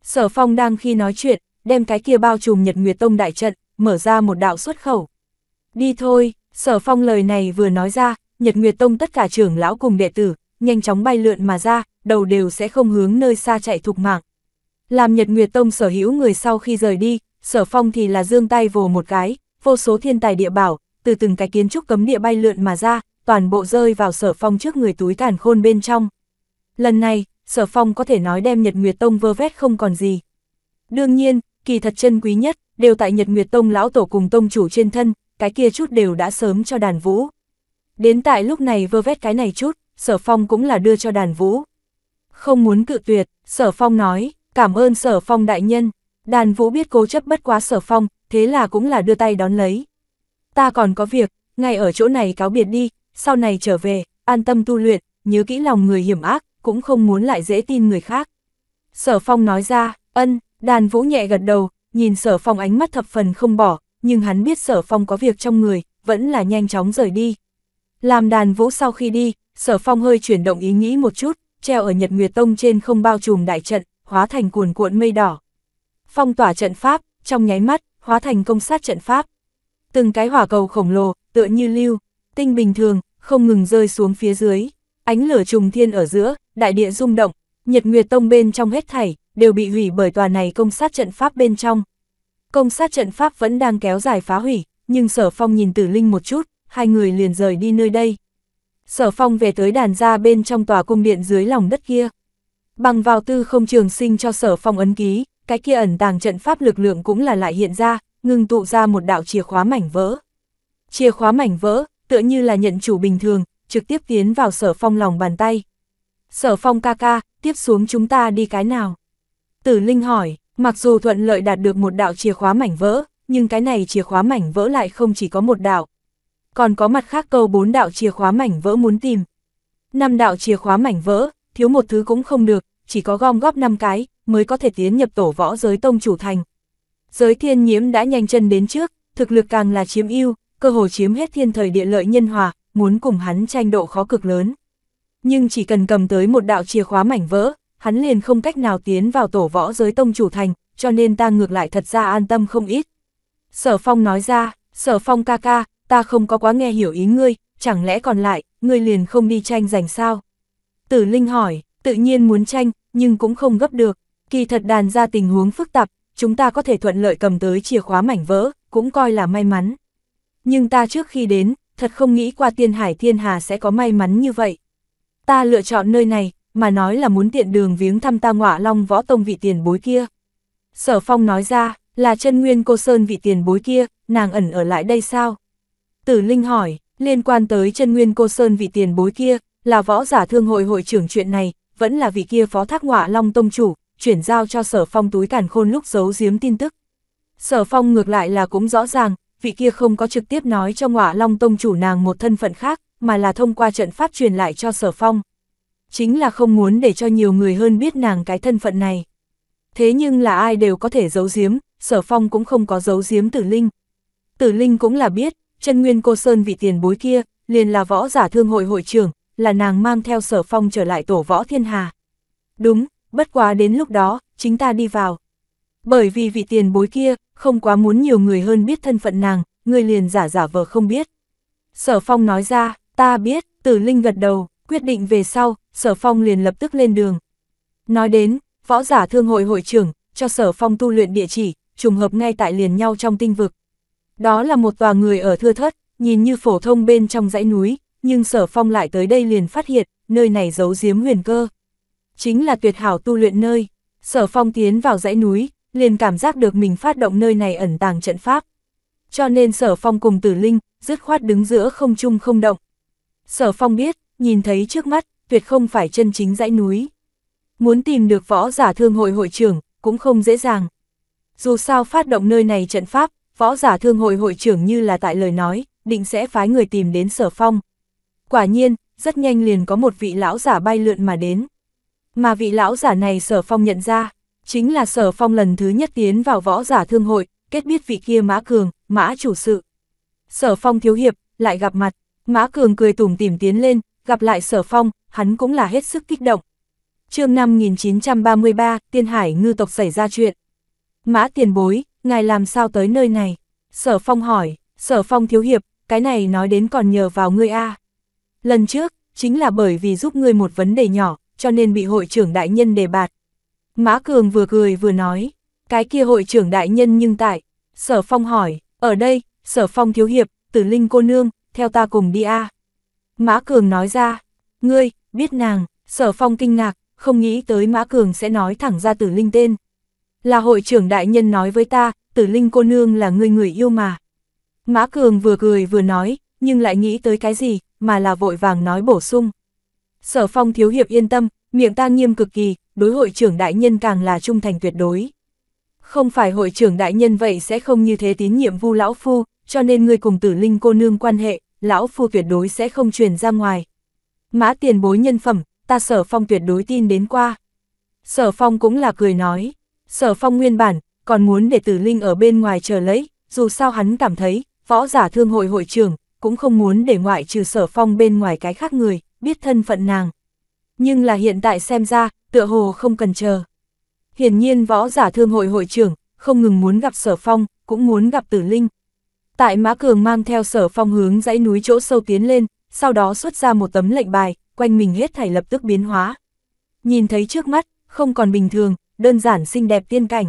Sở Phong đang khi nói chuyện, đem cái kia bao trùm Nhật Nguyệt Tông đại trận, mở ra một đạo xuất khẩu. Đi thôi, Sở phong lời này vừa nói ra, Nhật Nguyệt Tông tất cả trưởng lão cùng đệ tử, nhanh chóng bay lượn mà ra, đầu đều sẽ không hướng nơi xa chạy thục mạng. Làm Nhật Nguyệt Tông sở hữu người sau khi rời đi, sở phong thì là dương tay vồ một cái, vô số thiên tài địa bảo, từ từng cái kiến trúc cấm địa bay lượn mà ra, toàn bộ rơi vào sở phong trước người túi tàn khôn bên trong. Lần này, sở phong có thể nói đem Nhật Nguyệt Tông vơ vét không còn gì. Đương nhiên, kỳ thật chân quý nhất, đều tại Nhật Nguyệt Tông lão tổ cùng tông chủ trên thân, cái kia chút đều đã sớm cho đàn vũ. Đến tại lúc này vơ vét cái này chút, sở phong cũng là đưa cho đàn vũ. Không muốn cự tuyệt, sở phong nói, cảm ơn sở phong đại nhân. Đàn vũ biết cố chấp bất quá sở phong, thế là cũng là đưa tay đón lấy. Ta còn có việc, ngay ở chỗ này cáo biệt đi, sau này trở về, an tâm tu luyện, nhớ kỹ lòng người hiểm ác, cũng không muốn lại dễ tin người khác. Sở phong nói ra, ân, đàn vũ nhẹ gật đầu, nhìn sở phong ánh mắt thập phần không bỏ, nhưng hắn biết sở phong có việc trong người, vẫn là nhanh chóng rời đi. Làm đàn vũ sau khi đi, sở phong hơi chuyển động ý nghĩ một chút, treo ở Nhật Nguyệt Tông trên không bao trùm đại trận, hóa thành cuồn cuộn mây đỏ. Phong tỏa trận pháp, trong nháy mắt, hóa thành công sát trận pháp. Từng cái hỏa cầu khổng lồ, tựa như lưu, tinh bình thường, không ngừng rơi xuống phía dưới. Ánh lửa trùng thiên ở giữa, đại địa rung động, Nhật Nguyệt Tông bên trong hết thảy, đều bị hủy bởi tòa này công sát trận pháp bên trong. Công sát trận pháp vẫn đang kéo dài phá hủy, nhưng Sở Phong nhìn Tử Linh một chút, hai người liền rời đi nơi đây. Sở Phong về tới đàn ra bên trong tòa cung điện dưới lòng đất kia. Bằng vào tư không trường sinh cho Sở Phong ấn ký, cái kia ẩn tàng trận pháp lực lượng cũng là lại hiện ra, ngừng tụ ra một đạo chìa khóa mảnh vỡ. Chìa khóa mảnh vỡ, tựa như là nhận chủ bình thường, trực tiếp tiến vào Sở Phong lòng bàn tay. Sở Phong ca ca, tiếp xuống chúng ta đi cái nào? Tử Linh hỏi, Mặc dù thuận lợi đạt được một đạo chìa khóa mảnh vỡ, nhưng cái này chìa khóa mảnh vỡ lại không chỉ có một đạo. Còn có mặt khác câu bốn đạo chìa khóa mảnh vỡ muốn tìm. Năm đạo chìa khóa mảnh vỡ, thiếu một thứ cũng không được, chỉ có gom góp năm cái, mới có thể tiến nhập tổ võ giới tông chủ thành. Giới thiên nhiễm đã nhanh chân đến trước, thực lực càng là chiếm ưu, cơ hồ chiếm hết thiên thời địa lợi nhân hòa, muốn cùng hắn tranh độ khó cực lớn. Nhưng chỉ cần cầm tới một đạo chìa khóa mảnh vỡ, hắn liền không cách nào tiến vào tổ võ giới tông chủ thành, cho nên ta ngược lại thật ra an tâm không ít. Sở Phong nói ra, Sở Phong ca ca, ta không có quá nghe hiểu ý ngươi, chẳng lẽ còn lại, ngươi liền không đi tranh giành sao? Tử Linh hỏi, tự nhiên muốn tranh, nhưng cũng không gấp được, kỳ thật đàn ra tình huống phức tạp, chúng ta có thể thuận lợi cầm tới chìa khóa mảnh vỡ, cũng coi là may mắn. Nhưng ta trước khi đến, thật không nghĩ qua tiên hải thiên hà sẽ có may mắn như vậy. Ta lựa chọn nơi này, mà nói là muốn tiện đường viếng thăm ta ngọa long võ tông vị tiền bối kia. Sở phong nói ra, là chân nguyên cô Sơn vị tiền bối kia, nàng ẩn ở lại đây sao? Tử Linh hỏi, liên quan tới chân nguyên cô Sơn vị tiền bối kia, là võ giả thương hội hội trưởng chuyện này, vẫn là vị kia phó thác ngọa long tông chủ, chuyển giao cho sở phong túi cản khôn lúc giấu giếm tin tức. Sở phong ngược lại là cũng rõ ràng, vị kia không có trực tiếp nói cho ngọa long tông chủ nàng một thân phận khác, mà là thông qua trận pháp truyền lại cho sở phong chính là không muốn để cho nhiều người hơn biết nàng cái thân phận này. Thế nhưng là ai đều có thể giấu giếm, sở phong cũng không có giấu giếm tử linh. Tử linh cũng là biết, chân nguyên cô Sơn vị tiền bối kia, liền là võ giả thương hội hội trưởng, là nàng mang theo sở phong trở lại tổ võ thiên hà. Đúng, bất quá đến lúc đó, chính ta đi vào. Bởi vì vị tiền bối kia, không quá muốn nhiều người hơn biết thân phận nàng, người liền giả giả vờ không biết. Sở phong nói ra, ta biết, tử linh gật đầu, quyết định về sau, Sở Phong liền lập tức lên đường. Nói đến, võ giả thương hội hội trưởng, cho Sở Phong tu luyện địa chỉ, trùng hợp ngay tại liền nhau trong tinh vực. Đó là một tòa người ở thưa thất, nhìn như phổ thông bên trong dãy núi, nhưng Sở Phong lại tới đây liền phát hiện, nơi này giấu giếm huyền cơ. Chính là tuyệt hảo tu luyện nơi, Sở Phong tiến vào dãy núi, liền cảm giác được mình phát động nơi này ẩn tàng trận pháp. Cho nên Sở Phong cùng Tử Linh, dứt khoát đứng giữa không chung không động. Sở Phong biết, nhìn thấy trước mắt, tuyệt không phải chân chính dãy núi. Muốn tìm được võ giả thương hội hội trưởng, cũng không dễ dàng. Dù sao phát động nơi này trận pháp, võ giả thương hội hội trưởng như là tại lời nói, định sẽ phái người tìm đến sở phong. Quả nhiên, rất nhanh liền có một vị lão giả bay lượn mà đến. Mà vị lão giả này sở phong nhận ra, chính là sở phong lần thứ nhất tiến vào võ giả thương hội, kết biết vị kia mã cường, mã chủ sự. Sở phong thiếu hiệp, lại gặp mặt, mã cường cười tủm tỉm tiến lên, gặp lại sở phong, hắn cũng là hết sức kích động. chương 5933, Tiên Hải ngư tộc xảy ra chuyện. Mã tiền bối, ngài làm sao tới nơi này? Sở phong hỏi, sở phong thiếu hiệp, cái này nói đến còn nhờ vào ngươi A. Lần trước, chính là bởi vì giúp ngươi một vấn đề nhỏ, cho nên bị hội trưởng đại nhân đề bạt. Mã Cường vừa cười vừa nói, cái kia hội trưởng đại nhân nhưng tại, sở phong hỏi, ở đây, sở phong thiếu hiệp, tử linh cô nương, theo ta cùng đi A. Mã Cường nói ra, ngươi, biết nàng, sở phong kinh ngạc, không nghĩ tới Mã Cường sẽ nói thẳng ra tử linh tên. Là hội trưởng đại nhân nói với ta, tử linh cô nương là người người yêu mà. Mã Cường vừa cười vừa nói, nhưng lại nghĩ tới cái gì, mà là vội vàng nói bổ sung. Sở phong thiếu hiệp yên tâm, miệng ta nghiêm cực kỳ, đối hội trưởng đại nhân càng là trung thành tuyệt đối. Không phải hội trưởng đại nhân vậy sẽ không như thế tín nhiệm vu lão phu, cho nên người cùng tử linh cô nương quan hệ, lão phu tuyệt đối sẽ không truyền ra ngoài. Mã tiền bối nhân phẩm, ta sở phong tuyệt đối tin đến qua. Sở phong cũng là cười nói, sở phong nguyên bản, còn muốn để tử linh ở bên ngoài chờ lấy, dù sao hắn cảm thấy, võ giả thương hội hội trưởng, cũng không muốn để ngoại trừ sở phong bên ngoài cái khác người, biết thân phận nàng. Nhưng là hiện tại xem ra, tựa hồ không cần chờ. Hiển nhiên võ giả thương hội hội trưởng, không ngừng muốn gặp sở phong, cũng muốn gặp tử linh, Tại Mã Cường mang theo sở phong hướng dãy núi chỗ sâu tiến lên, sau đó xuất ra một tấm lệnh bài, quanh mình hết thảy lập tức biến hóa. Nhìn thấy trước mắt, không còn bình thường, đơn giản xinh đẹp tiên cảnh.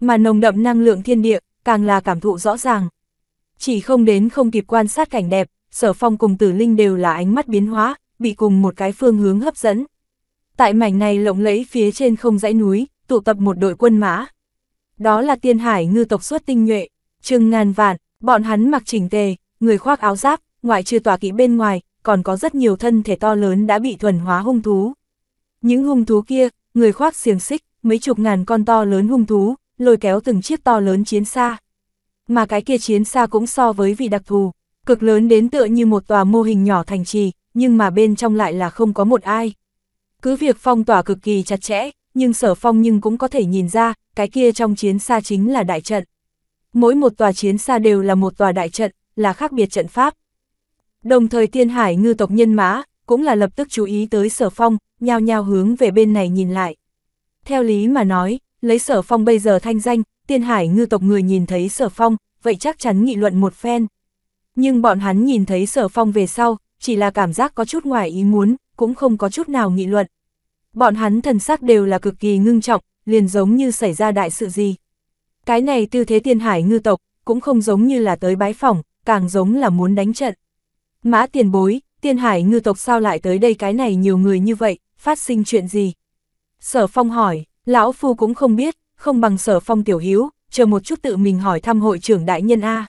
Mà nồng đậm năng lượng thiên địa, càng là cảm thụ rõ ràng. Chỉ không đến không kịp quan sát cảnh đẹp, sở phong cùng tử linh đều là ánh mắt biến hóa, bị cùng một cái phương hướng hấp dẫn. Tại mảnh này lộng lẫy phía trên không dãy núi, tụ tập một đội quân mã. Đó là tiên hải ngư tộc xuất tinh nhuệ, trưng ngàn vạn, Bọn hắn mặc chỉnh tề, người khoác áo giáp, ngoại trừ tòa kỹ bên ngoài, còn có rất nhiều thân thể to lớn đã bị thuần hóa hung thú. Những hung thú kia, người khoác xiềng xích, mấy chục ngàn con to lớn hung thú, lôi kéo từng chiếc to lớn chiến xa. Mà cái kia chiến xa cũng so với vị đặc thù, cực lớn đến tựa như một tòa mô hình nhỏ thành trì, nhưng mà bên trong lại là không có một ai. Cứ việc phong tỏa cực kỳ chặt chẽ, nhưng sở phong nhưng cũng có thể nhìn ra, cái kia trong chiến xa chính là đại trận mỗi một tòa chiến xa đều là một tòa đại trận, là khác biệt trận pháp. Đồng thời tiên hải ngư tộc nhân mã, cũng là lập tức chú ý tới sở phong, nhao nhao hướng về bên này nhìn lại. Theo lý mà nói, lấy sở phong bây giờ thanh danh, tiên hải ngư tộc người nhìn thấy sở phong, vậy chắc chắn nghị luận một phen. Nhưng bọn hắn nhìn thấy sở phong về sau, chỉ là cảm giác có chút ngoài ý muốn, cũng không có chút nào nghị luận. Bọn hắn thần sắc đều là cực kỳ ngưng trọng, liền giống như xảy ra đại sự gì. Cái này tư thế tiên hải ngư tộc, cũng không giống như là tới bái phỏng, càng giống là muốn đánh trận. Mã tiền bối, tiên hải ngư tộc sao lại tới đây cái này nhiều người như vậy, phát sinh chuyện gì? Sở phong hỏi, lão phu cũng không biết, không bằng sở phong tiểu hiếu, chờ một chút tự mình hỏi thăm hội trưởng đại nhân A.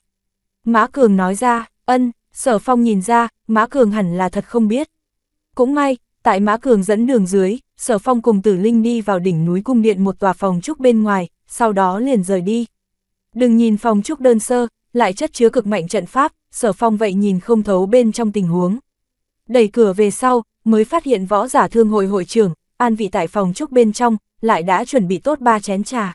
Mã Cường nói ra, ân, sở phong nhìn ra, Mã Cường hẳn là thật không biết. Cũng may, tại Mã Cường dẫn đường dưới, sở phong cùng tử linh đi vào đỉnh núi cung điện một tòa phòng trúc bên ngoài, sau đó liền rời đi. Đừng nhìn phòng trúc đơn sơ, lại chất chứa cực mạnh trận pháp, sở phong vậy nhìn không thấu bên trong tình huống. Đẩy cửa về sau, mới phát hiện võ giả thương hội hội trưởng, an vị tại phòng trúc bên trong, lại đã chuẩn bị tốt ba chén trà.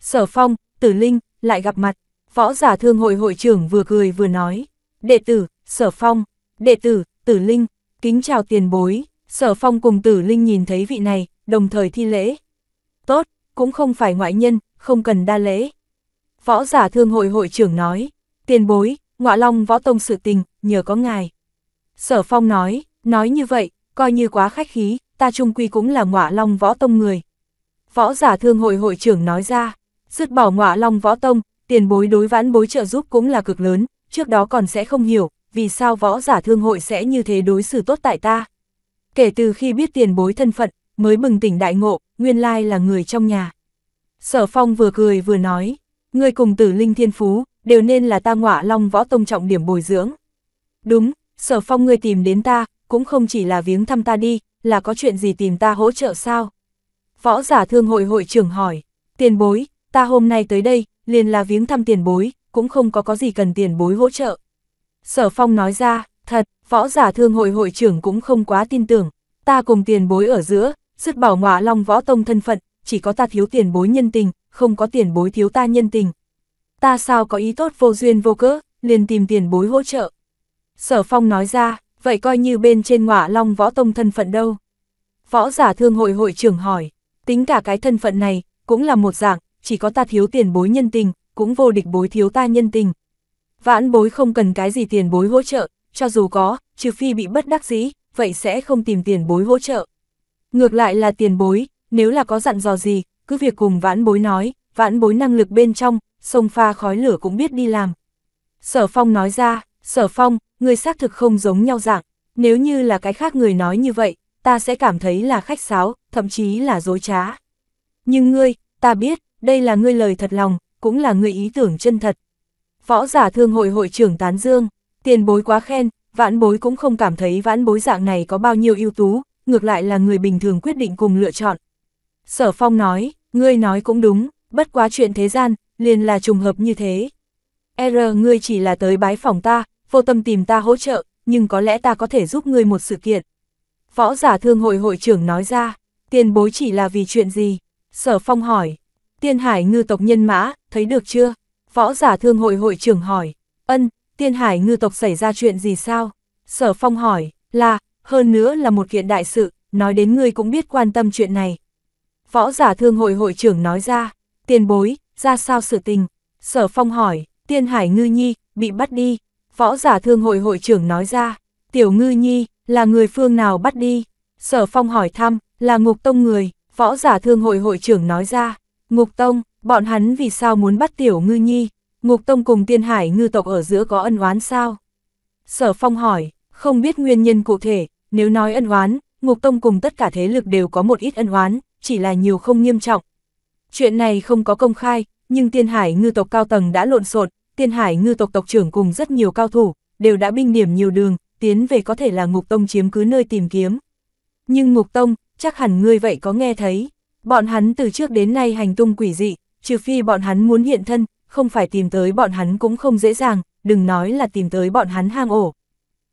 Sở phong, tử linh, lại gặp mặt, võ giả thương hội hội trưởng vừa cười vừa nói, đệ tử, sở phong, đệ tử, tử linh, kính chào tiền bối, sở phong cùng tử linh nhìn thấy vị này, đồng thời thi lễ. Tốt, cũng không phải ngoại nhân, không cần đa lễ. Võ giả thương hội hội trưởng nói, tiền bối, ngọa long võ tông sự tình, nhờ có ngài. Sở phong nói, nói như vậy, coi như quá khách khí, ta trung quy cũng là ngọa long võ tông người. Võ giả thương hội hội trưởng nói ra, dứt bỏ ngọa long võ tông, tiền bối đối vãn bối trợ giúp cũng là cực lớn, trước đó còn sẽ không hiểu, vì sao võ giả thương hội sẽ như thế đối xử tốt tại ta. Kể từ khi biết tiền bối thân phận, mới bừng tỉnh đại ngộ, nguyên lai là người trong nhà. Sở phong vừa cười vừa nói, người cùng tử linh thiên phú, đều nên là ta ngọa long võ tông trọng điểm bồi dưỡng. Đúng, sở phong ngươi tìm đến ta, cũng không chỉ là viếng thăm ta đi, là có chuyện gì tìm ta hỗ trợ sao? Võ giả thương hội hội trưởng hỏi, tiền bối, ta hôm nay tới đây, liền là viếng thăm tiền bối, cũng không có có gì cần tiền bối hỗ trợ. Sở phong nói ra, thật, võ giả thương hội hội trưởng cũng không quá tin tưởng, ta cùng tiền bối ở giữa, Dứt bỏ ngọa long võ tông thân phận, chỉ có ta thiếu tiền bối nhân tình, không có tiền bối thiếu ta nhân tình. Ta sao có ý tốt vô duyên vô cớ, liền tìm tiền bối hỗ trợ. Sở phong nói ra, vậy coi như bên trên ngọa long võ tông thân phận đâu. Võ giả thương hội hội trưởng hỏi, tính cả cái thân phận này, cũng là một dạng, chỉ có ta thiếu tiền bối nhân tình, cũng vô địch bối thiếu ta nhân tình. Vãn bối không cần cái gì tiền bối hỗ trợ, cho dù có, trừ phi bị bất đắc dĩ, vậy sẽ không tìm tiền bối hỗ trợ. Ngược lại là tiền bối, nếu là có dặn dò gì, cứ việc cùng vãn bối nói, vãn bối năng lực bên trong, sông pha khói lửa cũng biết đi làm. Sở Phong nói ra, Sở Phong, người xác thực không giống nhau dạng, nếu như là cái khác người nói như vậy, ta sẽ cảm thấy là khách sáo, thậm chí là dối trá. Nhưng ngươi, ta biết, đây là ngươi lời thật lòng, cũng là ngươi ý tưởng chân thật. Võ giả thương hội hội trưởng Tán Dương, tiền bối quá khen, vãn bối cũng không cảm thấy vãn bối dạng này có bao nhiêu ưu tú, ngược lại là người bình thường quyết định cùng lựa chọn. Sở Phong nói, ngươi nói cũng đúng, bất quá chuyện thế gian, liền là trùng hợp như thế. R ngươi chỉ là tới bái phòng ta, vô tâm tìm ta hỗ trợ, nhưng có lẽ ta có thể giúp ngươi một sự kiện. Võ giả thương hội hội trưởng nói ra, tiền bối chỉ là vì chuyện gì? Sở Phong hỏi, tiên hải ngư tộc nhân mã, thấy được chưa? Võ giả thương hội hội trưởng hỏi, ân, tiên hải ngư tộc xảy ra chuyện gì sao? Sở Phong hỏi, là, hơn nữa là một kiện đại sự, nói đến ngươi cũng biết quan tâm chuyện này. Võ giả thương hội hội trưởng nói ra, tiền bối, ra sao sự tình? Sở phong hỏi, tiên hải ngư nhi, bị bắt đi. Võ giả thương hội hội trưởng nói ra, tiểu ngư nhi, là người phương nào bắt đi? Sở phong hỏi thăm, là ngục tông người, võ giả thương hội hội trưởng nói ra, ngục tông, bọn hắn vì sao muốn bắt tiểu ngư nhi? Ngục tông cùng tiên hải ngư tộc ở giữa có ân oán sao? Sở phong hỏi, không biết nguyên nhân cụ thể, nếu nói ân oán, Ngục Tông cùng tất cả thế lực đều có một ít ân oán, chỉ là nhiều không nghiêm trọng. Chuyện này không có công khai, nhưng tiên hải ngư tộc cao tầng đã lộn xộn, tiên hải ngư tộc tộc trưởng cùng rất nhiều cao thủ, đều đã binh điểm nhiều đường, tiến về có thể là Ngục Tông chiếm cứ nơi tìm kiếm. Nhưng Ngục Tông, chắc hẳn ngươi vậy có nghe thấy, bọn hắn từ trước đến nay hành tung quỷ dị, trừ phi bọn hắn muốn hiện thân, không phải tìm tới bọn hắn cũng không dễ dàng, đừng nói là tìm tới bọn hắn hang ổ.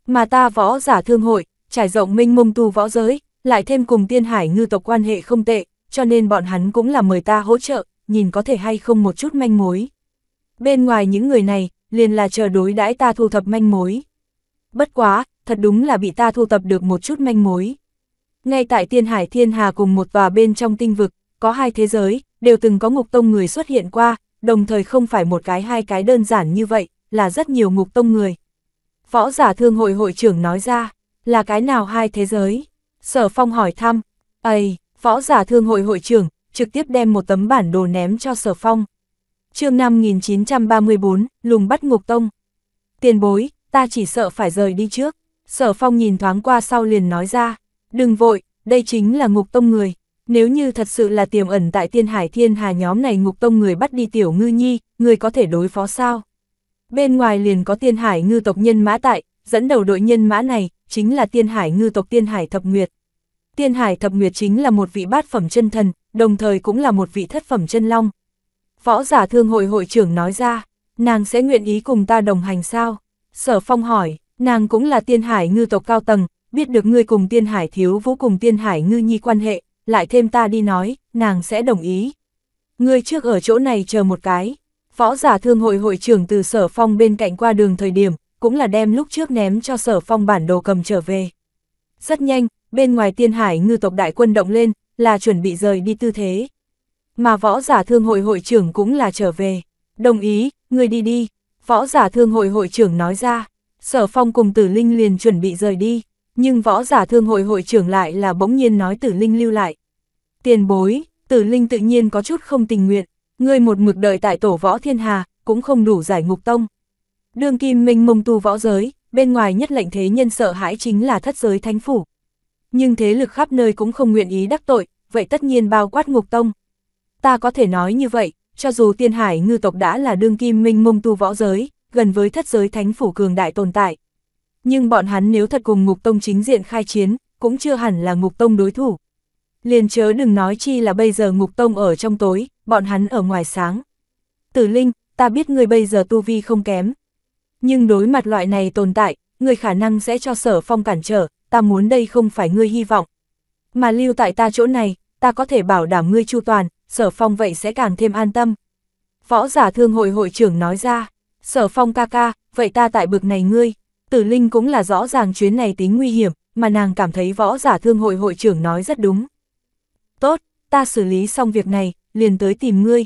Mà ta võ giả thương hội, trải rộng minh mông tu võ giới, lại thêm cùng tiên hải ngư tộc quan hệ không tệ, cho nên bọn hắn cũng là mời ta hỗ trợ, nhìn có thể hay không một chút manh mối. Bên ngoài những người này, liền là chờ đối đãi ta thu thập manh mối. Bất quá, thật đúng là bị ta thu thập được một chút manh mối. Ngay tại tiên hải thiên hà cùng một và bên trong tinh vực, có hai thế giới, đều từng có ngục tông người xuất hiện qua, đồng thời không phải một cái hai cái đơn giản như vậy, là rất nhiều ngục tông người. Võ giả thương hội hội trưởng nói ra. Là cái nào hai thế giới? Sở Phong hỏi thăm. Ây, võ giả thương hội hội trưởng, trực tiếp đem một tấm bản đồ ném cho Sở Phong. chương 5934, lùng bắt ngục tông. Tiền bối, ta chỉ sợ phải rời đi trước. Sở Phong nhìn thoáng qua sau liền nói ra. Đừng vội, đây chính là ngục tông người. Nếu như thật sự là tiềm ẩn tại tiên hải thiên hà nhóm này ngục tông người bắt đi tiểu ngư nhi, người có thể đối phó sao? Bên ngoài liền có tiên hải ngư tộc nhân mã tại, dẫn đầu đội nhân mã này, chính là tiên hải ngư tộc tiên hải thập nguyệt. Tiên hải thập nguyệt chính là một vị bát phẩm chân thần, đồng thời cũng là một vị thất phẩm chân long. Võ giả thương hội hội trưởng nói ra, nàng sẽ nguyện ý cùng ta đồng hành sao? Sở phong hỏi, nàng cũng là tiên hải ngư tộc cao tầng, biết được ngươi cùng tiên hải thiếu vũ cùng tiên hải ngư nhi quan hệ, lại thêm ta đi nói, nàng sẽ đồng ý. Ngươi trước ở chỗ này chờ một cái. Võ giả thương hội hội trưởng từ sở phong bên cạnh qua đường thời điểm, cũng là đem lúc trước ném cho sở phong bản đồ cầm trở về. Rất nhanh, bên ngoài tiên hải ngư tộc đại quân động lên, là chuẩn bị rời đi tư thế. Mà võ giả thương hội hội trưởng cũng là trở về. Đồng ý, người đi đi. Võ giả thương hội hội trưởng nói ra. Sở phong cùng tử linh liền chuẩn bị rời đi. Nhưng võ giả thương hội hội trưởng lại là bỗng nhiên nói tử linh lưu lại. Tiền bối, tử linh tự nhiên có chút không tình nguyện. Ngươi một mực đợi tại tổ võ thiên hà, cũng không đủ giải ngục tông. Đương kim minh mông tu võ giới, bên ngoài nhất lệnh thế nhân sợ hãi chính là thất giới thánh phủ. Nhưng thế lực khắp nơi cũng không nguyện ý đắc tội, vậy tất nhiên bao quát ngục tông. Ta có thể nói như vậy, cho dù tiên hải ngư tộc đã là đương kim minh mông tu võ giới, gần với thất giới thánh phủ cường đại tồn tại. Nhưng bọn hắn nếu thật cùng ngục tông chính diện khai chiến, cũng chưa hẳn là ngục tông đối thủ. Liền chớ đừng nói chi là bây giờ ngục tông ở trong tối, bọn hắn ở ngoài sáng. Tử Linh, ta biết người bây giờ tu vi không kém, nhưng đối mặt loại này tồn tại, người khả năng sẽ cho sở phong cản trở, ta muốn đây không phải ngươi hy vọng. Mà lưu tại ta chỗ này, ta có thể bảo đảm ngươi chu toàn, sở phong vậy sẽ càng thêm an tâm. Võ giả thương hội hội trưởng nói ra, sở phong ca ca, vậy ta tại bực này ngươi, tử linh cũng là rõ ràng chuyến này tính nguy hiểm, mà nàng cảm thấy võ giả thương hội hội trưởng nói rất đúng. Tốt, ta xử lý xong việc này, liền tới tìm ngươi.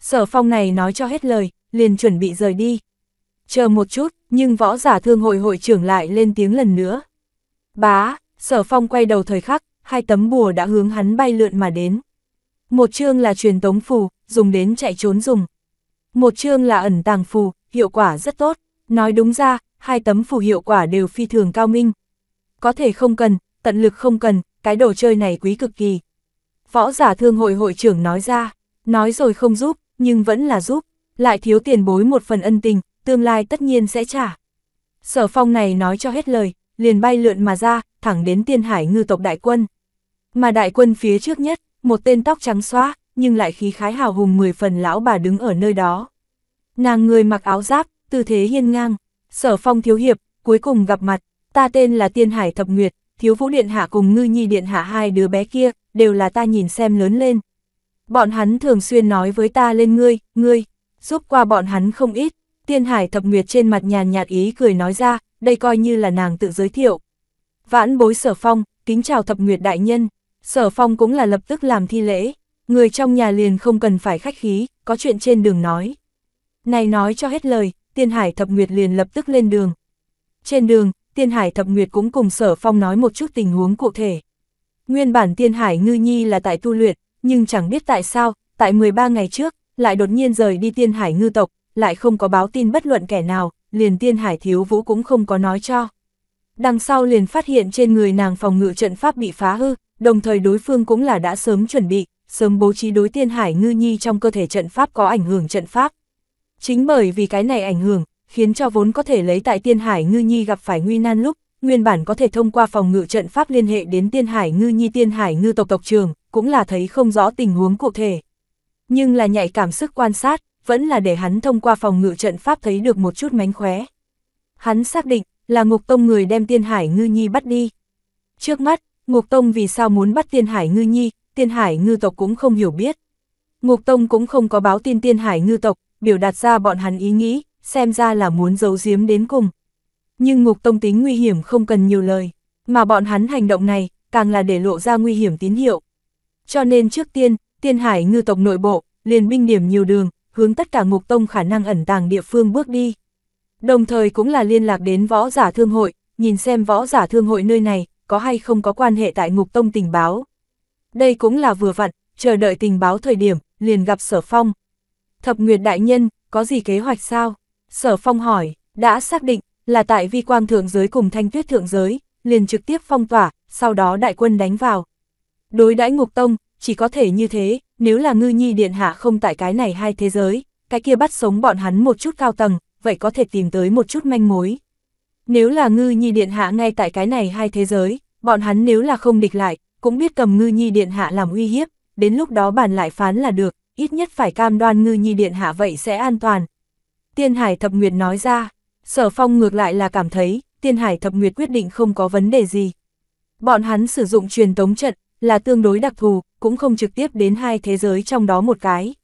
Sở phong này nói cho hết lời, liền chuẩn bị rời đi chờ một chút, nhưng võ giả thương hội hội trưởng lại lên tiếng lần nữa. Bá, sở phong quay đầu thời khắc, hai tấm bùa đã hướng hắn bay lượn mà đến. Một chương là truyền tống phù, dùng đến chạy trốn dùng. Một chương là ẩn tàng phù, hiệu quả rất tốt. Nói đúng ra, hai tấm phù hiệu quả đều phi thường cao minh. Có thể không cần, tận lực không cần, cái đồ chơi này quý cực kỳ. Võ giả thương hội hội trưởng nói ra, nói rồi không giúp, nhưng vẫn là giúp, lại thiếu tiền bối một phần ân tình, tương lai tất nhiên sẽ trả. Sở phong này nói cho hết lời, liền bay lượn mà ra, thẳng đến tiên hải ngư tộc đại quân. Mà đại quân phía trước nhất, một tên tóc trắng xóa, nhưng lại khí khái hào hùng mười phần lão bà đứng ở nơi đó. Nàng người mặc áo giáp, tư thế hiên ngang, sở phong thiếu hiệp, cuối cùng gặp mặt, ta tên là Tiên Hải Thập Nguyệt, thiếu vũ điện hạ cùng ngư nhi điện hạ hai đứa bé kia, đều là ta nhìn xem lớn lên. Bọn hắn thường xuyên nói với ta lên ngươi, ngươi, giúp qua bọn hắn không ít, Tiên Hải Thập Nguyệt trên mặt nhàn nhạt ý cười nói ra, đây coi như là nàng tự giới thiệu. Vãn bối Sở Phong, kính chào Thập Nguyệt đại nhân. Sở Phong cũng là lập tức làm thi lễ, người trong nhà liền không cần phải khách khí, có chuyện trên đường nói. Này nói cho hết lời, Tiên Hải Thập Nguyệt liền lập tức lên đường. Trên đường, Tiên Hải Thập Nguyệt cũng cùng Sở Phong nói một chút tình huống cụ thể. Nguyên bản Tiên Hải Ngư Nhi là tại tu luyện, nhưng chẳng biết tại sao, tại 13 ngày trước, lại đột nhiên rời đi Tiên Hải Ngư tộc, lại không có báo tin bất luận kẻ nào, liền tiên hải thiếu vũ cũng không có nói cho. Đằng sau liền phát hiện trên người nàng phòng ngự trận pháp bị phá hư, đồng thời đối phương cũng là đã sớm chuẩn bị, sớm bố trí đối tiên hải ngư nhi trong cơ thể trận pháp có ảnh hưởng trận pháp. Chính bởi vì cái này ảnh hưởng, khiến cho vốn có thể lấy tại tiên hải ngư nhi gặp phải nguy nan lúc, nguyên bản có thể thông qua phòng ngự trận pháp liên hệ đến tiên hải ngư nhi tiên hải ngư tộc tộc trường, cũng là thấy không rõ tình huống cụ thể. Nhưng là nhạy cảm sức quan sát, vẫn là để hắn thông qua phòng ngự trận pháp thấy được một chút mánh khóe. Hắn xác định, là Ngục Tông người đem Tiên Hải Ngư Nhi bắt đi. Trước mắt, Ngục Tông vì sao muốn bắt Tiên Hải Ngư Nhi, Tiên Hải Ngư tộc cũng không hiểu biết. Ngục Tông cũng không có báo tin Tiên Hải Ngư tộc, biểu đạt ra bọn hắn ý nghĩ, xem ra là muốn giấu giếm đến cùng. Nhưng Ngục Tông tính nguy hiểm không cần nhiều lời, mà bọn hắn hành động này, càng là để lộ ra nguy hiểm tín hiệu. Cho nên trước tiên, Tiên Hải Ngư tộc nội bộ, liền binh điểm nhiều đường, hướng tất cả ngục tông khả năng ẩn tàng địa phương bước đi. Đồng thời cũng là liên lạc đến võ giả thương hội, nhìn xem võ giả thương hội nơi này, có hay không có quan hệ tại ngục tông tình báo. Đây cũng là vừa vặn, chờ đợi tình báo thời điểm, liền gặp Sở Phong. Thập Nguyệt Đại Nhân, có gì kế hoạch sao? Sở Phong hỏi, đã xác định, là tại vi quang thượng giới cùng thanh tuyết thượng giới, liền trực tiếp phong tỏa, sau đó đại quân đánh vào. Đối đãi ngục tông, chỉ có thể như thế, nếu là ngư nhi điện hạ không tại cái này hai thế giới, cái kia bắt sống bọn hắn một chút cao tầng, vậy có thể tìm tới một chút manh mối. Nếu là ngư nhi điện hạ ngay tại cái này hai thế giới, bọn hắn nếu là không địch lại, cũng biết cầm ngư nhi điện hạ làm uy hiếp, đến lúc đó bàn lại phán là được, ít nhất phải cam đoan ngư nhi điện hạ vậy sẽ an toàn. Tiên Hải Thập Nguyệt nói ra, Sở Phong ngược lại là cảm thấy, Tiên Hải Thập Nguyệt quyết định không có vấn đề gì. Bọn hắn sử dụng truyền tống trận, là tương đối đặc thù, cũng không trực tiếp đến hai thế giới trong đó một cái.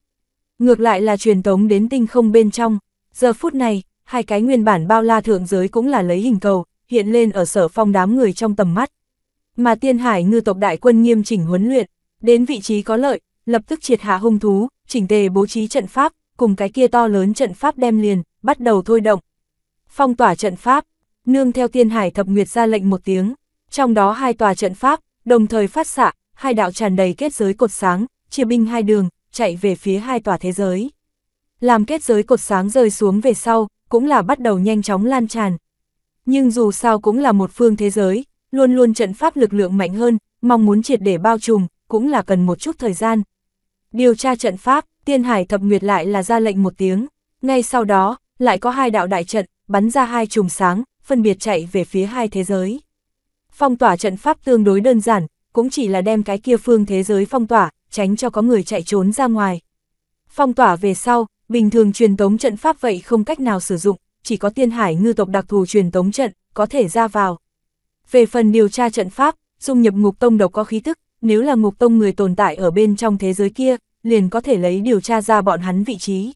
Ngược lại là truyền tống đến tinh không bên trong, giờ phút này, hai cái nguyên bản bao la thượng giới cũng là lấy hình cầu, hiện lên ở sở phong đám người trong tầm mắt. Mà tiên hải ngư tộc đại quân nghiêm chỉnh huấn luyện, đến vị trí có lợi, lập tức triệt hạ hung thú, chỉnh tề bố trí trận pháp, cùng cái kia to lớn trận pháp đem liền, bắt đầu thôi động. Phong tỏa trận pháp, nương theo tiên hải thập nguyệt ra lệnh một tiếng, trong đó hai tòa trận pháp, đồng thời phát xạ, hai đạo tràn đầy kết giới cột sáng, chia binh hai đường, chạy về phía hai tòa thế giới. Làm kết giới cột sáng rơi xuống về sau, cũng là bắt đầu nhanh chóng lan tràn. Nhưng dù sao cũng là một phương thế giới, luôn luôn trận pháp lực lượng mạnh hơn, mong muốn triệt để bao trùm, cũng là cần một chút thời gian. Điều tra trận pháp, Tiên Hải Thập Nguyệt lại là ra lệnh một tiếng, ngay sau đó, lại có hai đạo đại trận, bắn ra hai chùm sáng, phân biệt chạy về phía hai thế giới. Phong tỏa trận pháp tương đối đơn giản, cũng chỉ là đem cái kia phương thế giới phong tỏa, tránh cho có người chạy trốn ra ngoài. Phong tỏa về sau, bình thường truyền tống trận pháp vậy không cách nào sử dụng, chỉ có tiên hải ngư tộc đặc thù truyền tống trận, có thể ra vào. Về phần điều tra trận pháp, dung nhập ngục tông độc có khí tức, nếu là ngục tông người tồn tại ở bên trong thế giới kia, liền có thể lấy điều tra ra bọn hắn vị trí.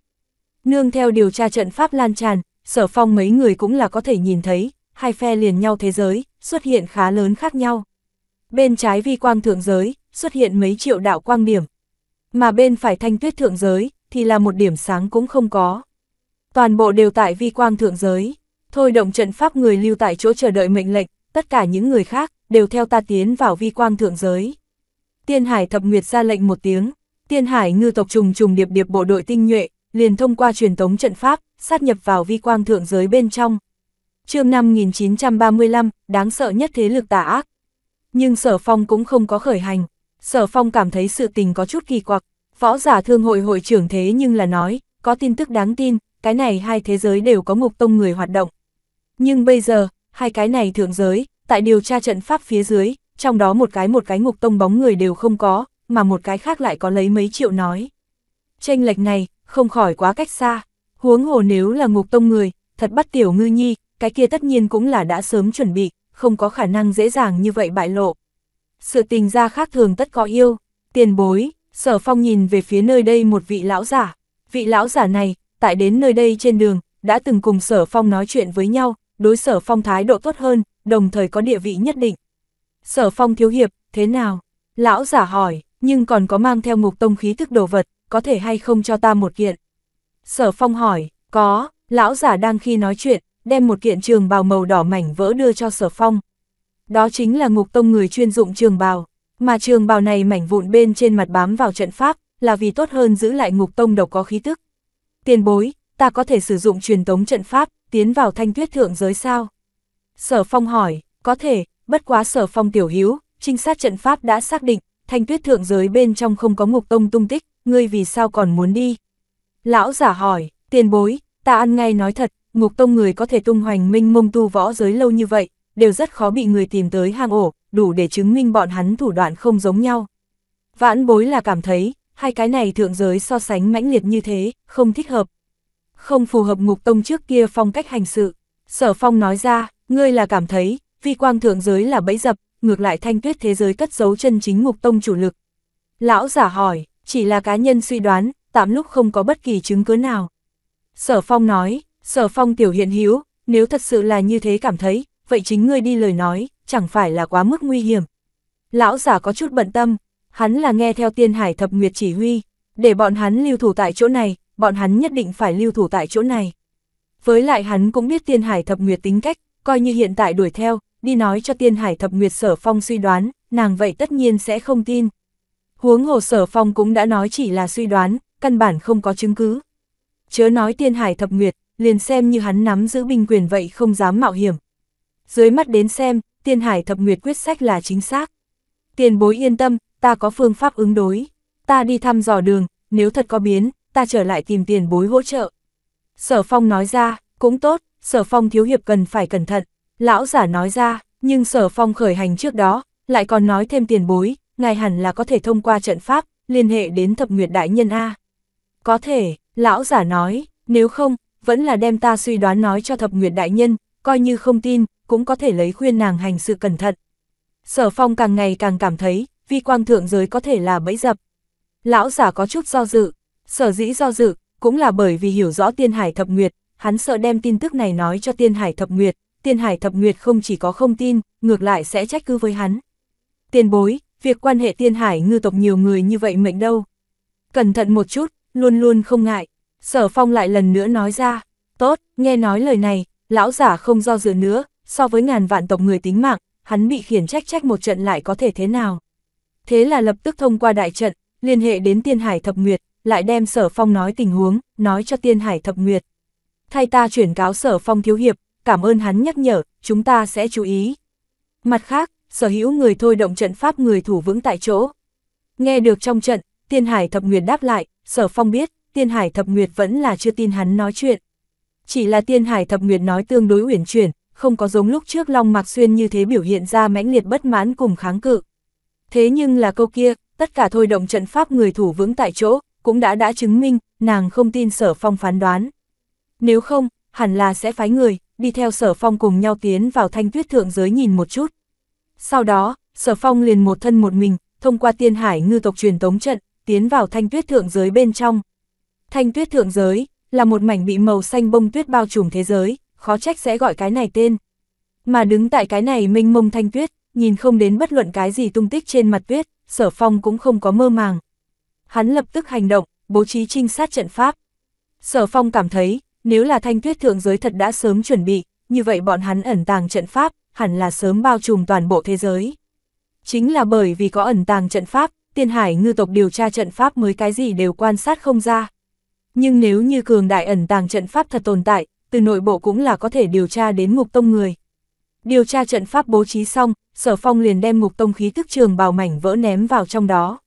Nương theo điều tra trận pháp lan tràn, sở phong mấy người cũng là có thể nhìn thấy, hai phe liền nhau thế giới, xuất hiện khá lớn khác nhau. Bên trái vi quang thượng giới, xuất hiện mấy triệu đạo quang điểm. Mà bên phải thanh tuyết thượng giới, thì là một điểm sáng cũng không có. Toàn bộ đều tại vi quang thượng giới. Thôi động trận pháp người lưu tại chỗ chờ đợi mệnh lệnh, tất cả những người khác, đều theo ta tiến vào vi quang thượng giới. Tiên Hải thập nguyệt ra lệnh một tiếng, Tiên Hải ngư tộc trùng trùng điệp điệp bộ đội tinh nhuệ, liền thông qua truyền tống trận pháp, sát nhập vào vi quang thượng giới bên trong chương 5935, đáng sợ nhất thế lực tà ác. Nhưng Sở Phong cũng không có khởi hành. Sở Phong cảm thấy sự tình có chút kỳ quặc. Võ giả thương hội hội trưởng thế nhưng là nói, có tin tức đáng tin, cái này hai thế giới đều có ngục tông người hoạt động. Nhưng bây giờ, hai cái này thượng giới, tại điều tra trận pháp phía dưới, trong đó một cái một cái ngục tông bóng người đều không có, mà một cái khác lại có lấy mấy triệu nói. Tranh lệch này, không khỏi quá cách xa, huống hồ nếu là ngục tông người, thật bắt tiểu ngư nhi, cái kia tất nhiên cũng là đã sớm chuẩn bị, không có khả năng dễ dàng như vậy bại lộ. Sự tình ra khác thường tất có yêu, tiền bối, sở phong nhìn về phía nơi đây một vị lão giả. Vị lão giả này, tại đến nơi đây trên đường, đã từng cùng sở phong nói chuyện với nhau, đối sở phong thái độ tốt hơn, đồng thời có địa vị nhất định. Sở phong thiếu hiệp, thế nào? Lão giả hỏi, nhưng còn có mang theo ngục tông khí thức đồ vật, có thể hay không cho ta một kiện? Sở phong hỏi, có, lão giả đang khi nói chuyện, đem một kiện trường bào màu đỏ mảnh vỡ đưa cho sở phong. Đó chính là ngục tông người chuyên dụng trường bào, mà trường bào này mảnh vụn bên trên mặt bám vào trận pháp, là vì tốt hơn giữ lại ngục tông độc có khí tức. Tiền bối, ta có thể sử dụng truyền tống trận pháp, tiến vào thanh tuyết thượng giới sao? Sở phong hỏi, có thể, bất quá sở phong tiểu hiếu, trinh sát trận pháp đã xác định, thanh tuyết thượng giới bên trong không có ngục tông tung tích, ngươi vì sao còn muốn đi? Lão giả hỏi, tiền bối, ta ăn ngay nói thật, ngục tông người có thể tung hoành minh mông tu võ giới lâu như vậy, đều rất khó bị người tìm tới hang ổ, đủ để chứng minh bọn hắn thủ đoạn không giống nhau. Vãn bối là cảm thấy, hai cái này thượng giới so sánh mãnh liệt như thế, không thích hợp. Không phù hợp ngục tông trước kia phong cách hành sự. Sở phong nói ra, ngươi là cảm thấy, vi quang thượng giới là bẫy dập, ngược lại thanh tuyết thế giới cất giấu chân chính ngục tông chủ lực. Lão giả hỏi, chỉ là cá nhân suy đoán, tạm lúc không có bất kỳ chứng cứ nào. Sở phong nói, Sở phong tiểu hiện hữu, nếu thật sự là như thế cảm thấy, vậy chính ngươi đi lời nói, chẳng phải là quá mức nguy hiểm. Lão giả có chút bận tâm, hắn là nghe theo tiên hải thập nguyệt chỉ huy, để bọn hắn lưu thủ tại chỗ này, bọn hắn nhất định phải lưu thủ tại chỗ này. Với lại hắn cũng biết tiên hải thập nguyệt tính cách, coi như hiện tại đuổi theo, đi nói cho tiên hải thập nguyệt sở phong suy đoán, nàng vậy tất nhiên sẽ không tin. Huống hồ sở phong cũng đã nói chỉ là suy đoán, căn bản không có chứng cứ. Chớ nói tiên hải thập nguyệt, liền xem như hắn nắm giữ binh quyền vậy không dám mạo hiểm. Dưới mắt đến xem, tiên hải thập nguyệt quyết sách là chính xác. Tiền bối yên tâm, ta có phương pháp ứng đối. Ta đi thăm dò đường, nếu thật có biến, ta trở lại tìm tiền bối hỗ trợ. Sở phong nói ra, cũng tốt, sở phong thiếu hiệp cần phải cẩn thận. Lão giả nói ra, nhưng sở phong khởi hành trước đó, lại còn nói thêm tiền bối, ngài hẳn là có thể thông qua trận pháp, liên hệ đến thập nguyệt đại nhân A. Có thể, lão giả nói, nếu không, vẫn là đem ta suy đoán nói cho thập nguyệt đại nhân, coi như không tin, cũng có thể lấy khuyên nàng hành sự cẩn thận. Sở phong càng ngày càng cảm thấy, vi quang thượng giới có thể là bẫy dập. Lão giả có chút do dự, sở dĩ do dự, cũng là bởi vì hiểu rõ tiên hải thập nguyệt, hắn sợ đem tin tức này nói cho tiên hải thập nguyệt, tiên hải thập nguyệt không chỉ có không tin, ngược lại sẽ trách cứ với hắn. Tiền bối, việc quan hệ tiên hải ngư tộc nhiều người như vậy mệnh đâu. Cẩn thận một chút, luôn luôn không ngại. Sở phong lại lần nữa nói ra, tốt, nghe nói lời này, lão giả không do dự nữa, so với ngàn vạn tộc người tính mạng, hắn bị khiển trách trách một trận lại có thể thế nào. Thế là lập tức thông qua đại trận, liên hệ đến tiên hải thập nguyệt, lại đem sở phong nói tình huống, nói cho tiên hải thập nguyệt. Thay ta chuyển cáo sở phong thiếu hiệp, cảm ơn hắn nhắc nhở, chúng ta sẽ chú ý. Mặt khác, sở hữu người thôi động trận pháp người thủ vững tại chỗ. Nghe được trong trận, tiên hải thập nguyệt đáp lại, sở phong biết, Tiên Hải Thập Nguyệt vẫn là chưa tin hắn nói chuyện. Chỉ là Tiên Hải Thập Nguyệt nói tương đối uyển chuyển, không có giống lúc trước Long Mạc Xuyên như thế biểu hiện ra mãnh liệt bất mãn cùng kháng cự. Thế nhưng là câu kia, tất cả thôi động trận pháp người thủ vững tại chỗ, cũng đã đã chứng minh, nàng không tin sở phong phán đoán. Nếu không, hẳn là sẽ phái người, đi theo sở phong cùng nhau tiến vào thanh tuyết thượng giới nhìn một chút. Sau đó, sở phong liền một thân một mình, thông qua tiên hải ngư tộc truyền tống trận, tiến vào thanh tuyết thượng giới bên trong. Thanh tuyết thượng giới, là một mảnh bị màu xanh bông tuyết bao trùm thế giới, khó trách sẽ gọi cái này tên. Mà đứng tại cái này mênh mông thanh tuyết, nhìn không đến bất luận cái gì tung tích trên mặt tuyết, sở phong cũng không có mơ màng. Hắn lập tức hành động, bố trí trinh sát trận pháp. Sở phong cảm thấy, nếu là thanh tuyết thượng giới thật đã sớm chuẩn bị, như vậy bọn hắn ẩn tàng trận pháp, hẳn là sớm bao trùm toàn bộ thế giới. Chính là bởi vì có ẩn tàng trận pháp, tiên hải ngư tộc điều tra trận pháp mới cái gì đều quan sát không ra nhưng nếu như cường đại ẩn tàng trận pháp thật tồn tại, từ nội bộ cũng là có thể điều tra đến ngục tông người. Điều tra trận pháp bố trí xong, sở phong liền đem ngục tông khí tức trường bào mảnh vỡ ném vào trong đó.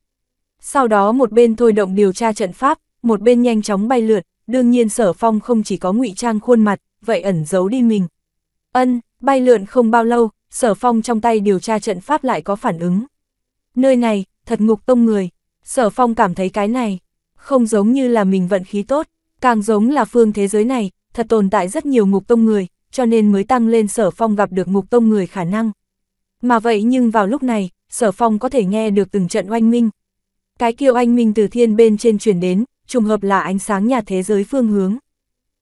Sau đó một bên thôi động điều tra trận pháp, một bên nhanh chóng bay lượt, đương nhiên sở phong không chỉ có ngụy trang khuôn mặt, vậy ẩn giấu đi mình. Ân, bay lượn không bao lâu, sở phong trong tay điều tra trận pháp lại có phản ứng. Nơi này, thật ngục tông người, sở phong cảm thấy cái này, không giống như là mình vận khí tốt, càng giống là phương thế giới này, thật tồn tại rất nhiều ngục tông người, cho nên mới tăng lên sở phong gặp được ngục tông người khả năng. Mà vậy nhưng vào lúc này, sở phong có thể nghe được từng trận oanh minh. Cái kêu oanh minh từ thiên bên trên chuyển đến, trùng hợp là ánh sáng nhà thế giới phương hướng.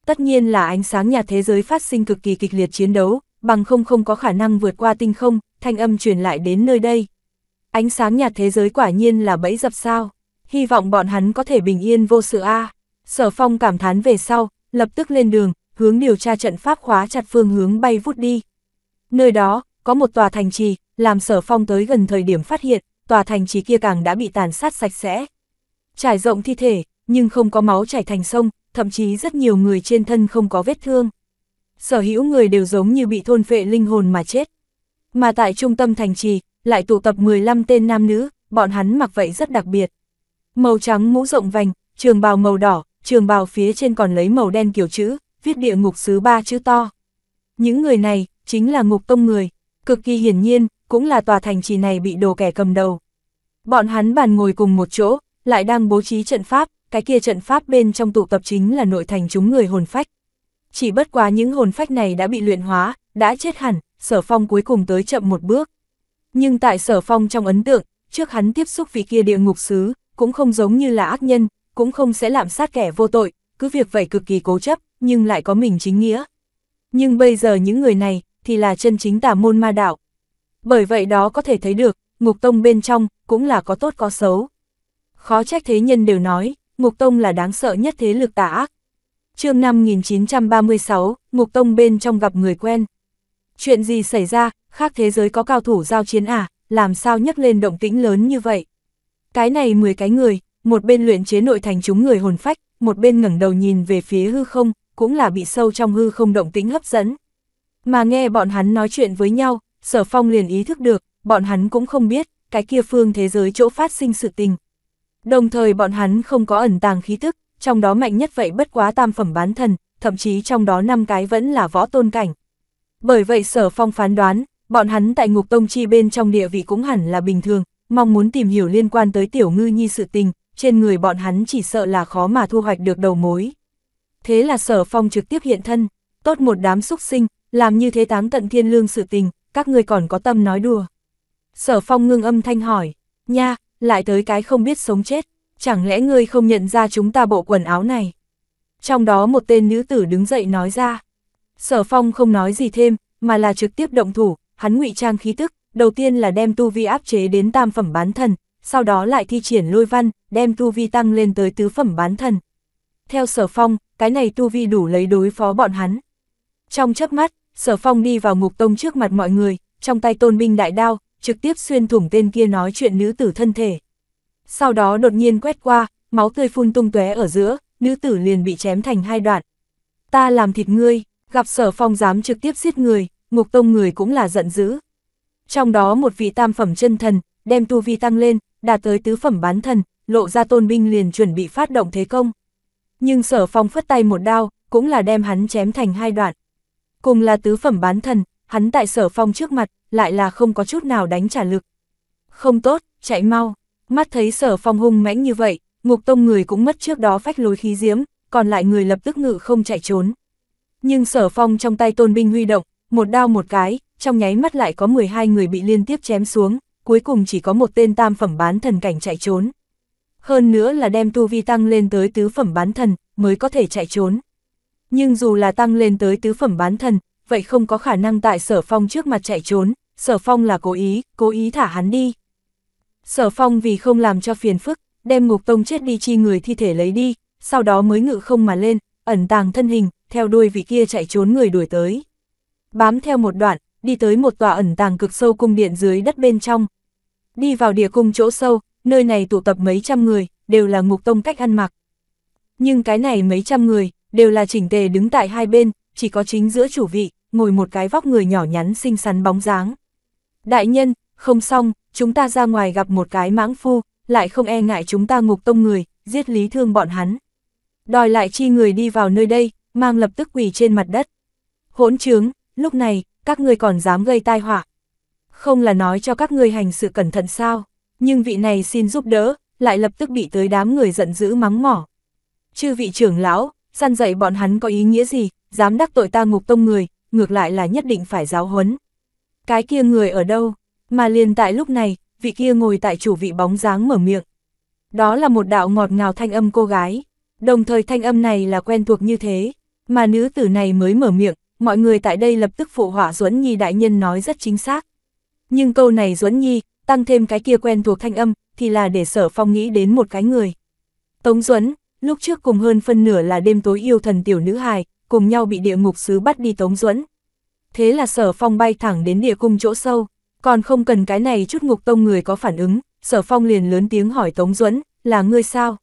Tất nhiên là ánh sáng nhà thế giới phát sinh cực kỳ kịch liệt chiến đấu, bằng không không có khả năng vượt qua tinh không, thanh âm truyền lại đến nơi đây. Ánh sáng nhà thế giới quả nhiên là bẫy dập sao hy vọng bọn hắn có thể bình yên vô sự a. À. Sở Phong cảm thán về sau, lập tức lên đường, hướng điều tra trận pháp khóa chặt phương hướng bay vút đi. Nơi đó, có một tòa thành trì, làm Sở Phong tới gần thời điểm phát hiện, tòa thành trì kia càng đã bị tàn sát sạch sẽ. Trải rộng thi thể, nhưng không có máu chảy thành sông, thậm chí rất nhiều người trên thân không có vết thương. Sở hữu người đều giống như bị thôn phệ linh hồn mà chết. Mà tại trung tâm thành trì, lại tụ tập 15 tên nam nữ, bọn hắn mặc vậy rất đặc biệt. Màu trắng mũ rộng vành, trường bào màu đỏ, trường bào phía trên còn lấy màu đen kiểu chữ, viết địa ngục xứ ba chữ to. Những người này, chính là ngục tông người, cực kỳ hiển nhiên, cũng là tòa thành trì này bị đồ kẻ cầm đầu. Bọn hắn bàn ngồi cùng một chỗ, lại đang bố trí trận pháp, cái kia trận pháp bên trong tụ tập chính là nội thành chúng người hồn phách. Chỉ bất quá những hồn phách này đã bị luyện hóa, đã chết hẳn, sở phong cuối cùng tới chậm một bước. Nhưng tại sở phong trong ấn tượng, trước hắn tiếp xúc vị kia địa ngục sứ, cũng không giống như là ác nhân, cũng không sẽ làm sát kẻ vô tội, cứ việc vậy cực kỳ cố chấp, nhưng lại có mình chính nghĩa. Nhưng bây giờ những người này, thì là chân chính tà môn ma đạo. Bởi vậy đó có thể thấy được, ngục tông bên trong, cũng là có tốt có xấu. Khó trách thế nhân đều nói, ngục tông là đáng sợ nhất thế lực tà ác. chương 5936, ngục tông bên trong gặp người quen. Chuyện gì xảy ra, khác thế giới có cao thủ giao chiến à, làm sao nhấc lên động tĩnh lớn như vậy? Cái này 10 cái người, một bên luyện chế nội thành chúng người hồn phách, một bên ngẩng đầu nhìn về phía hư không, cũng là bị sâu trong hư không động tĩnh hấp dẫn. Mà nghe bọn hắn nói chuyện với nhau, Sở Phong liền ý thức được, bọn hắn cũng không biết, cái kia phương thế giới chỗ phát sinh sự tình. Đồng thời bọn hắn không có ẩn tàng khí tức, trong đó mạnh nhất vậy bất quá tam phẩm bán thần, thậm chí trong đó năm cái vẫn là võ tôn cảnh. Bởi vậy Sở Phong phán đoán, bọn hắn tại Ngục Tông Chi bên trong địa vị cũng hẳn là bình thường, mong muốn tìm hiểu liên quan tới tiểu ngư nhi sự tình, trên người bọn hắn chỉ sợ là khó mà thu hoạch được đầu mối. Thế là sở phong trực tiếp hiện thân, tốt một đám xúc sinh, làm như thế táng tận thiên lương sự tình, các người còn có tâm nói đùa. Sở phong ngưng âm thanh hỏi, nha, lại tới cái không biết sống chết, chẳng lẽ ngươi không nhận ra chúng ta bộ quần áo này? Trong đó một tên nữ tử đứng dậy nói ra. Sở phong không nói gì thêm, mà là trực tiếp động thủ, hắn ngụy trang khí tức, đầu tiên là đem tu vi áp chế đến tam phẩm bán thần, sau đó lại thi triển lôi văn, đem tu vi tăng lên tới tứ phẩm bán thần. Theo sở phong, cái này tu vi đủ lấy đối phó bọn hắn. Trong chớp mắt, sở phong đi vào ngục tông trước mặt mọi người, trong tay tôn binh đại đao, trực tiếp xuyên thủng tên kia nói chuyện nữ tử thân thể. Sau đó đột nhiên quét qua, máu tươi phun tung tóe ở giữa, nữ tử liền bị chém thành hai đoạn. Ta làm thịt ngươi, gặp sở phong dám trực tiếp giết người, ngục tông người cũng là giận dữ, trong đó một vị tam phẩm chân thần, đem tu vi tăng lên, đạt tới tứ phẩm bán thần, lộ ra tôn binh liền chuẩn bị phát động thế công. Nhưng sở phong phất tay một đao, cũng là đem hắn chém thành hai đoạn. Cùng là tứ phẩm bán thần, hắn tại sở phong trước mặt, lại là không có chút nào đánh trả lực. Không tốt, chạy mau, mắt thấy sở phong hung mãnh như vậy, ngục tông người cũng mất trước đó phách lối khí diếm còn lại người lập tức ngự không chạy trốn. Nhưng sở phong trong tay tôn binh huy động, một đao một cái, trong nháy mắt lại có 12 người bị liên tiếp chém xuống, cuối cùng chỉ có một tên tam phẩm bán thần cảnh chạy trốn. Hơn nữa là đem tu vi tăng lên tới tứ phẩm bán thần, mới có thể chạy trốn. Nhưng dù là tăng lên tới tứ phẩm bán thần, vậy không có khả năng tại sở phong trước mặt chạy trốn, sở phong là cố ý, cố ý thả hắn đi. Sở phong vì không làm cho phiền phức, đem ngục tông chết đi chi người thi thể lấy đi, sau đó mới ngự không mà lên, ẩn tàng thân hình, theo đuôi vị kia chạy trốn người đuổi tới bám theo một đoạn, đi tới một tòa ẩn tàng cực sâu cung điện dưới đất bên trong. Đi vào địa cung chỗ sâu, nơi này tụ tập mấy trăm người, đều là ngục tông cách ăn mặc. Nhưng cái này mấy trăm người, đều là chỉnh tề đứng tại hai bên, chỉ có chính giữa chủ vị, ngồi một cái vóc người nhỏ nhắn xinh xắn bóng dáng. Đại nhân, không xong, chúng ta ra ngoài gặp một cái mãng phu, lại không e ngại chúng ta ngục tông người, giết lý thương bọn hắn. Đòi lại chi người đi vào nơi đây, mang lập tức quỳ trên mặt đất. Hỗn trướng, lúc này, các ngươi còn dám gây tai họa. Không là nói cho các ngươi hành sự cẩn thận sao, nhưng vị này xin giúp đỡ, lại lập tức bị tới đám người giận dữ mắng mỏ. Chư vị trưởng lão, săn dạy bọn hắn có ý nghĩa gì, dám đắc tội ta ngục tông người, ngược lại là nhất định phải giáo huấn. Cái kia người ở đâu, mà liền tại lúc này, vị kia ngồi tại chủ vị bóng dáng mở miệng. Đó là một đạo ngọt ngào thanh âm cô gái, đồng thời thanh âm này là quen thuộc như thế, mà nữ tử này mới mở miệng, mọi người tại đây lập tức phụ hỏa Duẫn Nhi đại nhân nói rất chính xác. Nhưng câu này Duẫn Nhi, tăng thêm cái kia quen thuộc thanh âm, thì là để sở phong nghĩ đến một cái người. Tống Duẫn, lúc trước cùng hơn phân nửa là đêm tối yêu thần tiểu nữ hài, cùng nhau bị địa ngục sứ bắt đi Tống Duẫn. Thế là sở phong bay thẳng đến địa cung chỗ sâu, còn không cần cái này chút ngục tông người có phản ứng, sở phong liền lớn tiếng hỏi Tống Duẫn, là ngươi sao?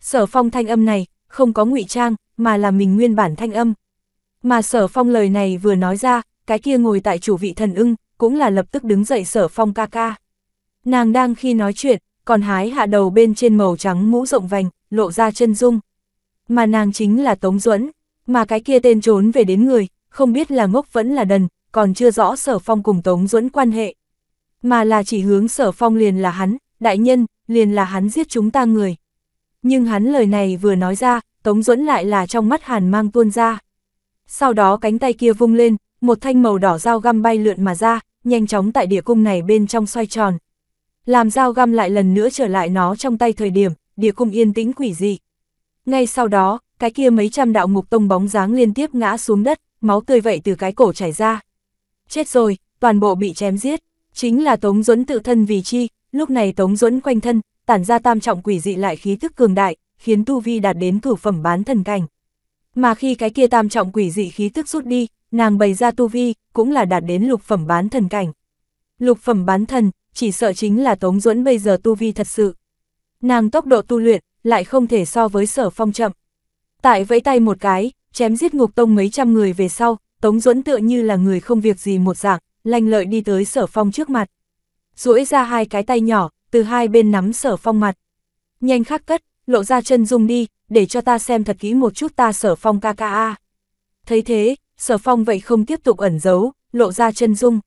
Sở phong thanh âm này, không có ngụy trang, mà là mình nguyên bản thanh âm. Mà sở phong lời này vừa nói ra, cái kia ngồi tại chủ vị thần ưng, cũng là lập tức đứng dậy sở phong ca ca. Nàng đang khi nói chuyện, còn hái hạ đầu bên trên màu trắng mũ rộng vành, lộ ra chân dung. Mà nàng chính là Tống Duẫn, mà cái kia tên trốn về đến người, không biết là ngốc vẫn là đần, còn chưa rõ sở phong cùng Tống Duẫn quan hệ. Mà là chỉ hướng sở phong liền là hắn, đại nhân, liền là hắn giết chúng ta người. Nhưng hắn lời này vừa nói ra, Tống Duẫn lại là trong mắt hàn mang tuôn ra. Sau đó cánh tay kia vung lên, một thanh màu đỏ dao găm bay lượn mà ra, nhanh chóng tại địa cung này bên trong xoay tròn. Làm dao găm lại lần nữa trở lại nó trong tay thời điểm, địa cung yên tĩnh quỷ dị. Ngay sau đó, cái kia mấy trăm đạo ngục tông bóng dáng liên tiếp ngã xuống đất, máu tươi vậy từ cái cổ chảy ra. Chết rồi, toàn bộ bị chém giết, chính là Tống Duẫn tự thân vì chi, lúc này Tống Duẫn quanh thân, tản ra tam trọng quỷ dị lại khí thức cường đại, khiến tu vi đạt đến cửu phẩm bán thần cảnh. Mà khi cái kia tam trọng quỷ dị khí tức rút đi, nàng bày ra tu vi, cũng là đạt đến lục phẩm bán thần cảnh. Lục phẩm bán thần, chỉ sợ chính là Tống Duẫn bây giờ tu vi thật sự. Nàng tốc độ tu luyện, lại không thể so với sở phong chậm. Tại vẫy tay một cái, chém giết ngục tông mấy trăm người về sau, Tống Duẫn tựa như là người không việc gì một dạng, lanh lợi đi tới sở phong trước mặt. duỗi ra hai cái tay nhỏ, từ hai bên nắm sở phong mặt. Nhanh khắc cất, lộ ra chân dung đi, để cho ta xem thật kỹ một chút ta sở phong ca ca a. Thấy thế, sở phong vậy không tiếp tục ẩn giấu, lộ ra chân dung.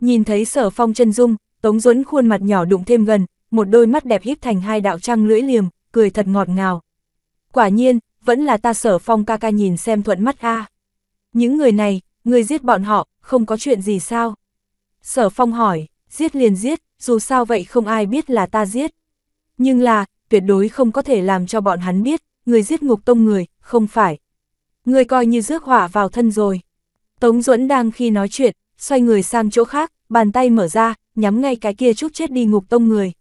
Nhìn thấy sở phong chân dung, Tống Duẫn khuôn mặt nhỏ đụng thêm gần, một đôi mắt đẹp híp thành hai đạo trăng lưỡi liềm, cười thật ngọt ngào. Quả nhiên, vẫn là ta sở phong ca ca nhìn xem thuận mắt a. Những người này, người giết bọn họ, không có chuyện gì sao? Sở phong hỏi, giết liền giết, dù sao vậy không ai biết là ta giết. Nhưng là, tuyệt đối không có thể làm cho bọn hắn biết, người giết ngục tông người, không phải. Người coi như rước hỏa vào thân rồi. Tống Duẫn đang khi nói chuyện, xoay người sang chỗ khác, bàn tay mở ra, nhắm ngay cái kia chút chết đi ngục tông người.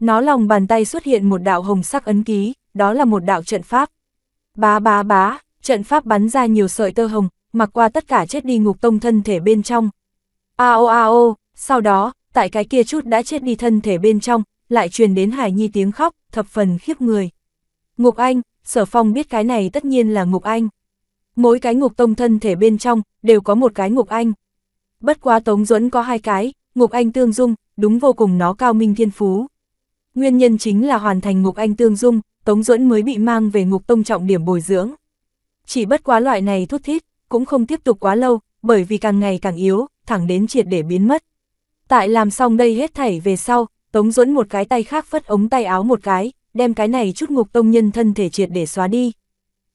Nó lòng bàn tay xuất hiện một đạo hồng sắc ấn ký, đó là một đạo trận pháp. Bá bá bá, trận pháp bắn ra nhiều sợi tơ hồng, mặc qua tất cả chết đi ngục tông thân thể bên trong. Ao ao, sau đó, tại cái kia chút đã chết đi thân thể bên trong, lại truyền đến Hải Nhi tiếng khóc, thập phần khiếp người. Ngục Anh, Sở Phong biết cái này tất nhiên là ngục anh. Mỗi cái ngục tông thân thể bên trong, đều có một cái ngục anh. Bất quá Tống Duẫn có hai cái, ngục anh tương dung, đúng vô cùng nó cao minh thiên phú. Nguyên nhân chính là hoàn thành ngục anh tương dung, Tống Duẫn mới bị mang về ngục tông trọng điểm bồi dưỡng. Chỉ bất quá loại này thuốc thít, cũng không tiếp tục quá lâu, bởi vì càng ngày càng yếu, thẳng đến triệt để biến mất. Tại làm xong đây hết thảy về sau, Tống Duẫn một cái tay khác phất ống tay áo một cái, đem cái này chút ngục tông nhân thân thể triệt để xóa đi.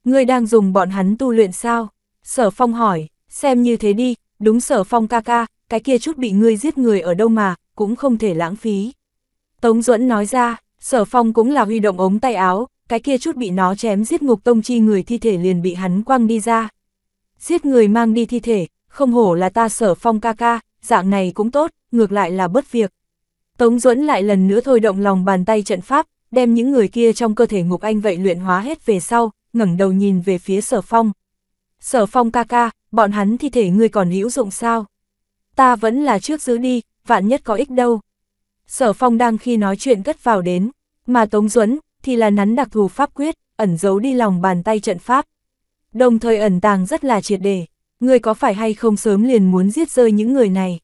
Ngươi đang dùng bọn hắn tu luyện sao? Sở Phong hỏi, xem như thế đi, đúng Sở Phong ca ca, cái kia chút bị ngươi giết người ở đâu mà, cũng không thể lãng phí. Tống Duẫn nói ra, Sở Phong cũng là huy động ống tay áo, cái kia chút bị nó chém giết ngục tông chi người thi thể liền bị hắn quăng đi ra. Giết người mang đi thi thể, không hổ là ta Sở Phong ca ca, dạng này cũng tốt, ngược lại là bất việc. Tống Duẫn lại lần nữa thôi động lòng bàn tay trận pháp, đem những người kia trong cơ thể Ngục Anh vậy luyện hóa hết về sau, ngẩng đầu nhìn về phía Sở Phong. Sở Phong ca ca, bọn hắn thi thể ngươi còn hữu dụng sao? Ta vẫn là trước giữ đi, vạn nhất có ích đâu. Sở Phong đang khi nói chuyện cất vào đến, mà Tống Duấn thì là nắn đặc thù pháp quyết, ẩn giấu đi lòng bàn tay trận pháp. Đồng thời ẩn tàng rất là triệt đề ngươi có phải hay không sớm liền muốn giết rơi những người này?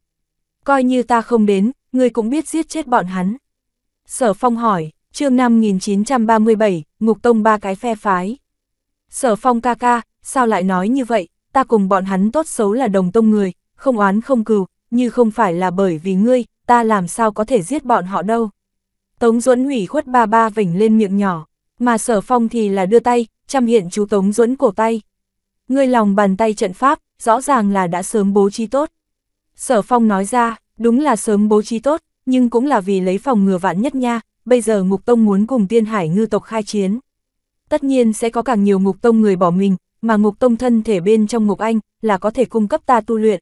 Coi như ta không đến, ngươi cũng biết giết chết bọn hắn. Sở Phong hỏi, chương 5937, Ngục Tông ba cái phe phái. Sở phong ca ca, sao lại nói như vậy, ta cùng bọn hắn tốt xấu là đồng tông người, không oán không cừu, như không phải là bởi vì ngươi, ta làm sao có thể giết bọn họ đâu. Tống Duẫn hủy khuất ba ba vỉnh lên miệng nhỏ, mà sở phong thì là đưa tay, chăm hiện chú Tống Duẫn cổ tay. Ngươi lòng bàn tay trận pháp, rõ ràng là đã sớm bố trí tốt. Sở phong nói ra, đúng là sớm bố trí tốt, nhưng cũng là vì lấy phòng ngừa vạn nhất nha, bây giờ Ngục Tông muốn cùng Tiên Hải ngư tộc khai chiến. Tất nhiên sẽ có càng nhiều Ngục Tông người bỏ mình, mà Ngục Tông thân thể bên trong Ngục Anh là có thể cung cấp ta tu luyện.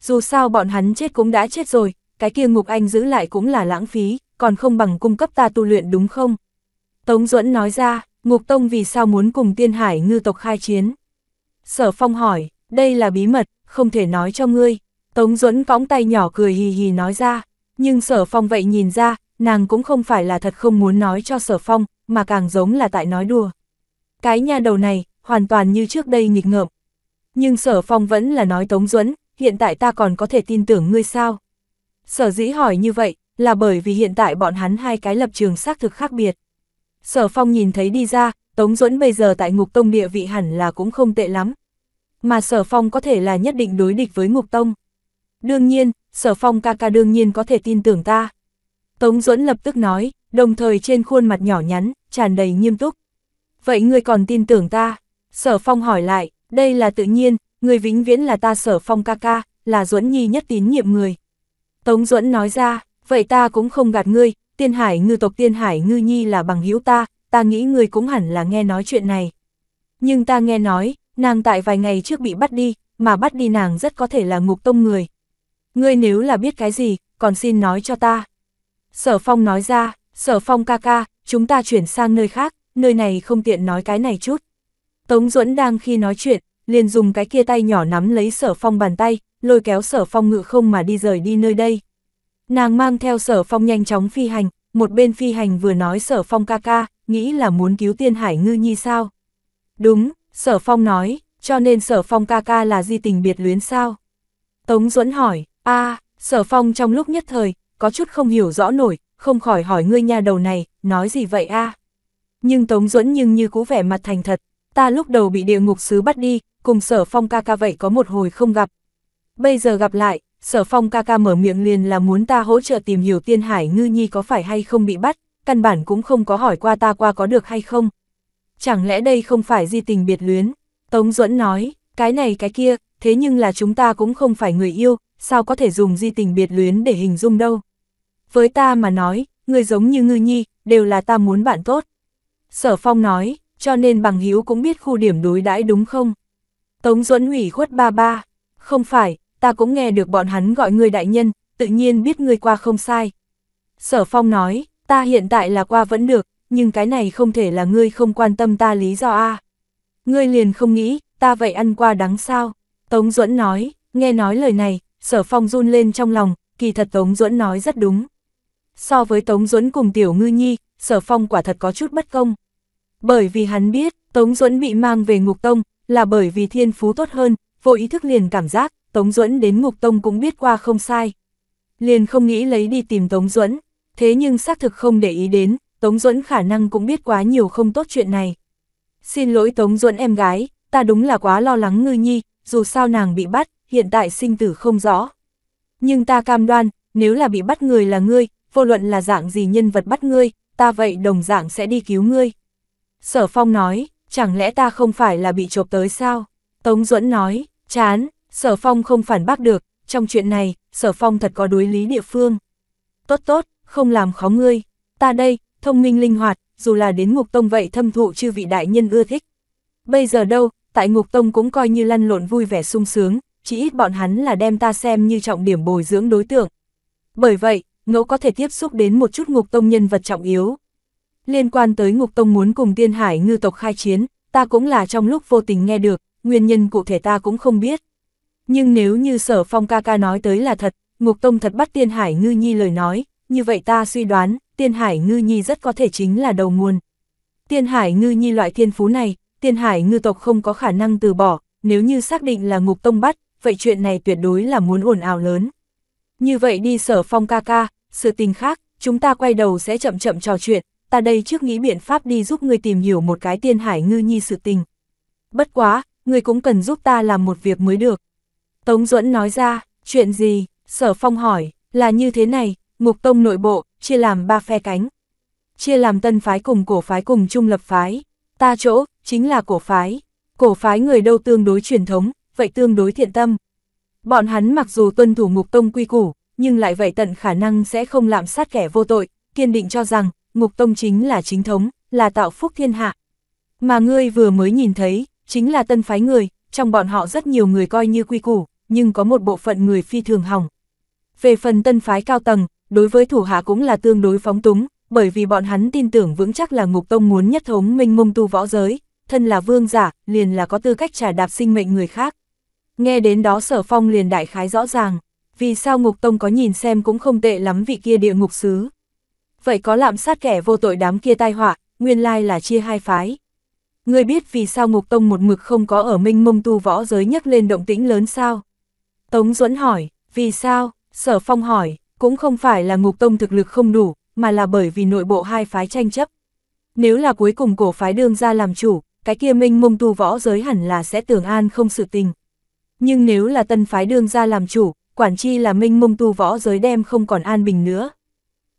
Dù sao bọn hắn chết cũng đã chết rồi, cái kia Ngục Anh giữ lại cũng là lãng phí, còn không bằng cung cấp ta tu luyện đúng không? Tống Duẫn nói ra, Ngục Tông vì sao muốn cùng Tiên Hải ngư tộc khai chiến? Sở Phong hỏi, đây là bí mật, không thể nói cho ngươi. Tống Duẫn võng tay nhỏ cười hì hì nói ra, nhưng Sở Phong vậy nhìn ra, nàng cũng không phải là thật không muốn nói cho sở phong, mà càng giống là tại nói đùa. Cái nhà đầu này, hoàn toàn như trước đây nghịch ngợm. Nhưng sở phong vẫn là nói Tống Duẫn, hiện tại ta còn có thể tin tưởng ngươi sao? Sở dĩ hỏi như vậy, là bởi vì hiện tại bọn hắn hai cái lập trường xác thực khác biệt. Sở phong nhìn thấy đi ra, Tống Duẫn bây giờ tại ngục tông địa vị hẳn là cũng không tệ lắm. Mà sở phong có thể là nhất định đối địch với ngục tông. Đương nhiên, sở phong ca ca đương nhiên có thể tin tưởng ta. Tống Duẫn lập tức nói, đồng thời trên khuôn mặt nhỏ nhắn, tràn đầy nghiêm túc. Vậy ngươi còn tin tưởng ta? Sở Phong hỏi lại, đây là tự nhiên, người vĩnh viễn là ta Sở Phong ca ca, là Duẫn Nhi nhất tín nhiệm người. Tống Duẫn nói ra, vậy ta cũng không gạt ngươi, tiên hải ngư tộc tiên hải ngư nhi là bằng hữu ta, ta nghĩ ngươi cũng hẳn là nghe nói chuyện này. Nhưng ta nghe nói, nàng tại vài ngày trước bị bắt đi, mà bắt đi nàng rất có thể là ngục tông người. Ngươi nếu là biết cái gì, còn xin nói cho ta. Sở Phong nói ra, Sở Phong ca ca, chúng ta chuyển sang nơi khác, nơi này không tiện nói cái này chút. Tống Duẫn đang khi nói chuyện, liền dùng cái kia tay nhỏ nắm lấy Sở Phong bàn tay, lôi kéo Sở Phong ngự không mà đi rời đi nơi đây. Nàng mang theo Sở Phong nhanh chóng phi hành, một bên phi hành vừa nói Sở Phong ca ca, nghĩ là muốn cứu Tiên Hải Ngư Nhi sao? Đúng, Sở Phong nói, cho nên Sở Phong ca ca là di tình biệt luyến sao? Tống Duẫn hỏi, a Sở Phong trong lúc nhất thời, có chút không hiểu rõ nổi, không khỏi hỏi ngươi nhà đầu này, nói gì vậy a? Nhưng Tống Duẫn nhưng như cũ vẻ mặt thành thật, ta lúc đầu bị địa ngục sứ bắt đi, cùng sở phong ca ca vậy có một hồi không gặp. Bây giờ gặp lại, sở phong ca ca mở miệng liền là muốn ta hỗ trợ tìm hiểu tiên hải ngư nhi có phải hay không bị bắt, căn bản cũng không có hỏi qua ta qua có được hay không. Chẳng lẽ đây không phải di tình biệt luyến? Tống Duẫn nói, cái này cái kia, thế nhưng là chúng ta cũng không phải người yêu, sao có thể dùng di tình biệt luyến để hình dung đâu với ta mà nói, người giống như ngư nhi, đều là ta muốn bạn tốt. Sở Phong nói, cho nên bằng hữu cũng biết khu điểm đối đãi đúng không? Tống Duẫn ủy khuất ba ba, không phải, ta cũng nghe được bọn hắn gọi người đại nhân, tự nhiên biết người qua không sai. Sở Phong nói, ta hiện tại là qua vẫn được, nhưng cái này không thể là ngươi không quan tâm ta lý do a. Ngươi liền không nghĩ, ta vậy ăn qua đáng sao? Tống Duẫn nói, nghe nói lời này, Sở Phong run lên trong lòng, kỳ thật Tống Duẫn nói rất đúng so với Tống Duẫn cùng Tiểu Ngư Nhi, Sở Phong quả thật có chút bất công. Bởi vì hắn biết, Tống Duẫn bị mang về Ngục Tông, là bởi vì thiên phú tốt hơn, vô ý thức liền cảm giác, Tống Duẫn đến Ngục Tông cũng biết qua không sai. Liền không nghĩ lấy đi tìm Tống Duẫn, thế nhưng xác thực không để ý đến, Tống Duẫn khả năng cũng biết quá nhiều không tốt chuyện này. Xin lỗi Tống Duẫn em gái, ta đúng là quá lo lắng ngư nhi, dù sao nàng bị bắt, hiện tại sinh tử không rõ. Nhưng ta cam đoan, nếu là bị bắt người là ngươi, vô luận là dạng gì nhân vật bắt ngươi, ta vậy đồng dạng sẽ đi cứu ngươi. Sở Phong nói, chẳng lẽ ta không phải là bị chộp tới sao? Tống Duẫn nói, chán, Sở Phong không phản bác được, trong chuyện này, Sở Phong thật có đối lý địa phương. Tốt tốt, không làm khó ngươi, ta đây, thông minh linh hoạt, dù là đến ngục tông vậy thâm thụ chư vị đại nhân ưa thích. Bây giờ đâu, tại ngục tông cũng coi như lăn lộn vui vẻ sung sướng, chỉ ít bọn hắn là đem ta xem như trọng điểm bồi dưỡng đối tượng. Bởi vậy, ngẫu có thể tiếp xúc đến một chút ngục tông nhân vật trọng yếu. Liên quan tới ngục tông muốn cùng tiên hải ngư tộc khai chiến, ta cũng là trong lúc vô tình nghe được, nguyên nhân cụ thể ta cũng không biết. Nhưng nếu như sở phong ca ca nói tới là thật, ngục tông thật bắt tiên hải ngư nhi lời nói, như vậy ta suy đoán, tiên hải ngư nhi rất có thể chính là đầu nguồn. Tiên hải ngư nhi loại thiên phú này, tiên hải ngư tộc không có khả năng từ bỏ, nếu như xác định là ngục tông bắt, vậy chuyện này tuyệt đối là muốn ồn ào lớn. Như vậy đi sở phong ca ca, sự tình khác, chúng ta quay đầu sẽ chậm chậm trò chuyện, ta đây trước nghĩ biện pháp đi giúp ngươi tìm hiểu một cái tiên hải ngư nhi sự tình. Bất quá, ngươi cũng cần giúp ta làm một việc mới được. Tống Duẫn nói ra, chuyện gì, sở phong hỏi, là như thế này, ngục tông nội bộ, chia làm ba phe cánh. Chia làm tân phái cùng cổ phái cùng trung lập phái, ta chỗ, chính là cổ phái. Cổ phái người đâu tương đối truyền thống, vậy tương đối thiện tâm. Bọn hắn mặc dù tuân thủ ngục tông quy củ, nhưng lại vậy tận khả năng sẽ không làm sát kẻ vô tội, kiên định cho rằng, ngục tông chính là chính thống, là tạo phúc thiên hạ. Mà ngươi vừa mới nhìn thấy, chính là tân phái người, trong bọn họ rất nhiều người coi như quy củ, nhưng có một bộ phận người phi thường hỏng. Về phần tân phái cao tầng, đối với thủ hạ cũng là tương đối phóng túng, bởi vì bọn hắn tin tưởng vững chắc là ngục tông muốn nhất thống minh mông tu võ giới, thân là vương giả, liền là có tư cách trả đạp sinh mệnh người khác. Nghe đến đó sở phong liền đại khái rõ ràng vì sao Ngục Tông có nhìn xem cũng không tệ lắm vị kia địa ngục sứ. Vậy có lạm sát kẻ vô tội đám kia tai họa, nguyên lai là chia hai phái. ngươi biết vì sao Ngục Tông một mực không có ở minh mông tu võ giới nhắc lên động tĩnh lớn sao? Tống Duẫn hỏi, vì sao? Sở Phong hỏi, cũng không phải là Ngục Tông thực lực không đủ, mà là bởi vì nội bộ hai phái tranh chấp. Nếu là cuối cùng cổ phái đương ra làm chủ, cái kia minh mông tu võ giới hẳn là sẽ tưởng an không sự tình. Nhưng nếu là tân phái đương ra làm chủ, quản chi là minh mông tu võ giới đem không còn an bình nữa.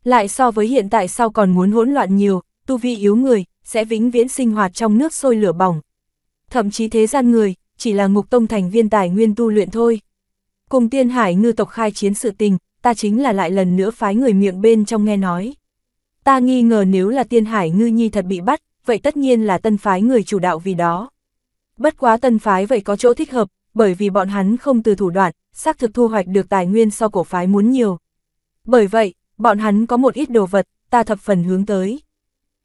Lại so với hiện tại sao còn muốn hỗn loạn nhiều, tu vi yếu người, sẽ vĩnh viễn sinh hoạt trong nước sôi lửa bỏng. Thậm chí thế gian người, chỉ là ngục tông thành viên tài nguyên tu luyện thôi. Cùng tiên hải ngư tộc khai chiến sự tình, ta chính là lại lần nữa phái người miệng bên trong nghe nói. Ta nghi ngờ nếu là tiên hải ngư nhi thật bị bắt, vậy tất nhiên là tân phái người chủ đạo vì đó. Bất quá tân phái vậy có chỗ thích hợp, bởi vì bọn hắn không từ thủ đoạn, xác thực thu hoạch được tài nguyên so cổ phái muốn nhiều. Bởi vậy, bọn hắn có một ít đồ vật, ta thập phần hướng tới.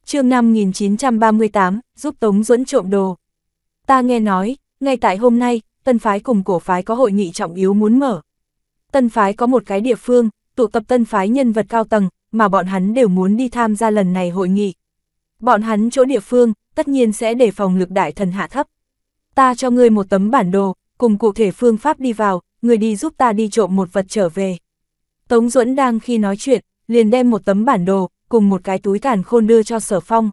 chương 5938, giúp Tống Duẫn trộm đồ. Ta nghe nói, ngay tại hôm nay, tân phái cùng cổ phái có hội nghị trọng yếu muốn mở. Tân phái có một cái địa phương, tụ tập tân phái nhân vật cao tầng, mà bọn hắn đều muốn đi tham gia lần này hội nghị. Bọn hắn chỗ địa phương, tất nhiên sẽ đề phòng lực đại thần hạ thấp. Ta cho ngươi một tấm bản đồ, cùng cụ thể phương pháp đi vào, người đi giúp ta đi trộm một vật trở về. Tống Duẫn đang khi nói chuyện, liền đem một tấm bản đồ, cùng một cái túi càn khôn đưa cho Sở Phong.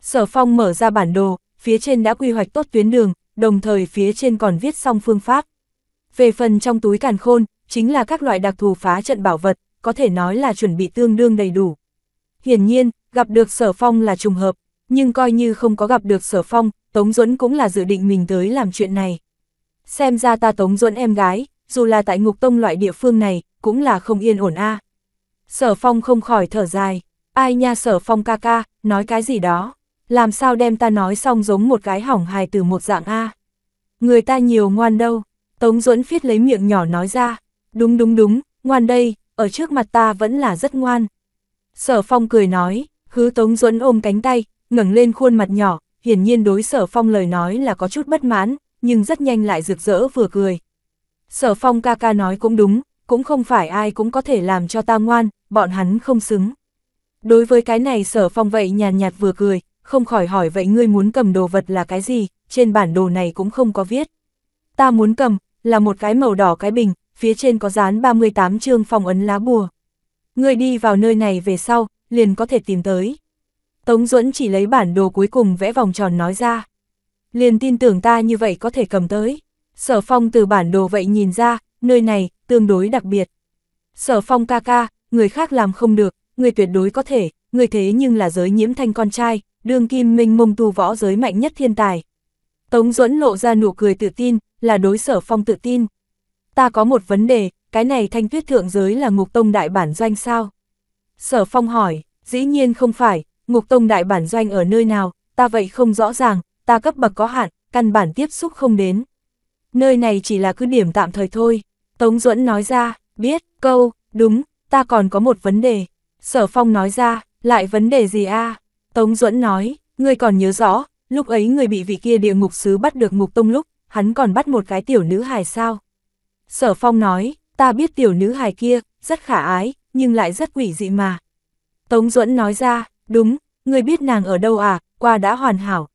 Sở Phong mở ra bản đồ, phía trên đã quy hoạch tốt tuyến đường, đồng thời phía trên còn viết xong phương pháp. Về phần trong túi càn khôn, chính là các loại đặc thù phá trận bảo vật, có thể nói là chuẩn bị tương đương đầy đủ. Hiển nhiên, gặp được Sở Phong là trùng hợp, nhưng coi như không có gặp được Sở Phong, Tống Duẫn cũng là dự định mình tới làm chuyện này. Xem ra ta Tống Duẫn em gái, dù là tại ngục tông loại địa phương này, cũng là không yên ổn a. À. Sở phong không khỏi thở dài, ai nha sở phong ca ca, nói cái gì đó, làm sao đem ta nói xong giống một cái hỏng hài từ một dạng a. À. Người ta nhiều ngoan đâu, Tống Duẫn phiết lấy miệng nhỏ nói ra, đúng đúng đúng, ngoan đây, ở trước mặt ta vẫn là rất ngoan. Sở phong cười nói, hứ Tống Duẫn ôm cánh tay, ngẩng lên khuôn mặt nhỏ, hiển nhiên đối sở phong lời nói là có chút bất mãn, nhưng rất nhanh lại rực rỡ vừa cười, Sở phong ca ca nói cũng đúng, cũng không phải ai cũng có thể làm cho ta ngoan, bọn hắn không xứng. Đối với cái này sở phong vậy nhàn nhạt, vừa cười, không khỏi hỏi vậy ngươi muốn cầm đồ vật là cái gì, trên bản đồ này cũng không có viết. Ta muốn cầm, là một cái màu đỏ cái bình, phía trên có dán 38 chương phong ấn lá bùa. Ngươi đi vào nơi này về sau, liền có thể tìm tới. Tống Duẫn chỉ lấy bản đồ cuối cùng vẽ vòng tròn nói ra. Liền tin tưởng ta như vậy có thể cầm tới. Sở phong từ bản đồ vậy nhìn ra, nơi này, tương đối đặc biệt. Sở phong ca ca, người khác làm không được, người tuyệt đối có thể, người thế nhưng là giới nhiễm thanh con trai, đương kim minh mông tu võ giới mạnh nhất thiên tài. Tống Duẫn lộ ra nụ cười tự tin, là đối sở phong tự tin. Ta có một vấn đề, cái này thanh tuyết thượng giới là ngục tông đại bản doanh sao? Sở phong hỏi, dĩ nhiên không phải, ngục tông đại bản doanh ở nơi nào, ta vậy không rõ ràng, ta cấp bậc có hạn, căn bản tiếp xúc không đến nơi này chỉ là cứ điểm tạm thời thôi. Tống Duẫn nói ra, biết, câu, đúng, ta còn có một vấn đề. Sở Phong nói ra, lại vấn đề gì a? Tống Duẫn nói, ngươi còn nhớ rõ, lúc ấy người bị vị kia địa ngục sứ bắt được ngục tông lúc, hắn còn bắt một cái tiểu nữ hài sao. Sở Phong nói, ta biết tiểu nữ hài kia, rất khả ái, nhưng lại rất quỷ dị mà. Tống Duẫn nói ra, đúng, ngươi biết nàng ở đâu à, qua đã hoàn hảo.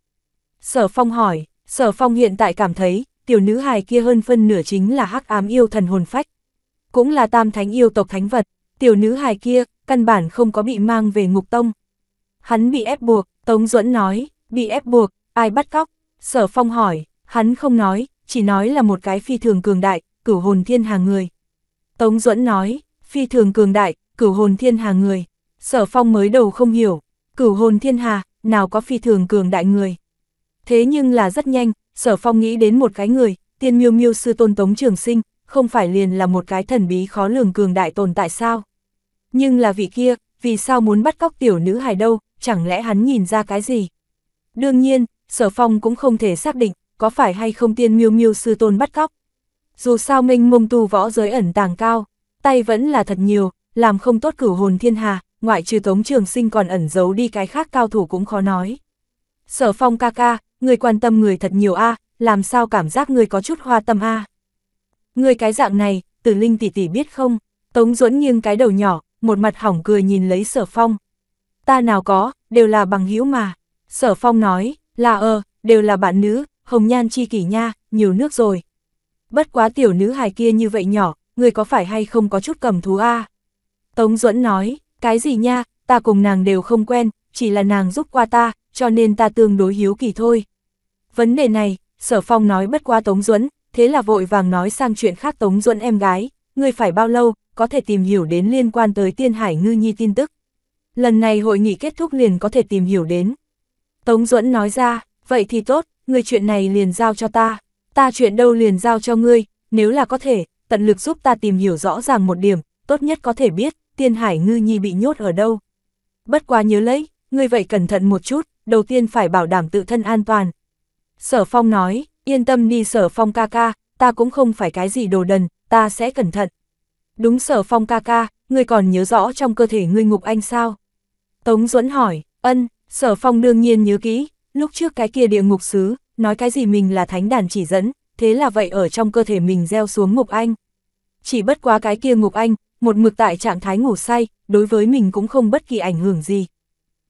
Sở Phong hỏi, Sở Phong hiện tại cảm thấy, tiểu nữ hài kia hơn phân nửa chính là hắc ám yêu thần hồn phách. Cũng là tam thánh yêu tộc thánh vật, tiểu nữ hài kia, căn bản không có bị mang về ngục tông. Hắn bị ép buộc, Tống Duẫn nói, bị ép buộc, ai bắt cóc, sở phong hỏi, hắn không nói, chỉ nói là một cái phi thường cường đại, cửu hồn thiên hà người. Tống Duẫn nói, phi thường cường đại, cửu hồn thiên hà người. Sở phong mới đầu không hiểu, cửu hồn thiên hà, nào có phi thường cường đại người. Thế nhưng là rất nhanh, Sở Phong nghĩ đến một cái người, tiên miêu miêu sư tôn tống trường sinh, không phải liền là một cái thần bí khó lường cường đại tồn tại sao? Nhưng là vị kia, vì sao muốn bắt cóc tiểu nữ hài đâu, chẳng lẽ hắn nhìn ra cái gì? Đương nhiên, Sở Phong cũng không thể xác định, có phải hay không tiên miêu miêu sư tôn bắt cóc. Dù sao minh mông tu võ giới ẩn tàng cao, tay vẫn là thật nhiều, làm không tốt cửu hồn thiên hà, ngoại trừ tống trường sinh còn ẩn giấu đi cái khác cao thủ cũng khó nói. Sở Phong ca ca, người quan tâm người thật nhiều a, làm sao cảm giác người có chút hoa tâm a. À. Người cái dạng này, Tử Linh tỷ tỷ biết không? Tống Duẫn nghiêng cái đầu nhỏ, một mặt hỏng cười nhìn lấy Sở Phong. Ta nào có, đều là bằng hữu mà. Sở Phong nói, là ờ, đều là bạn nữ, hồng nhan chi kỷ nha, nhiều nước rồi. Bất quá tiểu nữ hài kia như vậy nhỏ, người có phải hay không có chút cầm thú a? Tống Duẫn nói, cái gì nha, ta cùng nàng đều không quen, chỉ là nàng giúp qua ta, cho nên ta tương đối hiếu kỳ thôi. Vấn đề này, Sở Phong nói bất qua Tống Duẫn, thế là vội vàng nói sang chuyện khác Tống Duẫn em gái, người phải bao lâu, có thể tìm hiểu đến liên quan tới Tiên Hải Ngư Nhi tin tức. Lần này hội nghị kết thúc liền có thể tìm hiểu đến. Tống Duẫn nói ra, vậy thì tốt, người chuyện này liền giao cho ta, ta chuyện đâu liền giao cho ngươi, nếu là có thể, tận lực giúp ta tìm hiểu rõ ràng một điểm, tốt nhất có thể biết, Tiên Hải Ngư Nhi bị nhốt ở đâu. Bất quá nhớ lấy, ngươi vậy cẩn thận một chút, đầu tiên phải bảo đảm tự thân an toàn, Sở Phong nói, yên tâm đi Sở Phong ca ca, ta cũng không phải cái gì đồ đần, ta sẽ cẩn thận. Đúng Sở Phong ca ca, ngươi còn nhớ rõ trong cơ thể ngươi ngục anh sao? Tống Duẫn hỏi, ân, Sở Phong đương nhiên nhớ kỹ, lúc trước cái kia địa ngục xứ, nói cái gì mình là thánh đàn chỉ dẫn, thế là vậy ở trong cơ thể mình gieo xuống ngục anh. Chỉ bất quá cái kia ngục anh, một mực tại trạng thái ngủ say, đối với mình cũng không bất kỳ ảnh hưởng gì.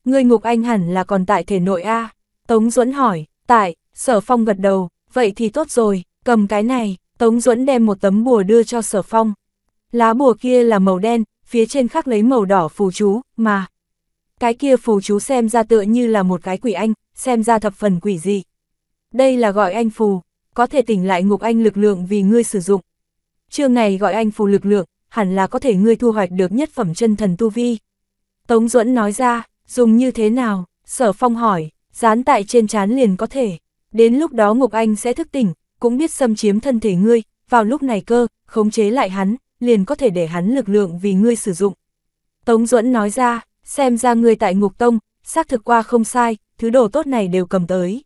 Ngươi ngục anh hẳn là còn tại thể nội A. Tống Duẫn hỏi, tại, Sở Phong gật đầu, vậy thì tốt rồi, cầm cái này, Tống Duẫn đem một tấm bùa đưa cho Sở Phong. Lá bùa kia là màu đen, phía trên khắc lấy màu đỏ phù chú, mà. Cái kia phù chú xem ra tựa như là một cái quỷ anh, xem ra thập phần quỷ gì. Đây là gọi anh phù, có thể tỉnh lại ngục anh lực lượng vì ngươi sử dụng. Chương này gọi anh phù lực lượng, hẳn là có thể ngươi thu hoạch được nhất phẩm chân thần tu vi. Tống Duẫn nói ra, dùng như thế nào, sở phong hỏi, dán tại trên chán liền có thể, Đến lúc đó Ngục Anh sẽ thức tỉnh, cũng biết xâm chiếm thân thể ngươi, vào lúc này cơ, khống chế lại hắn, liền có thể để hắn lực lượng vì ngươi sử dụng. Tống Duẫn nói ra, xem ra ngươi tại Ngục Tông, xác thực qua không sai, thứ đồ tốt này đều cầm tới.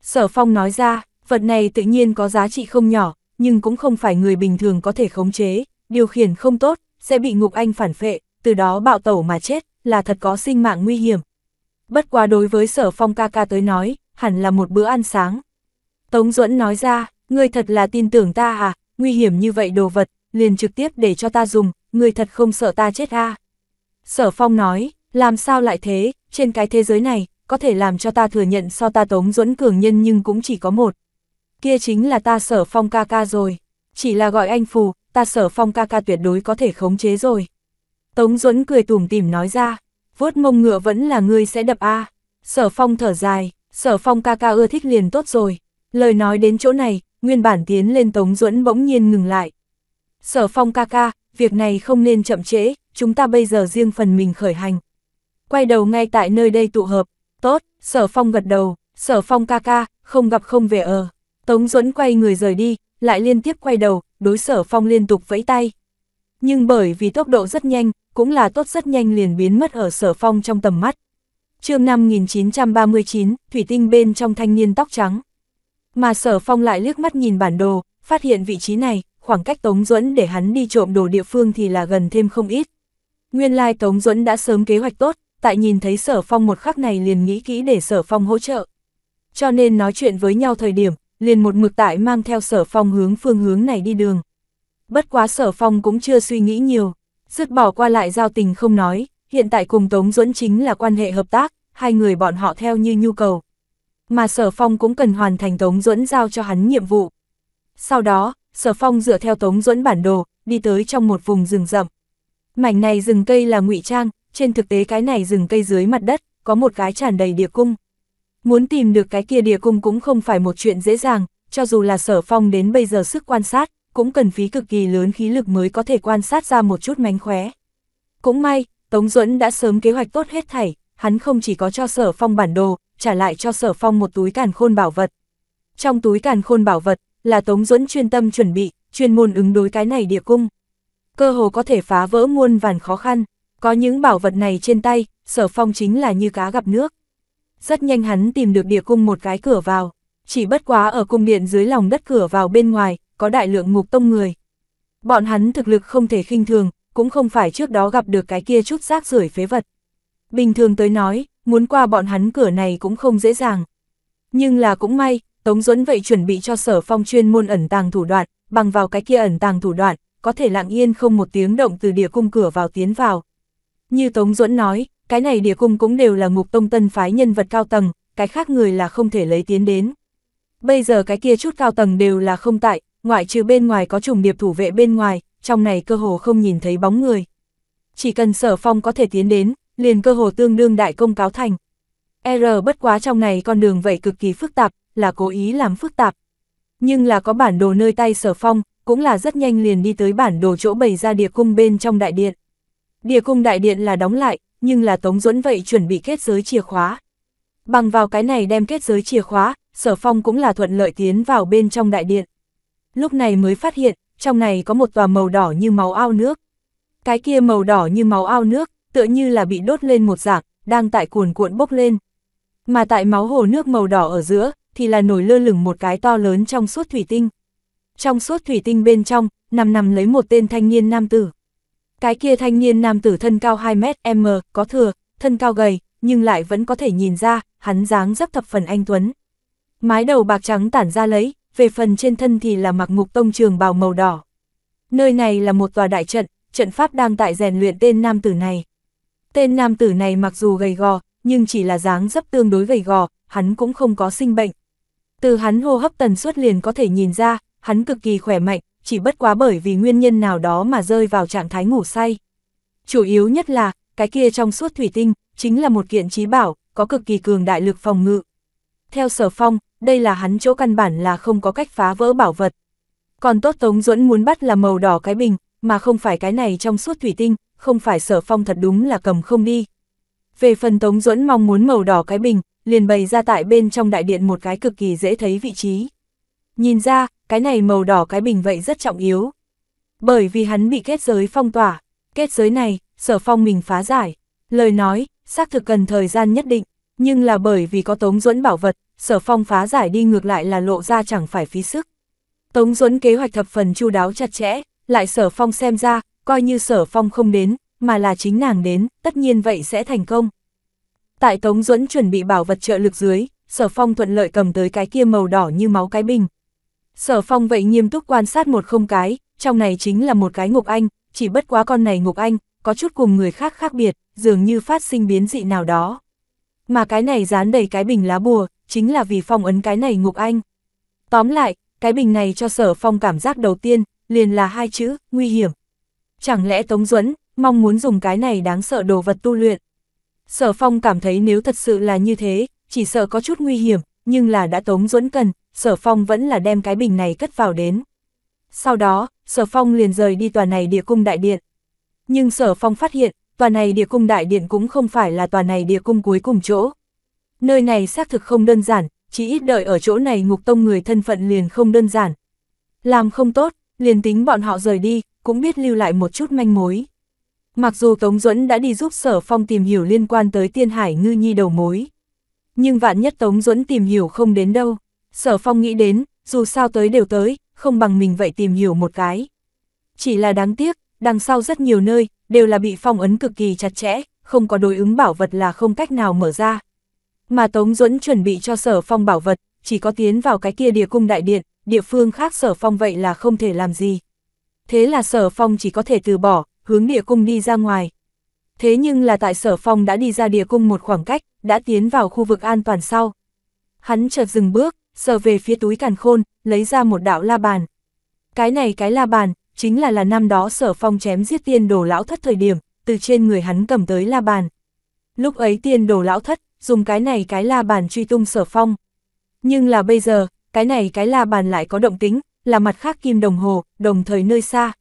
Sở Phong nói ra, vật này tự nhiên có giá trị không nhỏ, nhưng cũng không phải người bình thường có thể khống chế, điều khiển không tốt, sẽ bị Ngục Anh phản phệ, từ đó bạo tẩu mà chết, là thật có sinh mạng nguy hiểm. Bất quá đối với sở phong ca ca tới nói, hẳn là một bữa ăn sáng. Tống Duẫn nói ra, ngươi thật là tin tưởng ta à, nguy hiểm như vậy đồ vật, liền trực tiếp để cho ta dùng, ngươi thật không sợ ta chết à. Sở Phong nói, làm sao lại thế, trên cái thế giới này, có thể làm cho ta thừa nhận so ta Tống Duẫn cường nhân nhưng cũng chỉ có một. Kia chính là ta Sở Phong ca ca rồi, chỉ là gọi anh phù, ta Sở Phong ca ca tuyệt đối có thể khống chế rồi. Tống Duẫn cười tủm tỉm nói ra, vuốt mông ngựa vẫn là ngươi sẽ đập a. À? Sở Phong thở dài, sở phong ca ca ưa thích liền tốt rồi. Lời nói đến chỗ này, nguyên bản tiến lên Tống Duẫn bỗng nhiên ngừng lại. Sở phong ca ca, việc này không nên chậm trễ, chúng ta bây giờ riêng phần mình khởi hành. Quay đầu ngay tại nơi đây tụ hợp, tốt, sở phong gật đầu, sở phong ca ca, không gặp không về ờ. Tống Duẫn quay người rời đi, lại liên tiếp quay đầu, đối sở phong liên tục vẫy tay. Nhưng bởi vì tốc độ rất nhanh, cũng là tốt rất nhanh liền biến mất ở sở phong trong tầm mắt chương 5939, thủy tinh bên trong thanh niên tóc trắng. Mà sở phong lại liếc mắt nhìn bản đồ, phát hiện vị trí này, khoảng cách Tống Duẫn để hắn đi trộm đồ địa phương thì là gần thêm không ít. Nguyên lai like Tống Duẫn đã sớm kế hoạch tốt, tại nhìn thấy sở phong một khắc này liền nghĩ kỹ để sở phong hỗ trợ. Cho nên nói chuyện với nhau thời điểm, liền một mực tại mang theo sở phong hướng phương hướng này đi đường. Bất quá sở phong cũng chưa suy nghĩ nhiều, dứt bỏ qua lại giao tình không nói, Hiện tại cùng Tống Duẫn chính là quan hệ hợp tác, hai người bọn họ theo như nhu cầu. Mà Sở Phong cũng cần hoàn thành Tống Duẫn giao cho hắn nhiệm vụ. Sau đó, Sở Phong dựa theo Tống Duẫn bản đồ, đi tới trong một vùng rừng rậm. Mảnh này rừng cây là ngụy trang, trên thực tế cái này rừng cây dưới mặt đất, có một cái tràn đầy địa cung. Muốn tìm được cái kia địa cung cũng không phải một chuyện dễ dàng, cho dù là sở phong đến bây giờ sức quan sát, cũng cần phí cực kỳ lớn khí lực mới có thể quan sát ra một chút mánh khóe. Cũng may, Tống Duẫn đã sớm kế hoạch tốt hết thảy, hắn không chỉ có cho sở phong bản đồ, trả lại cho sở phong một túi càn khôn bảo vật. Trong túi càn khôn bảo vật, là Tống Duẫn chuyên tâm chuẩn bị, chuyên môn ứng đối cái này địa cung. Cơ hồ có thể phá vỡ muôn vàn khó khăn, có những bảo vật này trên tay, sở phong chính là như cá gặp nước. Rất nhanh hắn tìm được địa cung một cái cửa vào, chỉ bất quá ở cung điện dưới lòng đất cửa vào bên ngoài, có đại lượng ngục tông người. Bọn hắn thực lực không thể khinh thường, cũng không phải trước đó gặp được cái kia chút rác rưởi phế vật. Bình thường tới nói, muốn qua bọn hắn cửa này cũng không dễ dàng. Nhưng là cũng may, Tống Duẫn vậy chuẩn bị cho sở phong chuyên môn ẩn tàng thủ đoạn, bằng vào cái kia ẩn tàng thủ đoạn, có thể lặng yên không một tiếng động từ địa cung cửa vào tiến vào. Như Tống Duẫn nói, cái này địa cung cũng đều là ngục tông tân phái nhân vật cao tầng, cái khác người là không thể lấy tiến đến. Bây giờ cái kia chút cao tầng đều là không tại, ngoại trừ bên ngoài có trùng điệp thủ vệ bên ngoài, trong này cơ hồ không nhìn thấy bóng người. Chỉ cần sở phong có thể tiến đến, liền cơ hồ tương đương đại công cáo thành. R bất quá trong này con đường vậy cực kỳ phức tạp, là cố ý làm phức tạp. Nhưng là có bản đồ nơi tay sở phong, cũng là rất nhanh liền đi tới bản đồ chỗ bày ra địa cung bên trong đại điện. Địa cung đại điện là đóng lại, nhưng là Tống Duẫn vậy chuẩn bị kết giới chìa khóa. Bằng vào cái này đem kết giới chìa khóa, Sở Phong cũng là thuận lợi tiến vào bên trong đại điện. Lúc này mới phát hiện, trong này có một tòa màu đỏ như máu ao nước. Cái kia màu đỏ như máu ao nước, tựa như là bị đốt lên một dạng, đang tại cuồn cuộn bốc lên. Mà tại máu hồ nước màu đỏ ở giữa, thì là nổi lơ lửng một cái to lớn trong suốt thủy tinh. Trong suốt thủy tinh bên trong, nằm nằm lấy một tên thanh niên nam tử. Cái kia thanh niên nam tử thân cao 2 mét m, có thừa, thân cao gầy, nhưng lại vẫn có thể nhìn ra, hắn dáng dấp thập phần anh Tuấn. Mái đầu bạc trắng tản ra lấy, về phần trên thân thì là mặc ngục tông trường bào màu đỏ. Nơi này là một tòa đại trận, trận pháp đang tại rèn luyện tên nam tử này. Tên nam tử này mặc dù gầy gò, nhưng chỉ là dáng dấp tương đối gầy gò, hắn cũng không có sinh bệnh. Từ hắn hô hấp tần suất liền có thể nhìn ra, hắn cực kỳ khỏe mạnh, chỉ bất quá bởi vì nguyên nhân nào đó mà rơi vào trạng thái ngủ say. Chủ yếu nhất là, cái kia trong suốt thủy tinh, chính là một kiện trí bảo, có cực kỳ cường đại lực phòng ngự. Theo sở phong, đây là hắn chỗ căn bản là không có cách phá vỡ bảo vật. Còn tốt Tống Duẫn muốn bắt là màu đỏ cái bình, mà không phải cái này trong suốt thủy tinh, không phải sở phong thật đúng là cầm không đi. Về phần Tống Duẫn mong muốn màu đỏ cái bình, liền bày ra tại bên trong đại điện một cái cực kỳ dễ thấy vị trí. Nhìn ra, cái này màu đỏ cái bình vậy rất trọng yếu. Bởi vì hắn bị kết giới phong tỏa, kết giới này, sở phong mình phá giải. Lời nói, xác thực cần thời gian nhất định, nhưng là bởi vì có Tống Duẫn bảo vật, sở phong phá giải đi ngược lại là lộ ra chẳng phải phí sức. Tống Duẫn kế hoạch thập phần chu đáo chặt chẽ, lại sở phong xem ra, coi như sở phong không đến, mà là chính nàng đến, tất nhiên vậy sẽ thành công. Tại Tống Duẫn chuẩn bị bảo vật trợ lực dưới, sở phong thuận lợi cầm tới cái kia màu đỏ như máu cái bình. Sở phong vậy nghiêm túc quan sát một không cái, trong này chính là một cái ngục anh, chỉ bất quá con này ngục anh, có chút cùng người khác khác biệt, dường như phát sinh biến dị nào đó. Mà cái này dán đầy cái bình lá bùa, chính là vì phong ấn cái này ngục anh. Tóm lại, cái bình này cho sở phong cảm giác đầu tiên, liền là hai chữ, nguy hiểm. Chẳng lẽ Tống Duẫn mong muốn dùng cái này đáng sợ đồ vật tu luyện. Sở phong cảm thấy nếu thật sự là như thế, chỉ sợ có chút nguy hiểm, nhưng là đã Tống Duẫn cần, sở phong vẫn là đem cái bình này cất vào đến. Sau đó, sở phong liền rời đi tòa này địa cung đại điện. Nhưng sở phong phát hiện, tòa này địa cung đại điện cũng không phải là tòa này địa cung cuối cùng chỗ, nơi này xác thực không đơn giản, chỉ ít đợi ở chỗ này ngục tông người thân phận liền không đơn giản. Làm không tốt, liền tính bọn họ rời đi, cũng biết lưu lại một chút manh mối. Mặc dù Tống Duẫn đã đi giúp Sở Phong tìm hiểu liên quan tới Tiên Hải Ngư Nhi đầu mối. Nhưng vạn nhất Tống Duẫn tìm hiểu không đến đâu, Sở Phong nghĩ đến, dù sao tới đều tới, không bằng mình vậy tìm hiểu một cái. Chỉ là đáng tiếc, đằng sau rất nhiều nơi, đều là bị phong ấn cực kỳ chặt chẽ, không có đối ứng bảo vật là không cách nào mở ra. Mà Tống Duẫn chuẩn bị cho sở phong bảo vật, chỉ có tiến vào cái kia địa cung đại điện, địa phương khác sở phong vậy là không thể làm gì. Thế là sở phong chỉ có thể từ bỏ, hướng địa cung đi ra ngoài. Thế nhưng là tại sở phong đã đi ra địa cung một khoảng cách, đã tiến vào khu vực an toàn sau. Hắn chợt dừng bước, sờ về phía túi càn khôn, lấy ra một đạo la bàn. Cái này cái la bàn, chính là là năm đó sở phong chém giết tiên đồ lão thất thời điểm, từ trên người hắn cầm tới la bàn. Lúc ấy tiên đồ lão thất, dùng cái này cái la bàn truy tung sở phong. Nhưng là bây giờ, cái này cái la bàn lại có động tính, là mặt khác kim đồng hồ, đồng thời nơi xa.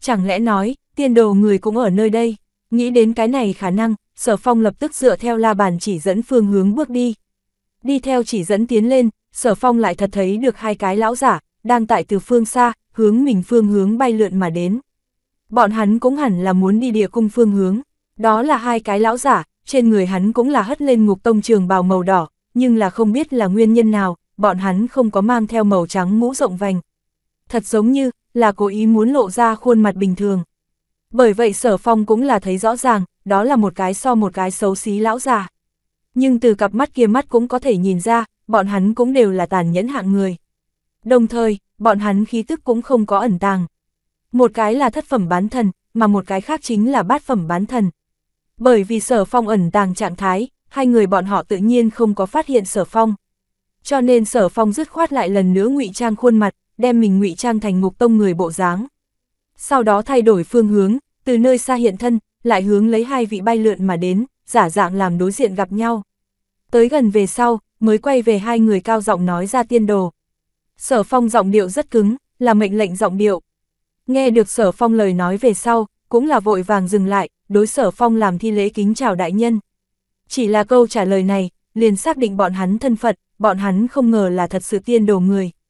Chẳng lẽ nói, tiên đồ người cũng ở nơi đây, nghĩ đến cái này khả năng, sở phong lập tức dựa theo la bàn chỉ dẫn phương hướng bước đi. Đi theo chỉ dẫn tiến lên, sở phong lại thật thấy được hai cái lão giả, đang tại từ phương xa, hướng mình phương hướng bay lượn mà đến. Bọn hắn cũng hẳn là muốn đi địa cung phương hướng, đó là hai cái lão giả, trên người hắn cũng là hất lên ngục tông trường bào màu đỏ, nhưng là không biết là nguyên nhân nào, bọn hắn không có mang theo màu trắng mũ rộng vành. Thật giống như là cố ý muốn lộ ra khuôn mặt bình thường. Bởi vậy sở phong cũng là thấy rõ ràng, đó là một cái so một cái xấu xí lão già. Nhưng từ cặp mắt kia mắt cũng có thể nhìn ra, bọn hắn cũng đều là tàn nhẫn hạng người. Đồng thời, bọn hắn khí tức cũng không có ẩn tàng. Một cái là thất phẩm bán thần, mà một cái khác chính là bát phẩm bán thần. Bởi vì sở phong ẩn tàng trạng thái, hai người bọn họ tự nhiên không có phát hiện sở phong. Cho nên sở phong dứt khoát lại lần nữa ngụy trang khuôn mặt, đem mình ngụy trang thành ngục tông người bộ dáng. Sau đó thay đổi phương hướng, từ nơi xa hiện thân, lại hướng lấy hai vị bay lượn mà đến, giả dạng làm đối diện gặp nhau. Tới gần về sau, mới quay về hai người cao giọng nói ra tiên đồ. Sở phong giọng điệu rất cứng, là mệnh lệnh giọng điệu. Nghe được sở phong lời nói về sau, cũng là vội vàng dừng lại, đối sở phong làm thi lễ kính chào đại nhân. Chỉ là câu trả lời này, liền xác định bọn hắn thân phận, bọn hắn không ngờ là thật sự tiên đồ người.